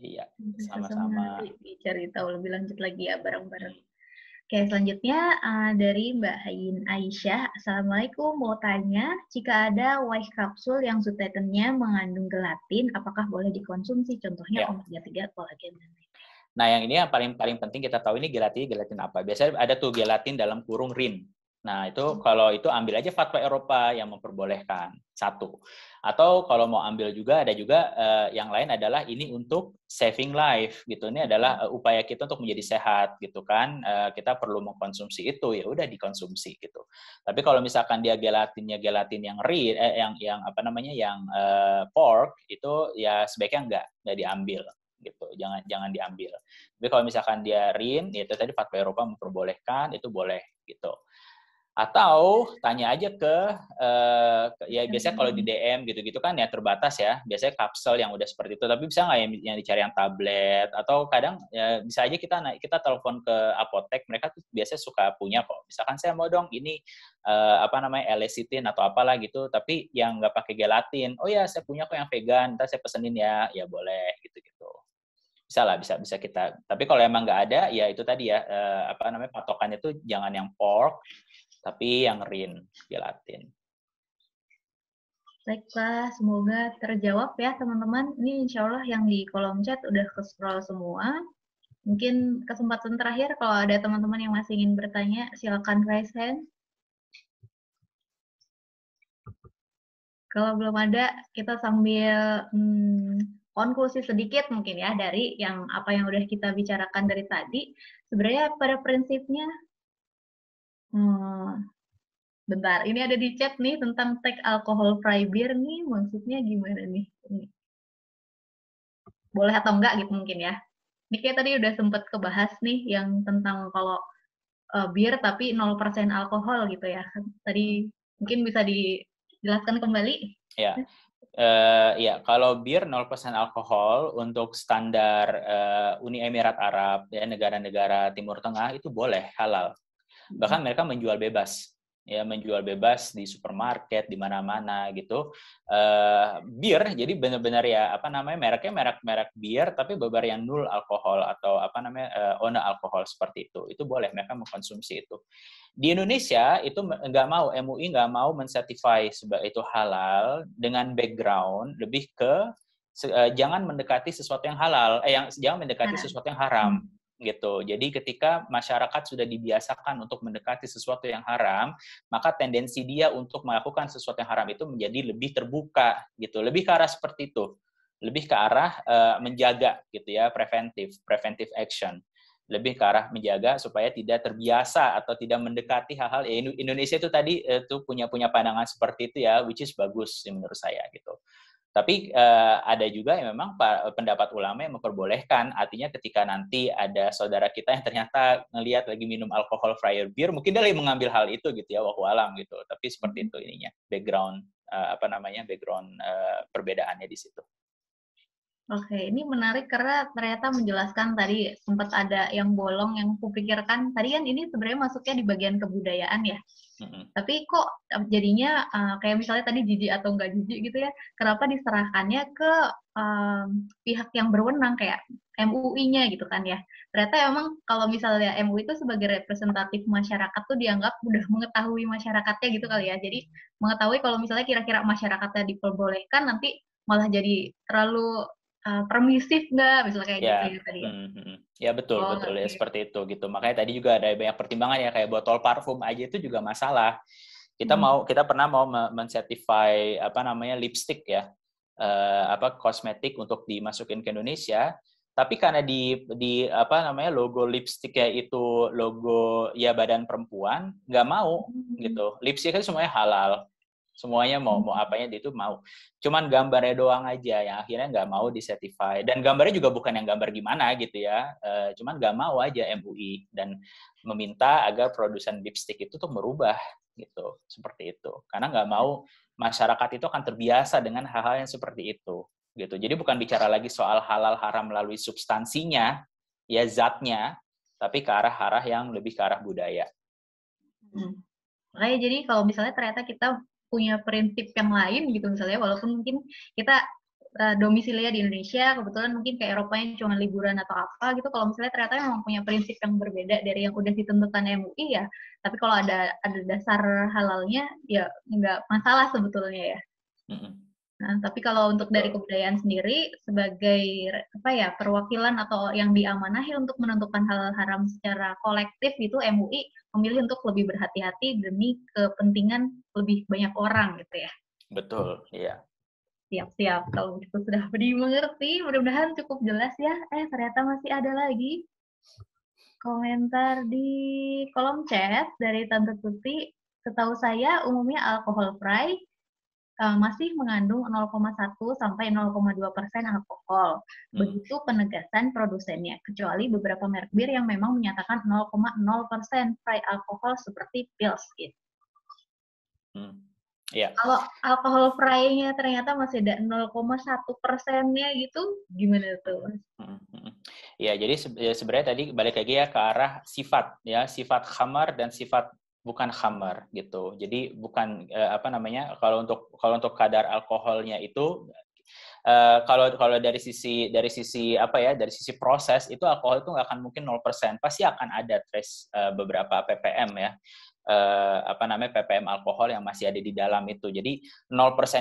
Iya, sama-sama. Cari tahu lebih lanjut lagi ya bareng-bareng. Oke, selanjutnya uh, dari Mbak Hain Aisyah. Assalamualaikum, mau tanya, jika ada white kapsul yang subtitlenya mengandung gelatin, apakah boleh dikonsumsi? Contohnya ya. omega 3, kolagen, dan lain Nah, yang ini yang paling paling penting kita tahu ini gelatin gelatin apa. Biasanya ada tuh gelatin dalam kurung rin. Nah, itu hmm. kalau itu ambil aja fatwa Eropa yang memperbolehkan satu. Atau kalau mau ambil juga ada juga uh, yang lain adalah ini untuk saving life gitu. Ini adalah uh, upaya kita untuk menjadi sehat gitu kan. Uh, kita perlu mengkonsumsi itu ya udah dikonsumsi gitu. Tapi kalau misalkan dia gelatinnya gelatin yang re eh, yang yang apa namanya yang uh, pork itu ya sebaiknya enggak enggak diambil gitu jangan jangan diambil tapi kalau misalkan dia rin ya itu tadi fatwa Eropa memperbolehkan itu boleh gitu atau tanya aja ke uh, ya iya. biasanya kalau di DM gitu-gitu kan ya terbatas ya biasanya kapsel yang udah seperti itu tapi bisa nggak yang, yang dicari yang tablet atau kadang ya, bisa aja kita naik kita telepon ke apotek mereka tuh biasanya suka punya kok misalkan saya mau dong ini uh, apa namanya elecitin atau apalah gitu tapi yang nggak pakai gelatin oh ya saya punya kok yang vegan ntar saya pesenin ya ya boleh gitu gitu bisa lah bisa bisa kita tapi kalau emang nggak ada ya itu tadi ya uh, apa namanya patokannya tuh jangan yang pork tapi yang rin gelatin. Baiklah, semoga terjawab ya teman-teman. Ini insya Allah yang di kolom chat udah ke-scroll semua. Mungkin kesempatan terakhir kalau ada teman-teman yang masih ingin bertanya, silakan raise hand. Kalau belum ada, kita sambil hmm, konklusi sedikit mungkin ya dari yang apa yang udah kita bicarakan dari tadi. Sebenarnya pada prinsipnya Hmm, bentar, ini ada di chat nih tentang tag alcohol free beer nih, maksudnya gimana nih? Ini. Boleh atau enggak gitu mungkin ya. Ini kayak tadi udah sempet kebahas nih yang tentang kalau uh, e, bir tapi 0% alkohol gitu ya. Tadi mungkin bisa dijelaskan kembali. Ya. Uh, ya, kalau bir 0% alkohol untuk standar uh, Uni Emirat Arab ya negara-negara Timur Tengah itu boleh halal bahkan hmm. mereka menjual bebas ya menjual bebas di supermarket di mana-mana gitu uh, bir jadi benar-benar ya apa namanya mereknya merek-merek bir tapi beberapa yang nul alkohol atau apa namanya uh, eh, ona alkohol seperti itu itu boleh mereka mengkonsumsi itu di Indonesia itu nggak mau MUI nggak mau mensertify sebagai itu halal dengan background lebih ke uh, jangan mendekati sesuatu yang halal eh yang jangan mendekati nah. sesuatu yang haram hmm gitu. Jadi ketika masyarakat sudah dibiasakan untuk mendekati sesuatu yang haram, maka tendensi dia untuk melakukan sesuatu yang haram itu menjadi lebih terbuka gitu, lebih ke arah seperti itu. Lebih ke arah uh, menjaga gitu ya, preventif, preventive action. Lebih ke arah menjaga supaya tidak terbiasa atau tidak mendekati hal-hal ya, Indonesia itu tadi itu eh, punya punya pandangan seperti itu ya, which is bagus menurut saya gitu. Tapi uh, ada juga yang memang pendapat ulama yang memperbolehkan, artinya ketika nanti ada saudara kita yang ternyata ngelihat lagi minum alkohol fryer beer, mungkin dia lagi mengambil hal itu gitu ya, wahu alam gitu. Tapi seperti hmm. itu ininya, background uh, apa namanya, background uh, perbedaannya di situ. Oke, ini menarik karena ternyata menjelaskan tadi sempat ada yang bolong yang kupikirkan. Tadi kan ini sebenarnya masuknya di bagian kebudayaan ya. Tapi kok jadinya uh, kayak misalnya tadi jijik atau enggak jijik gitu ya, kenapa diserahkannya ke um, pihak yang berwenang kayak MUI-nya gitu kan ya. Ternyata emang kalau misalnya MUI itu sebagai representatif masyarakat tuh dianggap udah mengetahui masyarakatnya gitu kali ya. Jadi mengetahui kalau misalnya kira-kira masyarakatnya diperbolehkan nanti malah jadi terlalu uh, permisif nggak misalnya kayak yeah. gitu ya tadi mm -hmm. ya betul oh, betul okay. ya iya. seperti itu gitu makanya tadi juga ada banyak pertimbangan ya kayak botol parfum aja itu juga masalah kita hmm. mau kita pernah mau mencertify apa namanya lipstick ya uh, apa kosmetik untuk dimasukin ke Indonesia tapi karena di di apa namanya logo lipstick ya itu logo ya badan perempuan nggak mau hmm. gitu kan semuanya halal semuanya mau mau hmm. apanya dia itu mau cuman gambarnya doang aja yang akhirnya nggak mau disertify dan gambarnya juga bukan yang gambar gimana gitu ya eh, cuman nggak mau aja MUI dan meminta agar produsen lipstick itu tuh merubah gitu seperti itu karena nggak mau masyarakat itu akan terbiasa dengan hal-hal yang seperti itu gitu jadi bukan bicara lagi soal halal haram melalui substansinya ya zatnya tapi ke arah-arah yang lebih ke arah budaya hmm. Makanya jadi kalau misalnya ternyata kita punya prinsip yang lain gitu misalnya walaupun mungkin kita uh, domisilinya di Indonesia kebetulan mungkin ke Eropa yang cuma liburan atau apa gitu kalau misalnya ternyata memang punya prinsip yang berbeda dari yang udah ditentukan MUI ya tapi kalau ada ada dasar halalnya ya nggak masalah sebetulnya ya Nah, tapi kalau untuk dari kebudayaan sendiri sebagai apa ya perwakilan atau yang diamanahi ya untuk menentukan hal haram secara kolektif itu MUI memilih untuk lebih berhati-hati demi kepentingan lebih banyak orang gitu ya. Betul, iya. Siap-siap kalau itu sudah dimengerti, mudah-mudahan cukup jelas ya. Eh ternyata masih ada lagi komentar di kolom chat dari Tante Tuti. Setahu saya umumnya alkohol free Eh, masih mengandung 0,1 sampai 0,2 persen alkohol. Hmm. Begitu penegasan produsennya, kecuali beberapa merek bir yang memang menyatakan 0,0 persen free alkohol seperti pils gitu. Hmm. Yeah. Kalau alkohol free nya ternyata masih ada 0,1 persennya gitu, gimana tuh? Hmm, hmm. Iya, ya, jadi sebenarnya tadi balik lagi ya ke arah sifat ya, sifat khamar dan sifat bukan khamar gitu. Jadi bukan uh, apa namanya kalau untuk kalau untuk kadar alkoholnya itu uh, kalau kalau dari sisi dari sisi apa ya dari sisi proses itu alkohol itu nggak akan mungkin 0% pasti akan ada trace uh, beberapa ppm ya Uh, apa namanya ppm alkohol yang masih ada di dalam itu jadi 0%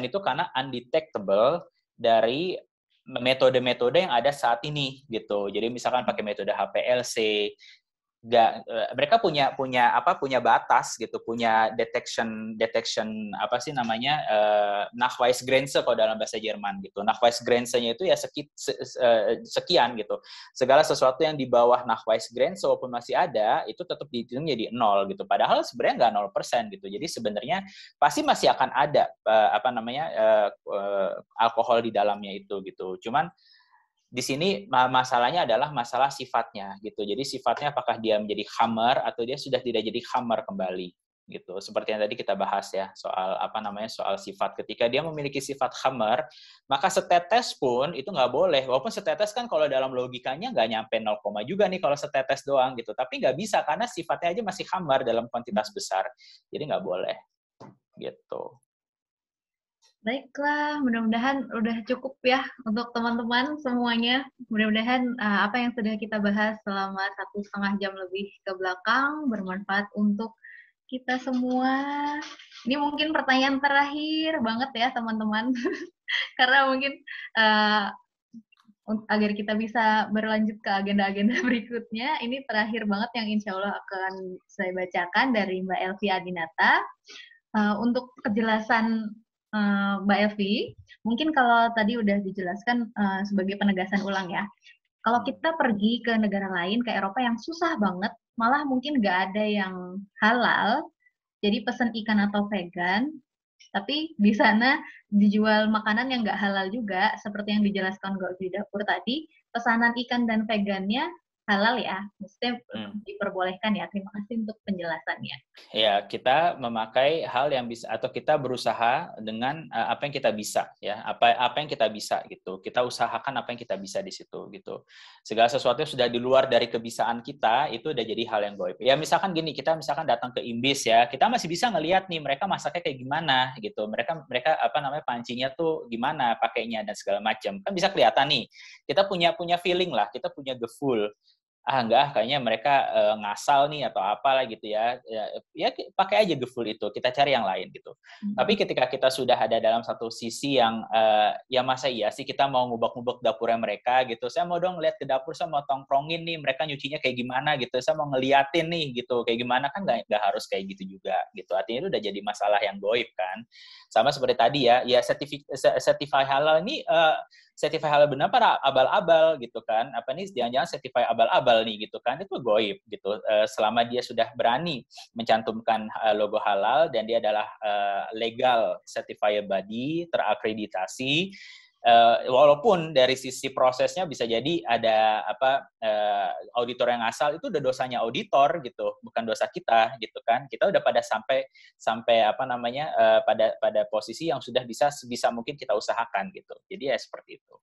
itu karena undetectable dari metode-metode yang ada saat ini gitu. Jadi misalkan pakai metode HPLC, gak, eh, mereka punya punya apa punya batas gitu punya detection detection apa sih namanya uh, Nachweisgrenze kalau dalam bahasa Jerman gitu Nachweisgrenze-nya itu ya sekit, se, uh, sekian gitu segala sesuatu yang di bawah Nachweisgrenze walaupun masih ada itu tetap dihitung jadi nol gitu padahal sebenarnya nggak nol persen gitu jadi sebenarnya pasti masih akan ada uh, apa namanya uh, uh, alkohol di dalamnya itu gitu cuman di sini masalahnya adalah masalah sifatnya gitu. Jadi sifatnya apakah dia menjadi hammer atau dia sudah tidak jadi hammer kembali gitu. Seperti yang tadi kita bahas ya soal apa namanya soal sifat. Ketika dia memiliki sifat hammer, maka setetes pun itu nggak boleh. Walaupun setetes kan kalau dalam logikanya nggak nyampe 0, juga nih kalau setetes doang gitu. Tapi nggak bisa karena sifatnya aja masih hammer dalam kuantitas besar. Jadi nggak boleh gitu. Baiklah, mudah-mudahan udah cukup ya untuk teman-teman semuanya. Mudah-mudahan uh, apa yang sudah kita bahas selama satu setengah jam lebih ke belakang bermanfaat untuk kita semua. Ini mungkin pertanyaan terakhir banget ya teman-teman, karena mungkin uh, agar kita bisa berlanjut ke agenda-agenda berikutnya. Ini terakhir banget yang insya Allah akan saya bacakan dari Mbak Elvi Adinata. Uh, untuk kejelasan uh, Mbak Elvi, mungkin kalau tadi udah dijelaskan uh, sebagai penegasan ulang ya. Kalau hmm. kita pergi ke negara lain, ke Eropa yang susah banget, malah mungkin nggak ada yang halal, jadi pesan ikan atau vegan, tapi di sana dijual makanan yang nggak halal juga, seperti yang dijelaskan Gok di dapur tadi, pesanan ikan dan vegannya halal ya, mesti hmm. diperbolehkan ya. Terima kasih untuk penjelasannya. Ya, kita memakai hal yang bisa atau kita berusaha dengan uh, apa yang kita bisa ya, apa apa yang kita bisa gitu. Kita usahakan apa yang kita bisa di situ gitu. Segala sesuatu yang sudah di luar dari kebisaan kita itu udah jadi hal yang goib. Ya misalkan gini, kita misalkan datang ke Imbis ya, kita masih bisa ngelihat nih mereka masaknya kayak gimana gitu. Mereka mereka apa namanya pancinya tuh gimana pakainya dan segala macam. Kan bisa kelihatan nih. Kita punya punya feeling lah, kita punya the full ah enggak ah kayaknya mereka uh, ngasal nih atau apalah gitu ya ya, ya pakai aja geful itu kita cari yang lain gitu hmm. tapi ketika kita sudah ada dalam satu sisi yang uh, ya masa iya sih kita mau ngubek-ngubek dapurnya mereka gitu saya mau dong lihat ke dapur saya mau tongkrongin nih mereka nyucinya kayak gimana gitu saya mau ngeliatin nih gitu kayak gimana kan nggak nggak harus kayak gitu juga gitu artinya itu udah jadi masalah yang goib kan sama seperti tadi ya ya certifi certify halal ini uh, certify halal benar para abal-abal gitu kan apa nih jangan-jangan certify abal-abal nih gitu kan itu goib gitu eh, selama dia sudah berani mencantumkan eh, logo halal dan dia adalah eh, legal certifier body terakreditasi Uh, walaupun dari sisi prosesnya bisa jadi ada apa uh, auditor yang asal itu udah dosanya auditor gitu, bukan dosa kita gitu kan. Kita udah pada sampai sampai apa namanya uh, pada pada posisi yang sudah bisa bisa mungkin kita usahakan gitu. Jadi ya seperti itu.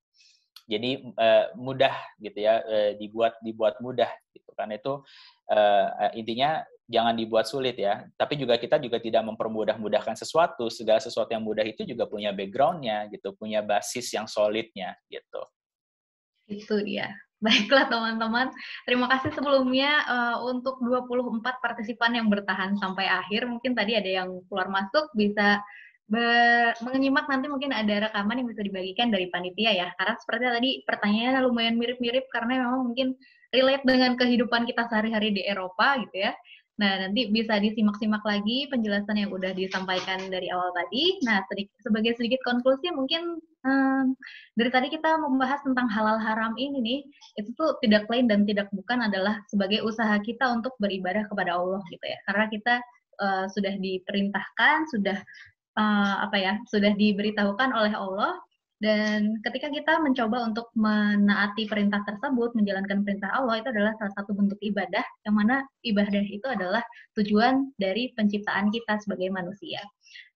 Jadi uh, mudah gitu ya uh, dibuat dibuat mudah gitu kan itu uh, intinya jangan dibuat sulit ya. Tapi juga kita juga tidak mempermudah-mudahkan sesuatu. Segala sesuatu yang mudah itu juga punya backgroundnya gitu, punya basis yang solidnya gitu. Itu dia. Baiklah teman-teman, terima kasih sebelumnya uh, untuk 24 partisipan yang bertahan sampai akhir. Mungkin tadi ada yang keluar masuk bisa mengimak menyimak nanti mungkin ada rekaman yang bisa dibagikan dari panitia ya. Karena seperti tadi pertanyaannya lumayan mirip-mirip karena memang mungkin relate dengan kehidupan kita sehari-hari di Eropa gitu ya. Nah, nanti bisa disimak-simak lagi penjelasan yang udah disampaikan dari awal tadi. Nah, sedikit, sebagai sedikit konklusi mungkin hmm, dari tadi kita membahas tentang halal haram ini nih, itu tuh tidak lain dan tidak bukan adalah sebagai usaha kita untuk beribadah kepada Allah gitu ya. Karena kita uh, sudah diperintahkan, sudah uh, apa ya, sudah diberitahukan oleh Allah dan ketika kita mencoba untuk menaati perintah tersebut, menjalankan perintah Allah, itu adalah salah satu bentuk ibadah, yang mana ibadah itu adalah tujuan dari penciptaan kita sebagai manusia.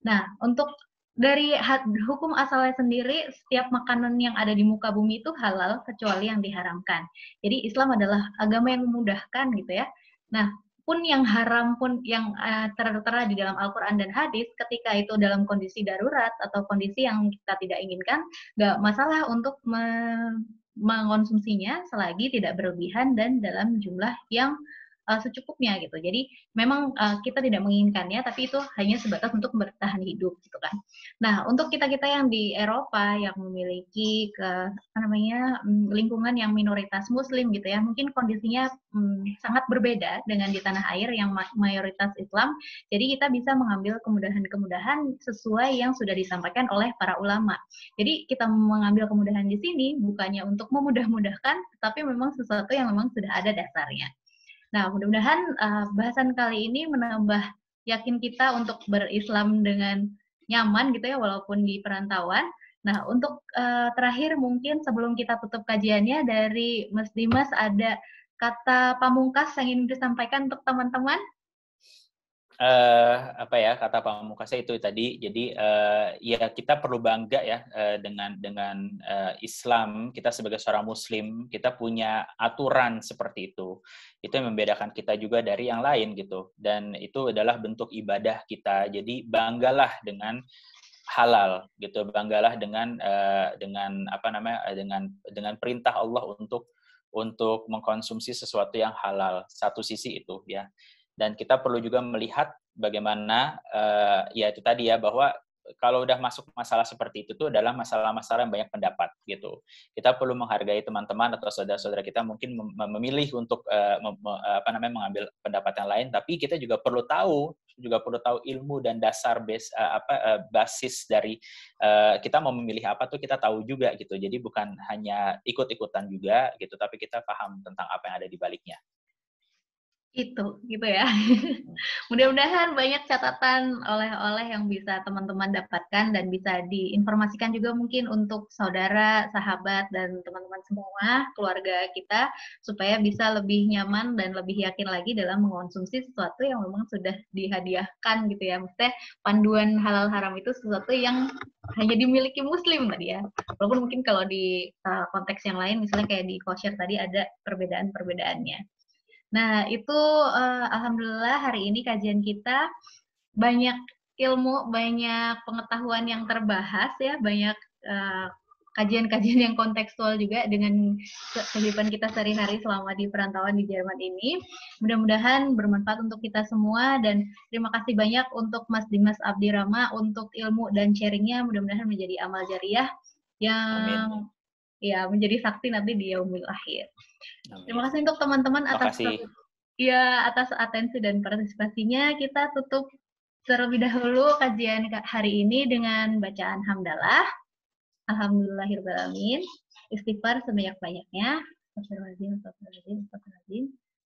Nah, untuk dari hukum asalnya sendiri, setiap makanan yang ada di muka bumi itu halal, kecuali yang diharamkan. Jadi Islam adalah agama yang memudahkan gitu ya. Nah, pun yang haram pun yang uh, tertera di dalam Al-Quran dan hadis ketika itu dalam kondisi darurat atau kondisi yang kita tidak inginkan nggak masalah untuk me mengonsumsinya selagi tidak berlebihan dan dalam jumlah yang uh, secukupnya gitu. Jadi memang uh, kita tidak menginginkannya, tapi itu hanya sebatas untuk bertahan hidup gitu kan. Nah untuk kita kita yang di Eropa yang memiliki ke apa namanya mm, lingkungan yang minoritas Muslim gitu ya, mungkin kondisinya um, sangat berbeda dengan di tanah air yang mayoritas Islam. Jadi kita bisa mengambil kemudahan-kemudahan sesuai yang sudah disampaikan oleh para ulama. Jadi kita mengambil kemudahan di sini bukannya untuk memudah-mudahkan, tapi memang sesuatu yang memang sudah ada dasarnya. Nah, mudah-mudahan uh, bahasan kali ini menambah yakin kita untuk berislam dengan nyaman gitu ya walaupun di perantauan. Nah, untuk uh, terakhir mungkin sebelum kita tutup kajiannya dari Mas Dimas ada kata pamungkas yang ingin disampaikan untuk teman-teman uh, apa ya kata Pak itu tadi. Jadi uh, ya kita perlu bangga ya uh, dengan dengan uh, Islam. Kita sebagai seorang Muslim kita punya aturan seperti itu. Itu yang membedakan kita juga dari yang lain gitu. Dan itu adalah bentuk ibadah kita. Jadi banggalah dengan halal gitu. Banggalah dengan uh, dengan apa namanya dengan dengan perintah Allah untuk untuk mengkonsumsi sesuatu yang halal. Satu sisi itu ya. Dan kita perlu juga melihat bagaimana uh, ya itu tadi ya bahwa kalau udah masuk masalah seperti itu tuh adalah masalah-masalah yang banyak pendapat gitu. Kita perlu menghargai teman-teman atau saudara-saudara kita mungkin memilih untuk uh, mem, apa namanya mengambil pendapat yang lain, tapi kita juga perlu tahu juga perlu tahu ilmu dan dasar base uh, apa uh, basis dari uh, kita mau memilih apa tuh kita tahu juga gitu. Jadi bukan hanya ikut-ikutan juga gitu, tapi kita paham tentang apa yang ada di baliknya. Itu, gitu ya. Hmm. Mudah-mudahan banyak catatan oleh-oleh yang bisa teman-teman dapatkan dan bisa diinformasikan juga mungkin untuk saudara, sahabat, dan teman-teman semua, keluarga kita, supaya bisa lebih nyaman dan lebih yakin lagi dalam mengonsumsi sesuatu yang memang sudah dihadiahkan gitu ya. Maksudnya panduan halal haram itu sesuatu yang hanya dimiliki muslim tadi ya. Walaupun mungkin kalau di eh, konteks yang lain, misalnya kayak di kosher tadi ada perbedaan-perbedaannya. Nah, itu uh, alhamdulillah hari ini kajian kita banyak ilmu, banyak pengetahuan yang terbahas ya, banyak kajian eh, kajian-kajian yang kontekstual juga dengan kehidupan kita sehari-hari selama di perantauan di Jerman ini. Mudah-mudahan bermanfaat untuk kita semua dan terima kasih banyak untuk Mas Dimas Abdirama untuk ilmu dan sharingnya. Mudah-mudahan menjadi amal jariah yang Amin ya menjadi sakti nanti di yaumil akhir. Amin. Terima kasih untuk teman-teman atas ya atas atensi dan partisipasinya. Kita tutup terlebih dahulu kajian hari ini dengan bacaan hamdalah. Alhamdulillahirrahmanirrahim. Istighfar sebanyak-banyaknya.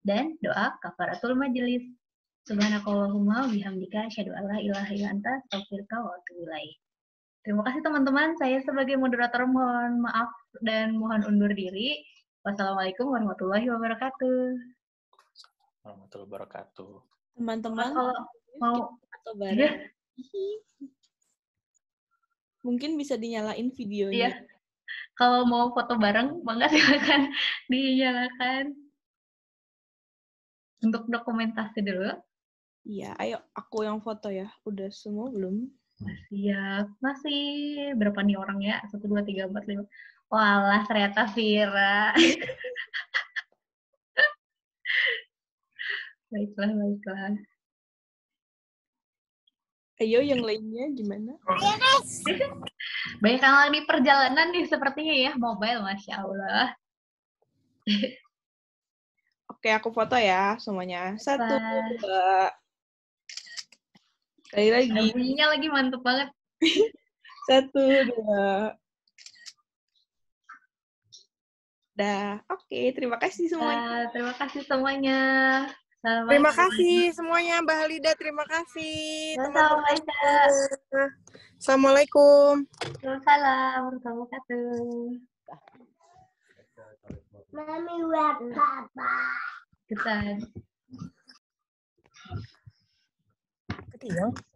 Dan doa kafaratul majelis. Subhanakallahumma bihamdika syadu Allah la ilaha illa wa Terima kasih teman-teman. Saya sebagai moderator mohon maaf dan mohon undur diri. Wassalamualaikum warahmatullahi wabarakatuh. Warahmatullahi wabarakatuh. Teman-teman, kalau mau atau bareng. Ya. Mungkin bisa dinyalain videonya. Iya. Kalau mau foto bareng, bangga silakan dinyalakan. Untuk dokumentasi dulu. Iya, ayo aku yang foto ya. Udah semua belum? ya, Masih berapa nih orang ya? Satu, dua, tiga, empat, lima. Walah, ternyata Vira. baiklah, baiklah. Ayo yang lainnya gimana? Banyak yang lagi perjalanan nih sepertinya ya, mobile, Masya Allah. Oke, aku foto ya semuanya. Satu, dua. Sekali lagi. Bunyinya lagi mantep banget. Satu, dua. Dah, oke. Okay, terima kasih semuanya. Uh, terima kasih semuanya. Selamat terima kasih semuanya Mbak Halida, terima kasih. Assalamualaikum. Assalamualaikum. Waalaikumsalam Mami web papa. Ketan. Ketan.